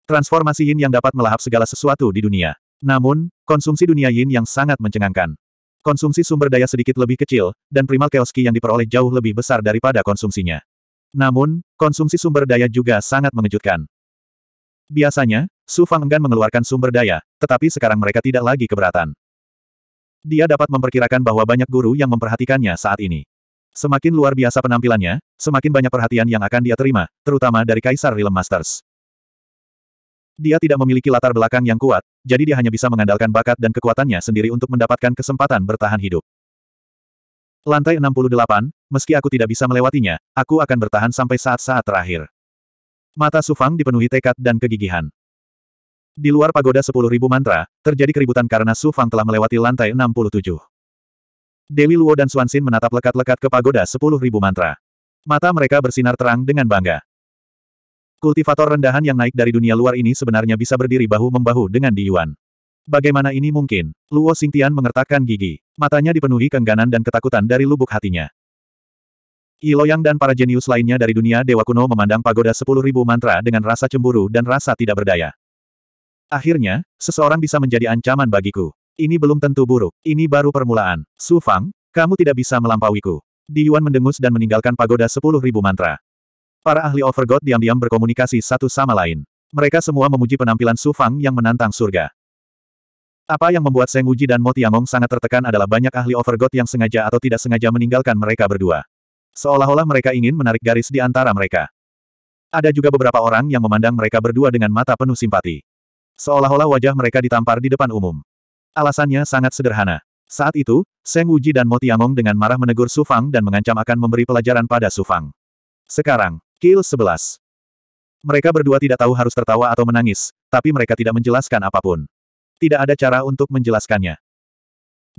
Transformasi Yin yang dapat melahap segala sesuatu di dunia. Namun, konsumsi dunia Yin yang sangat mencengangkan. Konsumsi sumber daya sedikit lebih kecil, dan primal keoski yang diperoleh jauh lebih besar daripada konsumsinya. Namun, konsumsi sumber daya juga sangat mengejutkan. Biasanya, Su Fang enggan mengeluarkan sumber daya, tetapi sekarang mereka tidak lagi keberatan. Dia dapat memperkirakan bahwa banyak guru yang memperhatikannya saat ini. Semakin luar biasa penampilannya, semakin banyak perhatian yang akan dia terima, terutama dari Kaisar Realm Masters. Dia tidak memiliki latar belakang yang kuat, jadi dia hanya bisa mengandalkan bakat dan kekuatannya sendiri untuk mendapatkan kesempatan bertahan hidup. Lantai 68, meski aku tidak bisa melewatinya, aku akan bertahan sampai saat-saat terakhir. Mata Sufang dipenuhi tekad dan kegigihan. Di luar pagoda 10.000 mantra, terjadi keributan karena Sufang telah melewati lantai 67. Dewi Luo dan Suansin menatap lekat-lekat ke pagoda 10.000 mantra. Mata mereka bersinar terang dengan bangga. Kultivator rendahan yang naik dari dunia luar ini sebenarnya bisa berdiri bahu-membahu dengan Di Yuan. Bagaimana ini mungkin? Luo Xingtian mengertakkan gigi. Matanya dipenuhi kengganan dan ketakutan dari lubuk hatinya. Yang dan para jenius lainnya dari dunia Dewa Kuno memandang pagoda sepuluh ribu mantra dengan rasa cemburu dan rasa tidak berdaya. Akhirnya, seseorang bisa menjadi ancaman bagiku. Ini belum tentu buruk. Ini baru permulaan. Su Fang, kamu tidak bisa melampauiku. Di Yuan mendengus dan meninggalkan pagoda sepuluh ribu mantra. Para ahli Overgod diam-diam berkomunikasi satu sama lain. Mereka semua memuji penampilan Su Fang yang menantang surga. Apa yang membuat Seng Wuji dan Mo Tiamong sangat tertekan adalah banyak ahli Overgod yang sengaja atau tidak sengaja meninggalkan mereka berdua. Seolah-olah mereka ingin menarik garis di antara mereka. Ada juga beberapa orang yang memandang mereka berdua dengan mata penuh simpati. Seolah-olah wajah mereka ditampar di depan umum. Alasannya sangat sederhana. Saat itu, Seng Wuji dan Mo Tiamong dengan marah menegur Su Fang dan mengancam akan memberi pelajaran pada Su Fang. Sekarang, Kill 11. Mereka berdua tidak tahu harus tertawa atau menangis, tapi mereka tidak menjelaskan apapun. Tidak ada cara untuk menjelaskannya.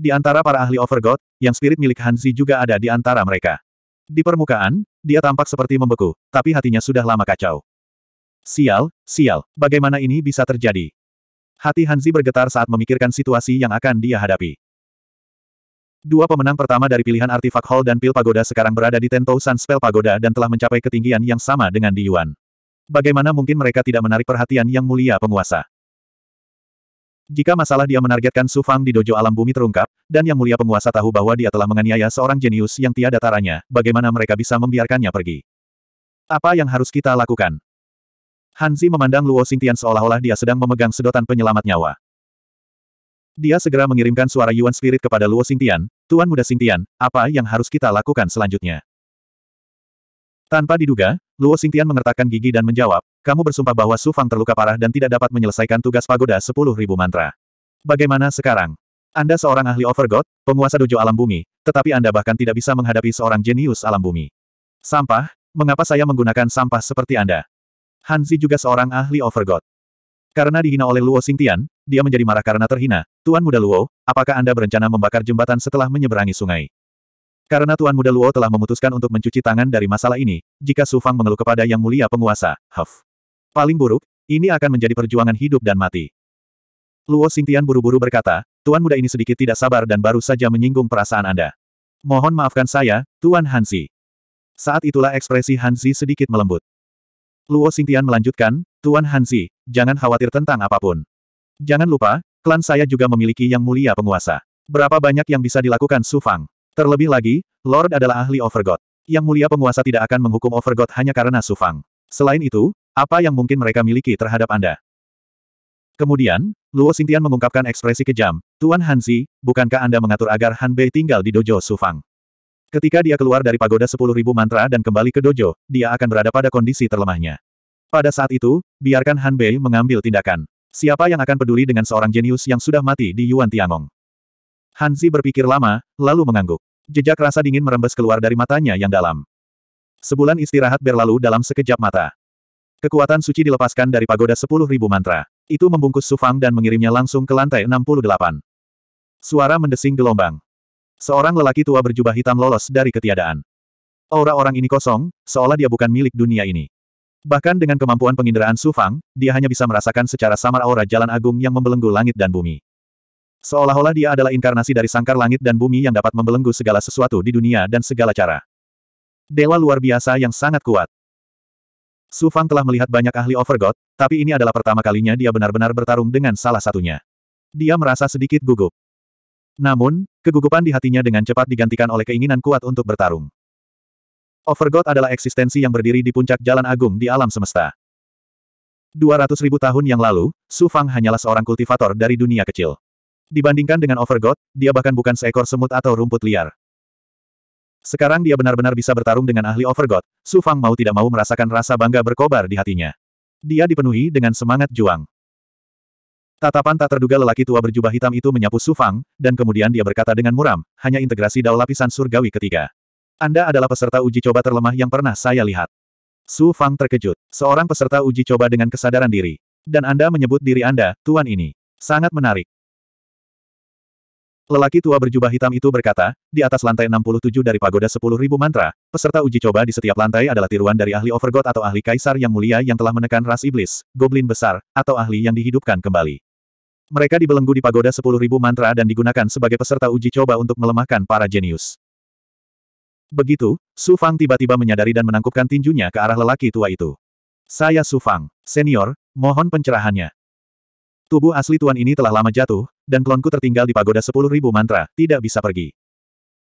Di antara para ahli Overgod, yang spirit milik Hanzi juga ada di antara mereka. Di permukaan, dia tampak seperti membeku, tapi hatinya sudah lama kacau. Sial, sial, bagaimana ini bisa terjadi? Hati Hanzi bergetar saat memikirkan situasi yang akan dia hadapi. Dua pemenang pertama dari pilihan artefak Hall dan Pil Pagoda sekarang berada di Tentou Sun Spell Pagoda dan telah mencapai ketinggian yang sama dengan di Yuan. Bagaimana mungkin mereka tidak menarik perhatian yang mulia penguasa? Jika masalah dia menargetkan Su Fang di Dojo Alam Bumi terungkap, dan yang mulia penguasa tahu bahwa dia telah menganiaya seorang jenius yang tiada taranya, bagaimana mereka bisa membiarkannya pergi? Apa yang harus kita lakukan? Hanzi memandang Luo Xingtian seolah-olah dia sedang memegang sedotan penyelamat nyawa. Dia segera mengirimkan suara Yuan Spirit kepada Luo Xingtian, Tuan Muda Xingtian, apa yang harus kita lakukan selanjutnya? Tanpa diduga, Luo Xingtian mengertakkan gigi dan menjawab, kamu bersumpah bahwa Su Fang terluka parah dan tidak dapat menyelesaikan tugas pagoda 10.000 mantra. Bagaimana sekarang? Anda seorang ahli overgod, penguasa dojo alam bumi, tetapi Anda bahkan tidak bisa menghadapi seorang jenius alam bumi. Sampah, mengapa saya menggunakan sampah seperti Anda? Hanzi juga seorang ahli overgod. Karena dihina oleh Luo Xingtian, dia menjadi marah karena terhina. Tuan Muda Luo, apakah Anda berencana membakar jembatan setelah menyeberangi sungai? Karena Tuan Muda Luo telah memutuskan untuk mencuci tangan dari masalah ini, jika Su Fang mengeluh kepada Yang Mulia Penguasa, Huff. Paling buruk, ini akan menjadi perjuangan hidup dan mati. Luo Xingtian buru-buru berkata, Tuan Muda ini sedikit tidak sabar dan baru saja menyinggung perasaan Anda. Mohon maafkan saya, Tuan Hansi. Saat itulah ekspresi Hansi sedikit melembut. Luo Xingtian melanjutkan, Tuan Hanzi, jangan khawatir tentang apapun. Jangan lupa, klan saya juga memiliki yang mulia penguasa. Berapa banyak yang bisa dilakukan Su Fang? Terlebih lagi, Lord adalah ahli Overgod. Yang mulia penguasa tidak akan menghukum Overgod hanya karena Su Fang. Selain itu, apa yang mungkin mereka miliki terhadap Anda? Kemudian, Luo Sintian mengungkapkan ekspresi kejam, Tuan Hanzi, bukankah Anda mengatur agar Han Bei tinggal di dojo Su Fang? Ketika dia keluar dari pagoda 10.000 mantra dan kembali ke dojo, dia akan berada pada kondisi terlemahnya. Pada saat itu, biarkan Han Bei mengambil tindakan. Siapa yang akan peduli dengan seorang jenius yang sudah mati di Yuan Tiangong? Hanzi berpikir lama, lalu mengangguk. Jejak rasa dingin merembes keluar dari matanya yang dalam. Sebulan istirahat berlalu dalam sekejap mata. Kekuatan suci dilepaskan dari pagoda sepuluh ribu mantra. Itu membungkus Sufang dan mengirimnya langsung ke lantai 68. Suara mendesing gelombang. Seorang lelaki tua berjubah hitam lolos dari ketiadaan. Aura orang ini kosong, seolah dia bukan milik dunia ini. Bahkan dengan kemampuan penginderaan Sufang, dia hanya bisa merasakan secara samar aura jalan agung yang membelenggu langit dan bumi. Seolah-olah dia adalah inkarnasi dari sangkar langit dan bumi yang dapat membelenggu segala sesuatu di dunia dan segala cara. Dewa luar biasa yang sangat kuat. Sufang telah melihat banyak ahli Overgod, tapi ini adalah pertama kalinya dia benar-benar bertarung dengan salah satunya. Dia merasa sedikit gugup. Namun, kegugupan di hatinya dengan cepat digantikan oleh keinginan kuat untuk bertarung. Overgod adalah eksistensi yang berdiri di puncak jalan agung di alam semesta. 200 ribu tahun yang lalu, Su Fang hanyalah seorang kultivator dari dunia kecil. Dibandingkan dengan Overgod, dia bahkan bukan seekor semut atau rumput liar. Sekarang dia benar-benar bisa bertarung dengan ahli Overgod, Su Fang mau tidak mau merasakan rasa bangga berkobar di hatinya. Dia dipenuhi dengan semangat juang. Tatapan tak terduga lelaki tua berjubah hitam itu menyapu Su Fang, dan kemudian dia berkata dengan muram, hanya integrasi dao lapisan surgawi ketiga. Anda adalah peserta uji coba terlemah yang pernah saya lihat. Su Fang terkejut. Seorang peserta uji coba dengan kesadaran diri. Dan Anda menyebut diri Anda, Tuan ini. Sangat menarik. Lelaki tua berjubah hitam itu berkata, di atas lantai 67 dari pagoda 10.000 mantra, peserta uji coba di setiap lantai adalah tiruan dari ahli overgod atau ahli kaisar yang mulia yang telah menekan ras iblis, goblin besar, atau ahli yang dihidupkan kembali. Mereka dibelenggu di pagoda 10.000 mantra dan digunakan sebagai peserta uji coba untuk melemahkan para jenius. Begitu, Su Fang tiba-tiba menyadari dan menangkupkan tinjunya ke arah lelaki tua itu. Saya Su Fang, senior, mohon pencerahannya. Tubuh asli tuan ini telah lama jatuh, dan klonku tertinggal di pagoda sepuluh ribu mantra, tidak bisa pergi.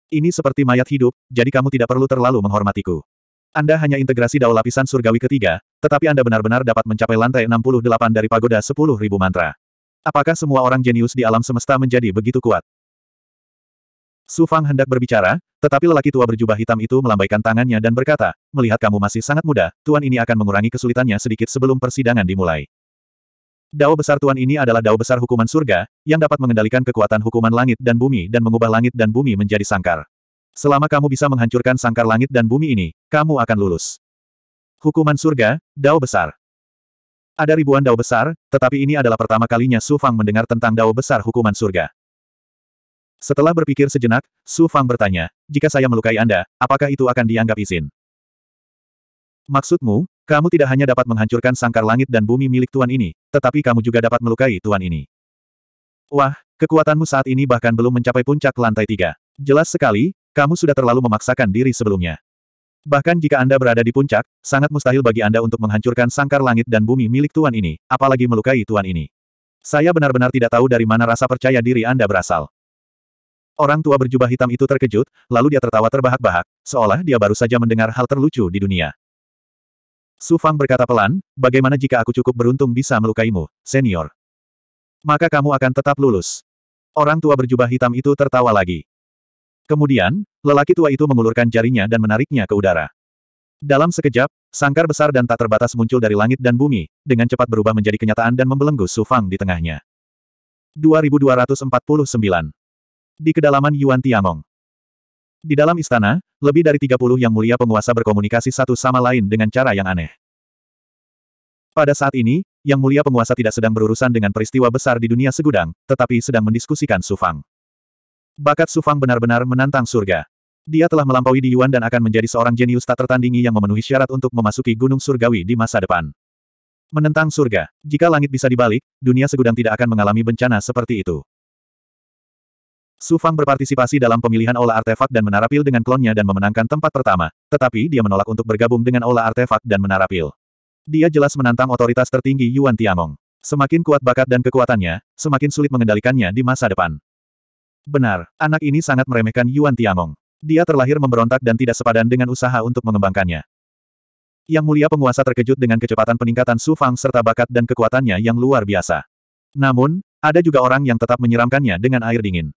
Ini seperti mayat hidup, jadi kamu tidak perlu terlalu menghormatiku. Anda hanya integrasi dao lapisan surgawi ketiga, tetapi Anda benar-benar dapat mencapai lantai 68 dari pagoda sepuluh ribu mantra. Apakah semua orang jenius di alam semesta menjadi begitu kuat? Su Fang hendak berbicara, tetapi lelaki tua berjubah hitam itu melambaikan tangannya dan berkata, melihat kamu masih sangat muda, tuan ini akan mengurangi kesulitannya sedikit sebelum persidangan dimulai. Dao besar tuan ini adalah dao besar hukuman surga, yang dapat mengendalikan kekuatan hukuman langit dan bumi dan mengubah langit dan bumi menjadi sangkar. Selama kamu bisa menghancurkan sangkar langit dan bumi ini, kamu akan lulus. Hukuman surga, dao besar. Ada ribuan dao besar, tetapi ini adalah pertama kalinya Su Fang mendengar tentang dao besar hukuman surga. Setelah berpikir sejenak, Su Fang bertanya, jika saya melukai Anda, apakah itu akan dianggap izin? Maksudmu, kamu tidak hanya dapat menghancurkan sangkar langit dan bumi milik Tuan ini, tetapi kamu juga dapat melukai Tuan ini. Wah, kekuatanmu saat ini bahkan belum mencapai puncak lantai tiga. Jelas sekali, kamu sudah terlalu memaksakan diri sebelumnya. Bahkan jika Anda berada di puncak, sangat mustahil bagi Anda untuk menghancurkan sangkar langit dan bumi milik Tuan ini, apalagi melukai Tuan ini. Saya benar-benar tidak tahu dari mana rasa percaya diri Anda berasal. Orang tua berjubah hitam itu terkejut, lalu dia tertawa terbahak-bahak, seolah dia baru saja mendengar hal terlucu di dunia. Su Fang berkata pelan, bagaimana jika aku cukup beruntung bisa melukaimu, senior? Maka kamu akan tetap lulus. Orang tua berjubah hitam itu tertawa lagi. Kemudian, lelaki tua itu mengulurkan jarinya dan menariknya ke udara. Dalam sekejap, sangkar besar dan tak terbatas muncul dari langit dan bumi, dengan cepat berubah menjadi kenyataan dan membelenggu Su Fang di tengahnya. 2249 di kedalaman Yuan Tiangong. Di dalam istana, lebih dari 30 yang mulia penguasa berkomunikasi satu sama lain dengan cara yang aneh. Pada saat ini, yang mulia penguasa tidak sedang berurusan dengan peristiwa besar di dunia segudang, tetapi sedang mendiskusikan Sufang. Bakat Sufang benar-benar menantang surga. Dia telah melampaui di Yuan dan akan menjadi seorang jenius tak tertandingi yang memenuhi syarat untuk memasuki gunung surgawi di masa depan. Menentang surga, jika langit bisa dibalik, dunia segudang tidak akan mengalami bencana seperti itu. Su Fang berpartisipasi dalam pemilihan Ola Artefak dan Menara Pil dengan klonnya dan memenangkan tempat pertama, tetapi dia menolak untuk bergabung dengan Ola Artefak dan Menara Pil. Dia jelas menantang otoritas tertinggi Yuan Tiangong. Semakin kuat bakat dan kekuatannya, semakin sulit mengendalikannya di masa depan. Benar, anak ini sangat meremehkan Yuan Tiangong. Dia terlahir memberontak dan tidak sepadan dengan usaha untuk mengembangkannya. Yang mulia penguasa terkejut dengan kecepatan peningkatan Su Fang serta bakat dan kekuatannya yang luar biasa. Namun, ada juga orang yang tetap menyiramkannya dengan air dingin.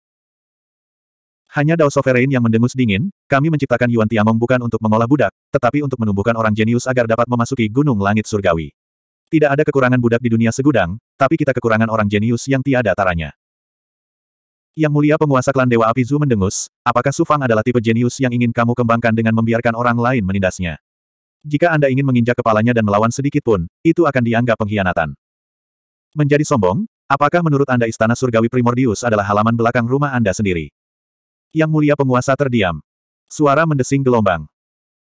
Hanya Dao Sovereign yang mendengus dingin, kami menciptakan Yuan Tiamong bukan untuk mengolah budak, tetapi untuk menumbuhkan orang jenius agar dapat memasuki gunung langit surgawi. Tidak ada kekurangan budak di dunia segudang, tapi kita kekurangan orang jenius yang tiada taranya. Yang mulia penguasa klan Dewa Api Zu mendengus, apakah Su Fang adalah tipe jenius yang ingin kamu kembangkan dengan membiarkan orang lain menindasnya? Jika Anda ingin menginjak kepalanya dan melawan sedikit pun, itu akan dianggap pengkhianatan. Menjadi sombong, apakah menurut Anda Istana Surgawi Primordius adalah halaman belakang rumah Anda sendiri? Yang mulia penguasa terdiam. Suara mendesing gelombang.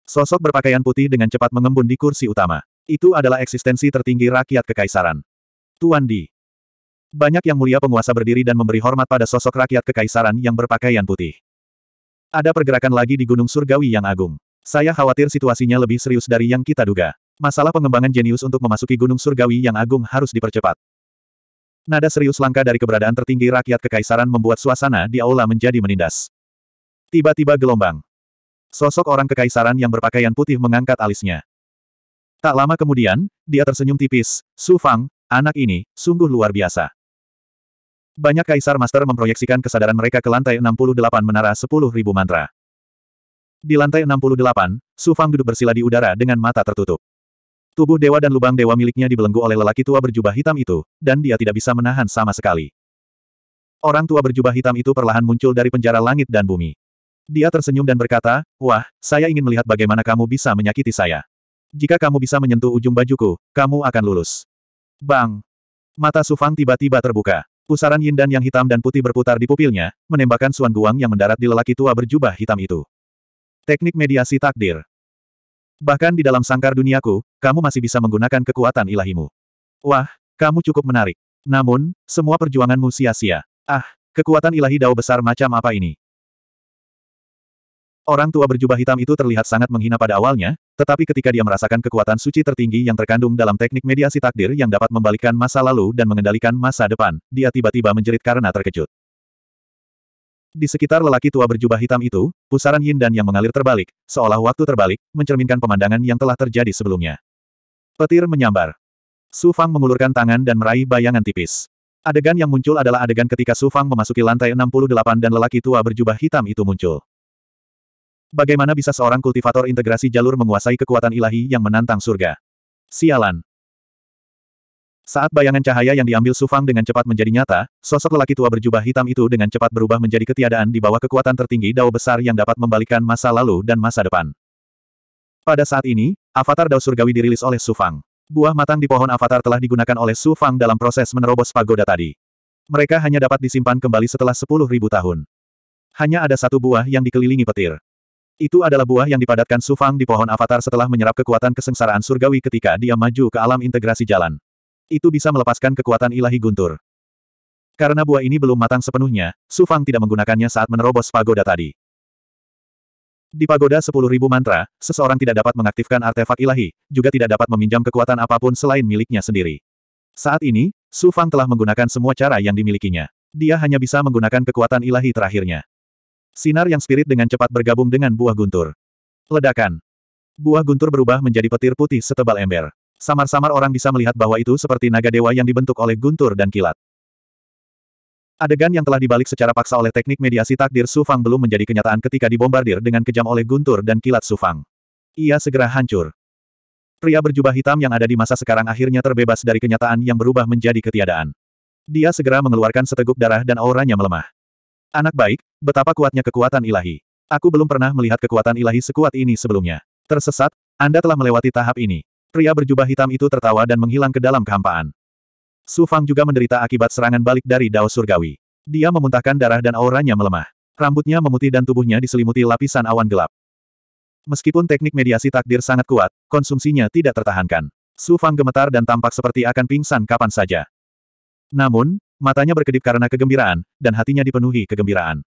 Sosok berpakaian putih dengan cepat mengembun di kursi utama. Itu adalah eksistensi tertinggi rakyat kekaisaran. Tuan Di. Banyak yang mulia penguasa berdiri dan memberi hormat pada sosok rakyat kekaisaran yang berpakaian putih. Ada pergerakan lagi di Gunung Surgawi yang agung. Saya khawatir situasinya lebih serius dari yang kita duga. Masalah pengembangan jenius untuk memasuki Gunung Surgawi yang agung harus dipercepat. Nada serius langka dari keberadaan tertinggi rakyat kekaisaran membuat suasana di aula menjadi menindas. Tiba-tiba gelombang. Sosok orang kekaisaran yang berpakaian putih mengangkat alisnya. Tak lama kemudian, dia tersenyum tipis, Su Fang, anak ini, sungguh luar biasa. Banyak kaisar master memproyeksikan kesadaran mereka ke lantai 68 menara 10.000 mantra. Di lantai 68, Su Fang duduk bersila di udara dengan mata tertutup. Tubuh dewa dan lubang dewa miliknya dibelenggu oleh lelaki tua berjubah hitam itu, dan dia tidak bisa menahan sama sekali. Orang tua berjubah hitam itu perlahan muncul dari penjara langit dan bumi. Dia tersenyum dan berkata, Wah, saya ingin melihat bagaimana kamu bisa menyakiti saya. Jika kamu bisa menyentuh ujung bajuku, kamu akan lulus. Bang! Mata Sufang tiba-tiba terbuka. Pusaran yin dan yang hitam dan putih berputar di pupilnya, menembakkan Suan Guang yang mendarat di lelaki tua berjubah hitam itu. Teknik mediasi takdir. Bahkan di dalam sangkar duniaku, kamu masih bisa menggunakan kekuatan ilahimu. Wah, kamu cukup menarik. Namun, semua perjuanganmu sia-sia. Ah, kekuatan ilahi dao besar macam apa ini? Orang tua berjubah hitam itu terlihat sangat menghina pada awalnya, tetapi ketika dia merasakan kekuatan suci tertinggi yang terkandung dalam teknik mediasi takdir yang dapat membalikkan masa lalu dan mengendalikan masa depan, dia tiba-tiba menjerit karena terkejut. Di sekitar lelaki tua berjubah hitam itu, pusaran yin dan yang mengalir terbalik, seolah waktu terbalik, mencerminkan pemandangan yang telah terjadi sebelumnya. Petir menyambar. Su Fang mengulurkan tangan dan meraih bayangan tipis. Adegan yang muncul adalah adegan ketika Su Fang memasuki lantai 68 dan lelaki tua berjubah hitam itu muncul. Bagaimana bisa seorang kultivator integrasi jalur menguasai kekuatan ilahi yang menantang surga? Sialan. Saat bayangan cahaya yang diambil Sufang dengan cepat menjadi nyata, sosok lelaki tua berjubah hitam itu dengan cepat berubah menjadi ketiadaan di bawah kekuatan tertinggi dao besar yang dapat membalikkan masa lalu dan masa depan. Pada saat ini, avatar dao surgawi dirilis oleh Sufang. Buah matang di pohon avatar telah digunakan oleh Sufang dalam proses menerobos pagoda tadi. Mereka hanya dapat disimpan kembali setelah 10.000 tahun. Hanya ada satu buah yang dikelilingi petir. Itu adalah buah yang dipadatkan Sufang di pohon avatar setelah menyerap kekuatan kesengsaraan surgawi ketika dia maju ke alam integrasi jalan. Itu bisa melepaskan kekuatan ilahi guntur. Karena buah ini belum matang sepenuhnya, Sufang tidak menggunakannya saat menerobos pagoda tadi. Di pagoda sepuluh ribu mantra, seseorang tidak dapat mengaktifkan artefak ilahi, juga tidak dapat meminjam kekuatan apapun selain miliknya sendiri. Saat ini, Sufang telah menggunakan semua cara yang dimilikinya. Dia hanya bisa menggunakan kekuatan ilahi terakhirnya. Sinar yang spirit dengan cepat bergabung dengan buah guntur. Ledakan. Buah guntur berubah menjadi petir putih setebal ember. Samar-samar orang bisa melihat bahwa itu seperti naga dewa yang dibentuk oleh guntur dan kilat. Adegan yang telah dibalik secara paksa oleh teknik mediasi takdir Sufang belum menjadi kenyataan ketika dibombardir dengan kejam oleh guntur dan kilat Sufang. Ia segera hancur. Pria berjubah hitam yang ada di masa sekarang akhirnya terbebas dari kenyataan yang berubah menjadi ketiadaan. Dia segera mengeluarkan seteguk darah dan auranya melemah. Anak baik, Betapa kuatnya kekuatan ilahi. Aku belum pernah melihat kekuatan ilahi sekuat ini sebelumnya. Tersesat, Anda telah melewati tahap ini. Pria berjubah hitam itu tertawa dan menghilang ke dalam kehampaan. Su Fang juga menderita akibat serangan balik dari Dao Surgawi. Dia memuntahkan darah dan auranya melemah. Rambutnya memutih dan tubuhnya diselimuti lapisan awan gelap. Meskipun teknik mediasi takdir sangat kuat, konsumsinya tidak tertahankan. Su Fang gemetar dan tampak seperti akan pingsan kapan saja. Namun, matanya berkedip karena kegembiraan, dan hatinya dipenuhi kegembiraan.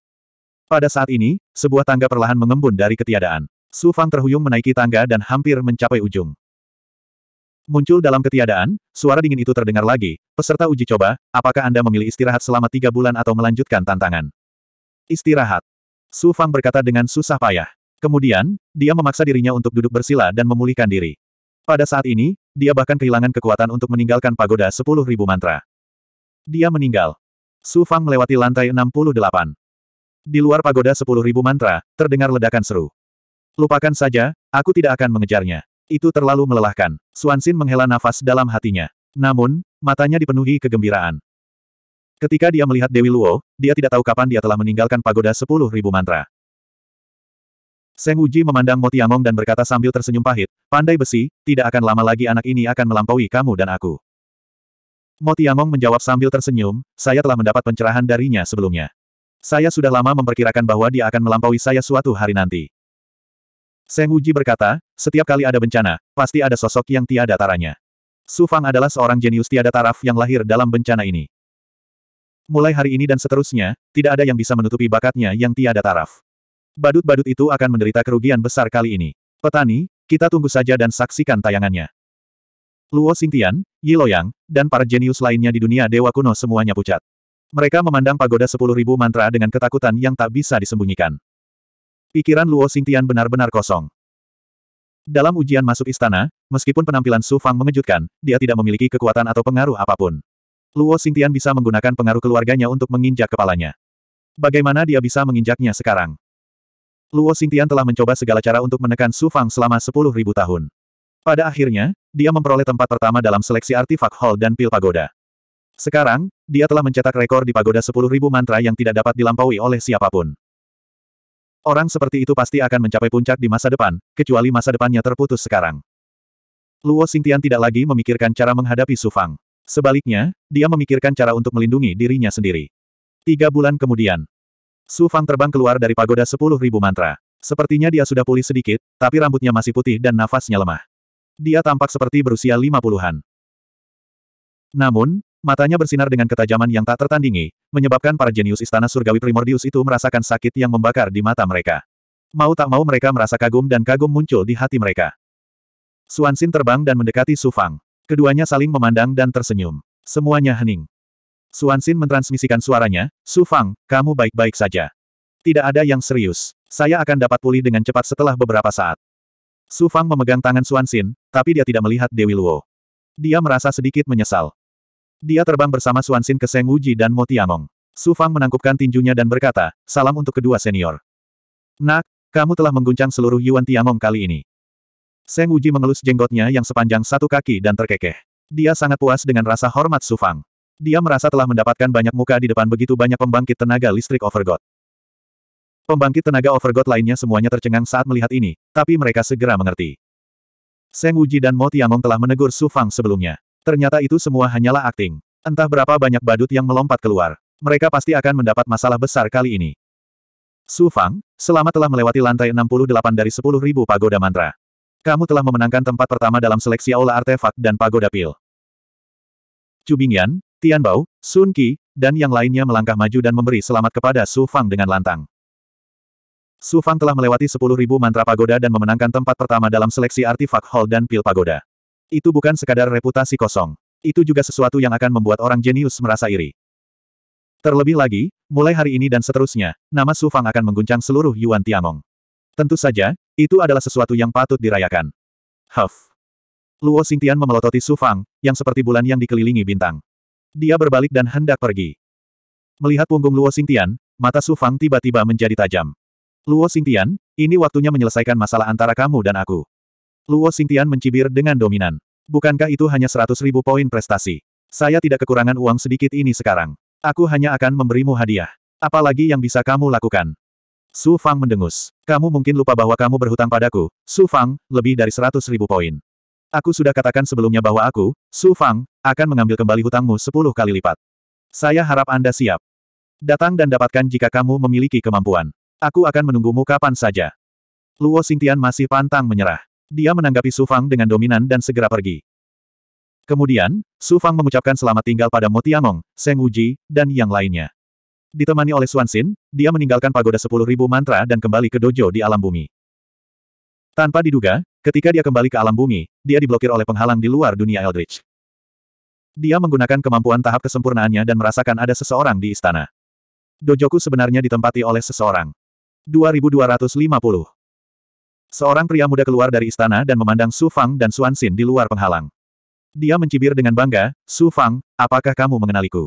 Pada saat ini, sebuah tangga perlahan mengembun dari ketiadaan. Su Fang terhuyung menaiki tangga dan hampir mencapai ujung. Muncul dalam ketiadaan, suara dingin itu terdengar lagi. Peserta uji coba, apakah Anda memilih istirahat selama tiga bulan atau melanjutkan tantangan? Istirahat. Su Fang berkata dengan susah payah. Kemudian, dia memaksa dirinya untuk duduk bersila dan memulihkan diri. Pada saat ini, dia bahkan kehilangan kekuatan untuk meninggalkan pagoda 10.000 mantra. Dia meninggal. Su Fang melewati lantai 68. Di luar pagoda sepuluh ribu mantra, terdengar ledakan seru. Lupakan saja, aku tidak akan mengejarnya. Itu terlalu melelahkan. Suansin menghela nafas dalam hatinya. Namun, matanya dipenuhi kegembiraan. Ketika dia melihat Dewi Luo, dia tidak tahu kapan dia telah meninggalkan pagoda sepuluh ribu mantra. Seng Uji memandang Tiangong dan berkata sambil tersenyum pahit, Pandai besi, tidak akan lama lagi anak ini akan melampaui kamu dan aku. Tiangong menjawab sambil tersenyum, saya telah mendapat pencerahan darinya sebelumnya. Saya sudah lama memperkirakan bahwa dia akan melampaui saya suatu hari nanti. Seng Uji berkata, setiap kali ada bencana, pasti ada sosok yang tiada taranya. Su Fang adalah seorang jenius tiada taraf yang lahir dalam bencana ini. Mulai hari ini dan seterusnya, tidak ada yang bisa menutupi bakatnya yang tiada taraf. Badut-badut itu akan menderita kerugian besar kali ini. Petani, kita tunggu saja dan saksikan tayangannya. Luo Xingtian, Yi Loyang, dan para jenius lainnya di dunia dewa kuno semuanya pucat. Mereka memandang pagoda sepuluh ribu mantra dengan ketakutan yang tak bisa disembunyikan. Pikiran Luo Xingtian benar-benar kosong. Dalam ujian masuk istana, meskipun penampilan Su Fang mengejutkan, dia tidak memiliki kekuatan atau pengaruh apapun. Luo Xingtian bisa menggunakan pengaruh keluarganya untuk menginjak kepalanya. Bagaimana dia bisa menginjaknya sekarang? Luo Xingtian telah mencoba segala cara untuk menekan Su Fang selama sepuluh ribu tahun. Pada akhirnya, dia memperoleh tempat pertama dalam seleksi artifak hall dan pil pagoda. Sekarang, dia telah mencetak rekor di pagoda 10.000 mantra yang tidak dapat dilampaui oleh siapapun. Orang seperti itu pasti akan mencapai puncak di masa depan, kecuali masa depannya terputus sekarang. Luo Xingtian tidak lagi memikirkan cara menghadapi Su Fang. Sebaliknya, dia memikirkan cara untuk melindungi dirinya sendiri. Tiga bulan kemudian, Su Fang terbang keluar dari pagoda 10.000 mantra. Sepertinya dia sudah pulih sedikit, tapi rambutnya masih putih dan nafasnya lemah. Dia tampak seperti berusia lima puluhan. Namun, Matanya bersinar dengan ketajaman yang tak tertandingi, menyebabkan para jenius istana surgawi primordius itu merasakan sakit yang membakar di mata mereka. Mau tak mau mereka merasa kagum dan kagum muncul di hati mereka. Suansin terbang dan mendekati Su Fang. Keduanya saling memandang dan tersenyum. Semuanya hening. Suansin mentransmisikan suaranya, Su Fang, kamu baik-baik saja. Tidak ada yang serius. Saya akan dapat pulih dengan cepat setelah beberapa saat. Su Fang memegang tangan Suansin, tapi dia tidak melihat Dewi Luo. Dia merasa sedikit menyesal. Dia terbang bersama Suansin ke Seng Wuji dan Mo Tianong. Su Fang menangkupkan tinjunya dan berkata, salam untuk kedua senior. Nak, kamu telah mengguncang seluruh Yuan Tiangong kali ini. Seng Wuji mengelus jenggotnya yang sepanjang satu kaki dan terkekeh. Dia sangat puas dengan rasa hormat Su Fang. Dia merasa telah mendapatkan banyak muka di depan begitu banyak pembangkit tenaga listrik overgod. Pembangkit tenaga overgod lainnya semuanya tercengang saat melihat ini, tapi mereka segera mengerti. Seng Wuji dan Mo Tiangong telah menegur Su Fang sebelumnya. Ternyata itu semua hanyalah akting. Entah berapa banyak badut yang melompat keluar. Mereka pasti akan mendapat masalah besar kali ini. Su Fang, selamat telah melewati lantai 68 dari 10.000 pagoda mantra. Kamu telah memenangkan tempat pertama dalam seleksi aula artefak dan pagoda pil. Chu Bingyan, Tian Bao, Sun Qi, dan yang lainnya melangkah maju dan memberi selamat kepada Su Fang dengan lantang. Su Fang telah melewati 10.000 mantra pagoda dan memenangkan tempat pertama dalam seleksi artefak hall dan pil pagoda. Itu bukan sekadar reputasi kosong. Itu juga sesuatu yang akan membuat orang jenius merasa iri. Terlebih lagi, mulai hari ini dan seterusnya, nama Su Fang akan mengguncang seluruh Yuan Tiangong. Tentu saja, itu adalah sesuatu yang patut dirayakan. Huff. Luo Xingtian memelototi Su Fang, yang seperti bulan yang dikelilingi bintang. Dia berbalik dan hendak pergi. Melihat punggung Luo Xingtian, mata Su Fang tiba-tiba menjadi tajam. Luo Xingtian, ini waktunya menyelesaikan masalah antara kamu dan aku. Luo Xingtian mencibir dengan dominan. Bukankah itu hanya seratus ribu poin prestasi? Saya tidak kekurangan uang sedikit ini sekarang. Aku hanya akan memberimu hadiah. Apalagi yang bisa kamu lakukan? Su Fang mendengus. Kamu mungkin lupa bahwa kamu berhutang padaku, Su Fang, lebih dari seratus ribu poin. Aku sudah katakan sebelumnya bahwa aku, Su Fang, akan mengambil kembali hutangmu sepuluh kali lipat. Saya harap Anda siap. Datang dan dapatkan jika kamu memiliki kemampuan. Aku akan menunggumu kapan saja. Luo Xingtian masih pantang menyerah. Dia menanggapi Su Fang dengan dominan dan segera pergi. Kemudian, Su Fang mengucapkan selamat tinggal pada Mo Tiangong, Seng Uji, dan yang lainnya. Ditemani oleh Xin, dia meninggalkan pagoda 10.000 mantra dan kembali ke dojo di alam bumi. Tanpa diduga, ketika dia kembali ke alam bumi, dia diblokir oleh penghalang di luar dunia Eldritch. Dia menggunakan kemampuan tahap kesempurnaannya dan merasakan ada seseorang di istana. Dojoku sebenarnya ditempati oleh seseorang. 2250 Seorang pria muda keluar dari istana dan memandang Su Fang dan Suan Xin di luar penghalang. Dia mencibir dengan bangga, Su Fang, apakah kamu mengenaliku?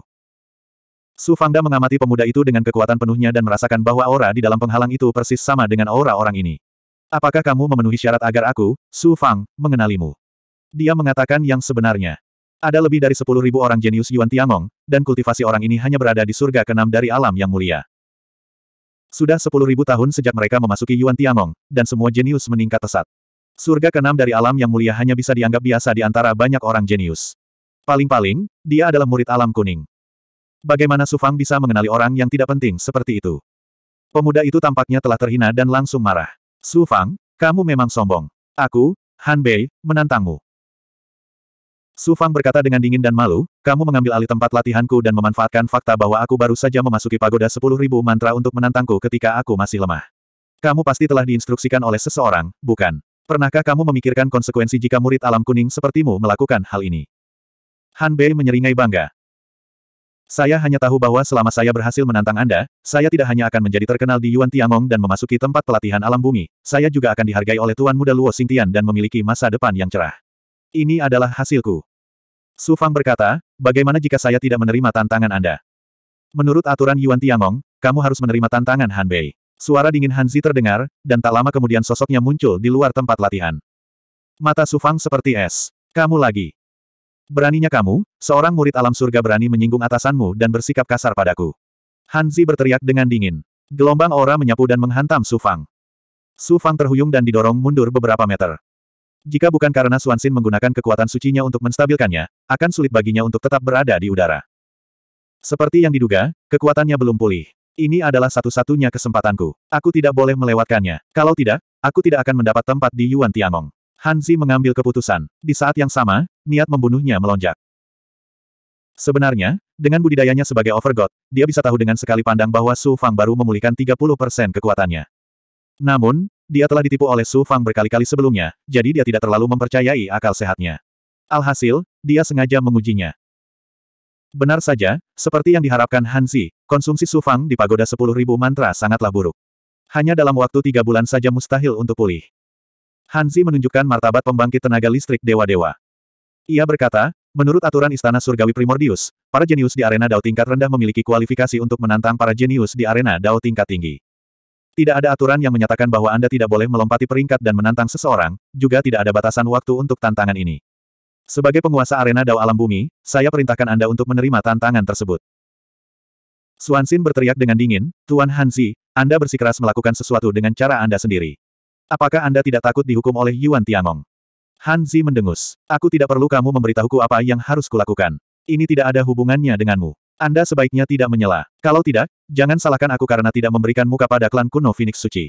Su Fangda mengamati pemuda itu dengan kekuatan penuhnya dan merasakan bahwa aura di dalam penghalang itu persis sama dengan aura orang ini. Apakah kamu memenuhi syarat agar aku, Su Fang, mengenalimu? Dia mengatakan yang sebenarnya. Ada lebih dari sepuluh ribu orang jenius Yuan Tiangong, dan kultivasi orang ini hanya berada di surga keenam dari alam yang mulia. Sudah sepuluh ribu tahun sejak mereka memasuki Yuan Tiangong, dan semua jenius meningkat pesat. Surga keenam dari alam yang mulia hanya bisa dianggap biasa di antara banyak orang jenius. Paling-paling, dia adalah murid alam kuning. Bagaimana Sufang bisa mengenali orang yang tidak penting seperti itu? Pemuda itu tampaknya telah terhina dan langsung marah. Sufang, kamu memang sombong. Aku, Han Bei, menantangmu. Su Fang berkata dengan dingin dan malu, kamu mengambil alih tempat latihanku dan memanfaatkan fakta bahwa aku baru saja memasuki pagoda sepuluh ribu mantra untuk menantangku ketika aku masih lemah. Kamu pasti telah diinstruksikan oleh seseorang, bukan? Pernahkah kamu memikirkan konsekuensi jika murid alam kuning sepertimu melakukan hal ini? Han Bei menyeringai bangga. Saya hanya tahu bahwa selama saya berhasil menantang Anda, saya tidak hanya akan menjadi terkenal di Yuan Tiangong dan memasuki tempat pelatihan alam bumi, saya juga akan dihargai oleh Tuan Muda Luo Xingtian dan memiliki masa depan yang cerah. Ini adalah hasilku. Su Fang berkata, bagaimana jika saya tidak menerima tantangan Anda? Menurut aturan Yuan Tiangong, kamu harus menerima tantangan Han Bei. Suara dingin Han Zi terdengar, dan tak lama kemudian sosoknya muncul di luar tempat latihan. Mata Su Fang seperti es. Kamu lagi. Beraninya kamu, seorang murid alam surga berani menyinggung atasanmu dan bersikap kasar padaku. Han Zi berteriak dengan dingin. Gelombang aura menyapu dan menghantam Su Fang. Su Fang terhuyung dan didorong mundur beberapa meter. Jika bukan karena Suansin menggunakan kekuatan sucinya untuk menstabilkannya, akan sulit baginya untuk tetap berada di udara. Seperti yang diduga, kekuatannya belum pulih. Ini adalah satu-satunya kesempatanku. Aku tidak boleh melewatkannya. Kalau tidak, aku tidak akan mendapat tempat di Yuan Tiangong. Hanzi mengambil keputusan. Di saat yang sama, niat membunuhnya melonjak. Sebenarnya, dengan budidayanya sebagai overgod, dia bisa tahu dengan sekali pandang bahwa Su Fang baru memulihkan 30% kekuatannya. Namun, dia telah ditipu oleh Su Fang berkali-kali sebelumnya, jadi dia tidak terlalu mempercayai akal sehatnya. Alhasil, dia sengaja mengujinya. Benar saja, seperti yang diharapkan Hansi, konsumsi Su Fang di pagoda 10.000 mantra sangatlah buruk. Hanya dalam waktu tiga bulan saja mustahil untuk pulih. Hansi menunjukkan martabat pembangkit tenaga listrik dewa-dewa. Ia berkata, Menurut aturan Istana Surgawi Primordius, para jenius di arena Dao tingkat rendah memiliki kualifikasi untuk menantang para jenius di arena Dao tingkat tinggi. Tidak ada aturan yang menyatakan bahwa Anda tidak boleh melompati peringkat dan menantang seseorang, juga tidak ada batasan waktu untuk tantangan ini. Sebagai penguasa arena Dao Alam Bumi, saya perintahkan Anda untuk menerima tantangan tersebut. Suansin berteriak dengan dingin, Tuan Hanzi, Anda bersikeras melakukan sesuatu dengan cara Anda sendiri. Apakah Anda tidak takut dihukum oleh Yuan Tiangong? Hanzi mendengus. Aku tidak perlu kamu memberitahuku apa yang harus kulakukan. Ini tidak ada hubungannya denganmu. Anda sebaiknya tidak menyela. Kalau tidak, jangan salahkan aku karena tidak memberikan muka pada klan kuno Phoenix Suci.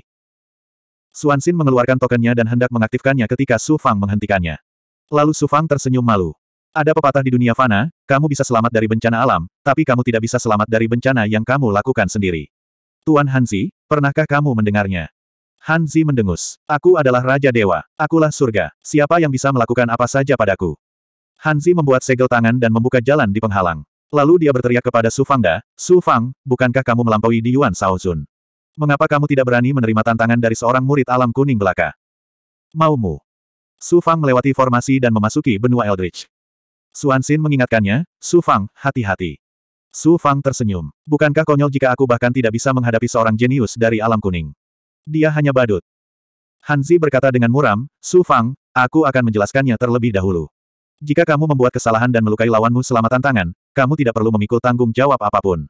Suansin mengeluarkan tokennya dan hendak mengaktifkannya ketika Su Fang menghentikannya. Lalu Su Fang tersenyum malu. Ada pepatah di dunia fana, kamu bisa selamat dari bencana alam, tapi kamu tidak bisa selamat dari bencana yang kamu lakukan sendiri. Tuan Hanzi, pernahkah kamu mendengarnya? Hanzi mendengus. Aku adalah Raja Dewa. Akulah surga. Siapa yang bisa melakukan apa saja padaku? Hanzi membuat segel tangan dan membuka jalan di penghalang. Lalu dia berteriak kepada Su Fangda, Su Fang, bukankah kamu melampaui di Yuan Zun? Mengapa kamu tidak berani menerima tantangan dari seorang murid alam kuning belaka? Maumu. Su Fang melewati formasi dan memasuki benua Eldritch. Suan Xin mengingatkannya, Su Fang, hati-hati. Su Fang tersenyum. Bukankah konyol jika aku bahkan tidak bisa menghadapi seorang jenius dari alam kuning? Dia hanya badut. Hanzi berkata dengan muram, Su Fang, aku akan menjelaskannya terlebih dahulu. Jika kamu membuat kesalahan dan melukai lawanmu selama tantangan, kamu tidak perlu memikul tanggung jawab apapun.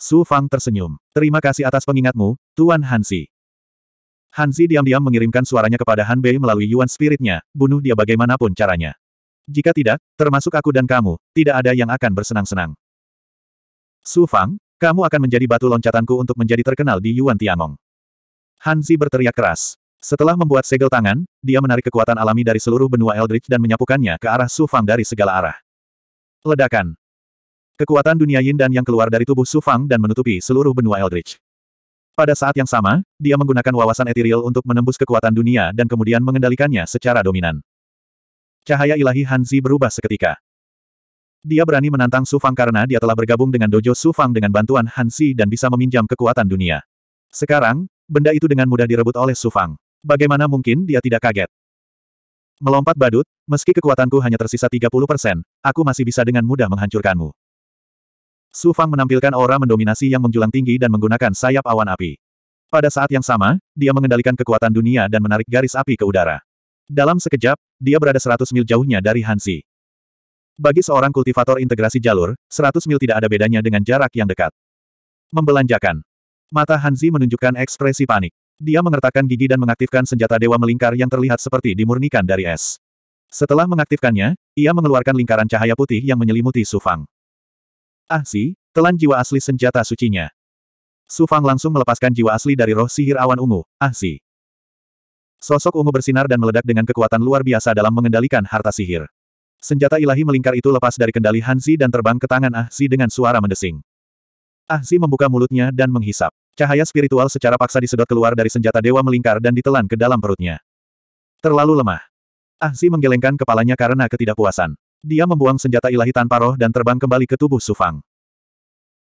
Su Fang tersenyum. Terima kasih atas pengingatmu, Tuan Hansi. Hansi diam-diam mengirimkan suaranya kepada Han Bei melalui Yuan Spiritnya, bunuh dia bagaimanapun caranya. Jika tidak, termasuk aku dan kamu, tidak ada yang akan bersenang-senang. Su Fang, kamu akan menjadi batu loncatanku untuk menjadi terkenal di Yuan Tiangong. Hansi berteriak keras. Setelah membuat segel tangan, dia menarik kekuatan alami dari seluruh benua Eldritch dan menyapukannya ke arah Su Fang dari segala arah. Ledakan. Kekuatan dunia yin dan yang keluar dari tubuh Su Fang dan menutupi seluruh benua Eldritch. Pada saat yang sama, dia menggunakan wawasan etiril untuk menembus kekuatan dunia dan kemudian mengendalikannya secara dominan. Cahaya ilahi Hanzi berubah seketika. Dia berani menantang Su Fang karena dia telah bergabung dengan dojo Su Fang dengan bantuan Hanzi dan bisa meminjam kekuatan dunia. Sekarang, benda itu dengan mudah direbut oleh Su Fang. Bagaimana mungkin dia tidak kaget? Melompat badut, meski kekuatanku hanya tersisa 30%, aku masih bisa dengan mudah menghancurkanmu. Su Fang menampilkan aura mendominasi yang menjulang tinggi dan menggunakan sayap awan api. Pada saat yang sama, dia mengendalikan kekuatan dunia dan menarik garis api ke udara. Dalam sekejap, dia berada 100 mil jauhnya dari Hansi. Bagi seorang kultivator integrasi jalur, 100 mil tidak ada bedanya dengan jarak yang dekat. Membelanjakan. Mata Hansi menunjukkan ekspresi panik. Dia mengertakkan gigi dan mengaktifkan senjata dewa melingkar yang terlihat seperti dimurnikan dari es. Setelah mengaktifkannya, ia mengeluarkan lingkaran cahaya putih yang menyelimuti Sufang. Ah si, telan jiwa asli senjata sucinya. Su Fang langsung melepaskan jiwa asli dari roh sihir awan ungu, Ah si. Sosok ungu bersinar dan meledak dengan kekuatan luar biasa dalam mengendalikan harta sihir. Senjata ilahi melingkar itu lepas dari kendali Hansi dan terbang ke tangan Ah si dengan suara mendesing. Ah si membuka mulutnya dan menghisap. Cahaya spiritual secara paksa disedot keluar dari senjata dewa melingkar dan ditelan ke dalam perutnya. Terlalu lemah. Ah si menggelengkan kepalanya karena ketidakpuasan. Dia membuang senjata ilahi tanpa roh dan terbang kembali ke tubuh Sufang.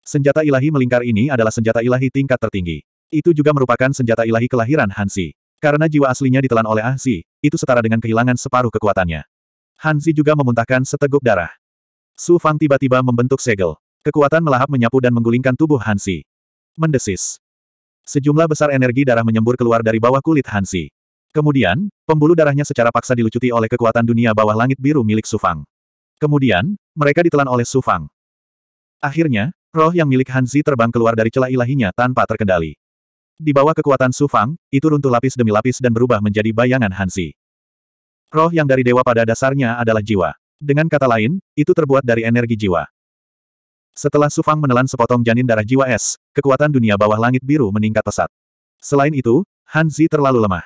Senjata ilahi melingkar ini adalah senjata ilahi tingkat tertinggi. Itu juga merupakan senjata ilahi kelahiran Hansi. Karena jiwa aslinya ditelan oleh Ahzi, itu setara dengan kehilangan separuh kekuatannya. Hansi juga memuntahkan seteguk darah. Su Fang tiba-tiba membentuk segel. Kekuatan melahap menyapu dan menggulingkan tubuh Hansi. Mendesis. Sejumlah besar energi darah menyembur keluar dari bawah kulit Hansi. Kemudian, pembuluh darahnya secara paksa dilucuti oleh kekuatan dunia bawah langit biru milik Su Fang. Kemudian, mereka ditelan oleh Su Fang. Akhirnya, roh yang milik Hanzi terbang keluar dari celah ilahinya tanpa terkendali. Di bawah kekuatan Su Fang, itu runtuh lapis demi lapis dan berubah menjadi bayangan Hanzi. Roh yang dari dewa pada dasarnya adalah jiwa. Dengan kata lain, itu terbuat dari energi jiwa. Setelah Su Fang menelan sepotong janin darah jiwa es, kekuatan dunia bawah langit biru meningkat pesat. Selain itu, Hanzi terlalu lemah.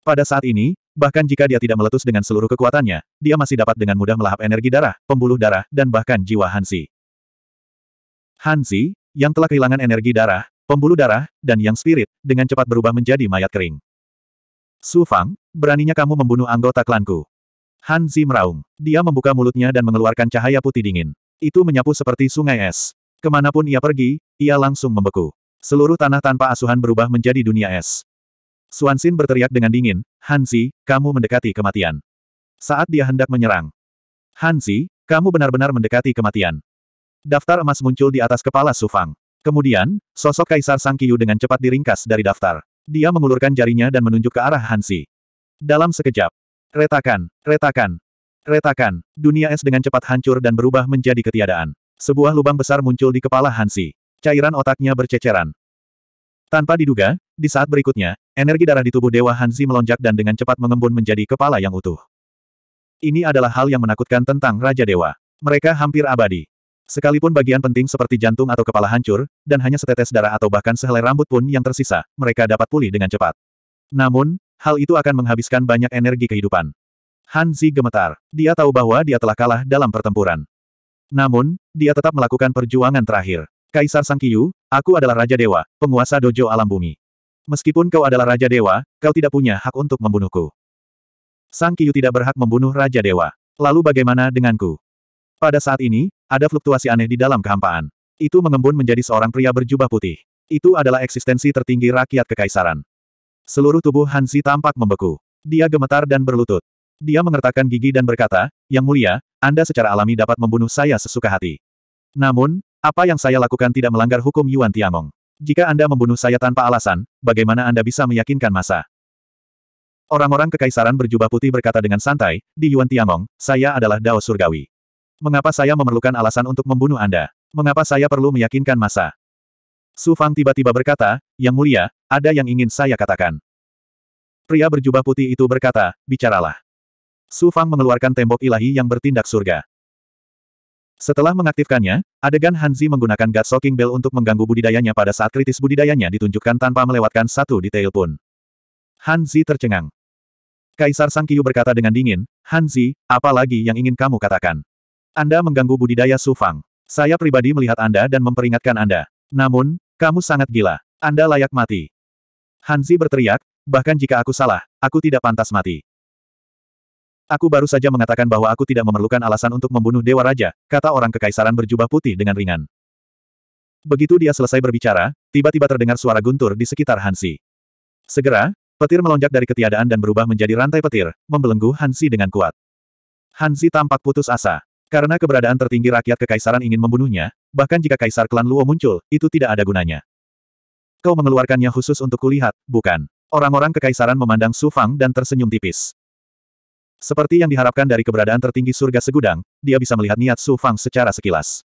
Pada saat ini, Bahkan jika dia tidak meletus dengan seluruh kekuatannya, dia masih dapat dengan mudah melahap energi darah, pembuluh darah, dan bahkan jiwa Hansi. Hansi, yang telah kehilangan energi darah, pembuluh darah, dan yang spirit, dengan cepat berubah menjadi mayat kering. Su Fang, beraninya kamu membunuh anggota klanku. Hansi meraung. Dia membuka mulutnya dan mengeluarkan cahaya putih dingin. Itu menyapu seperti sungai es. Kemanapun ia pergi, ia langsung membeku. Seluruh tanah tanpa asuhan berubah menjadi dunia es. Suansin berteriak dengan dingin, Hansi, kamu mendekati kematian. Saat dia hendak menyerang. Hansi, kamu benar-benar mendekati kematian. Daftar emas muncul di atas kepala Sufang. Kemudian, sosok Kaisar Sang Kiyu dengan cepat diringkas dari daftar. Dia mengulurkan jarinya dan menunjuk ke arah Hansi. Dalam sekejap, retakan, retakan, retakan, dunia es dengan cepat hancur dan berubah menjadi ketiadaan. Sebuah lubang besar muncul di kepala Hansi. Cairan otaknya berceceran. Tanpa diduga, di saat berikutnya, energi darah di tubuh Dewa Hanzi melonjak dan dengan cepat mengembun menjadi kepala yang utuh. Ini adalah hal yang menakutkan tentang Raja Dewa. Mereka hampir abadi. Sekalipun bagian penting seperti jantung atau kepala hancur, dan hanya setetes darah atau bahkan sehelai rambut pun yang tersisa, mereka dapat pulih dengan cepat. Namun, hal itu akan menghabiskan banyak energi kehidupan. Hanzi gemetar. Dia tahu bahwa dia telah kalah dalam pertempuran. Namun, dia tetap melakukan perjuangan terakhir. Kaisar Sangkiyu, aku adalah Raja Dewa, penguasa Dojo Alam Bumi. Meskipun kau adalah Raja Dewa, kau tidak punya hak untuk membunuhku. Sang Kiyu tidak berhak membunuh Raja Dewa. Lalu bagaimana denganku? Pada saat ini, ada fluktuasi aneh di dalam kehampaan. Itu mengembun menjadi seorang pria berjubah putih. Itu adalah eksistensi tertinggi rakyat kekaisaran. Seluruh tubuh Hansi tampak membeku. Dia gemetar dan berlutut. Dia mengertakkan gigi dan berkata, Yang mulia, Anda secara alami dapat membunuh saya sesuka hati. Namun, apa yang saya lakukan tidak melanggar hukum Yuan Tiangong. Jika Anda membunuh saya tanpa alasan, bagaimana Anda bisa meyakinkan masa? Orang-orang kekaisaran berjubah putih berkata dengan santai, di Yuan Tiangong, saya adalah Dao Surgawi. Mengapa saya memerlukan alasan untuk membunuh Anda? Mengapa saya perlu meyakinkan masa? Su Fang tiba-tiba berkata, Yang mulia, ada yang ingin saya katakan. Pria berjubah putih itu berkata, bicaralah. Su Fang mengeluarkan tembok ilahi yang bertindak surga. Setelah mengaktifkannya, adegan Hanzi menggunakan God Soaking Bell untuk mengganggu budidayanya pada saat kritis budidayanya ditunjukkan tanpa melewatkan satu detail pun. Hanzi tercengang. Kaisar Sang Kiyu berkata dengan dingin, Hanzi, apa lagi yang ingin kamu katakan? Anda mengganggu budidaya Su Fang. Saya pribadi melihat Anda dan memperingatkan Anda. Namun, kamu sangat gila. Anda layak mati. Hanzi berteriak, bahkan jika aku salah, aku tidak pantas mati. Aku baru saja mengatakan bahwa aku tidak memerlukan alasan untuk membunuh Dewa Raja, kata orang kekaisaran berjubah putih dengan ringan. Begitu dia selesai berbicara, tiba-tiba terdengar suara guntur di sekitar Hansi. Segera, petir melonjak dari ketiadaan dan berubah menjadi rantai petir, membelenggu Hansi dengan kuat. Hansi tampak putus asa. Karena keberadaan tertinggi rakyat kekaisaran ingin membunuhnya, bahkan jika kaisar klan Luo muncul, itu tidak ada gunanya. Kau mengeluarkannya khusus untuk kulihat, bukan? Orang-orang kekaisaran memandang Su Fang dan tersenyum tipis. Seperti yang diharapkan dari keberadaan tertinggi surga segudang, dia bisa melihat niat Su Fang secara sekilas.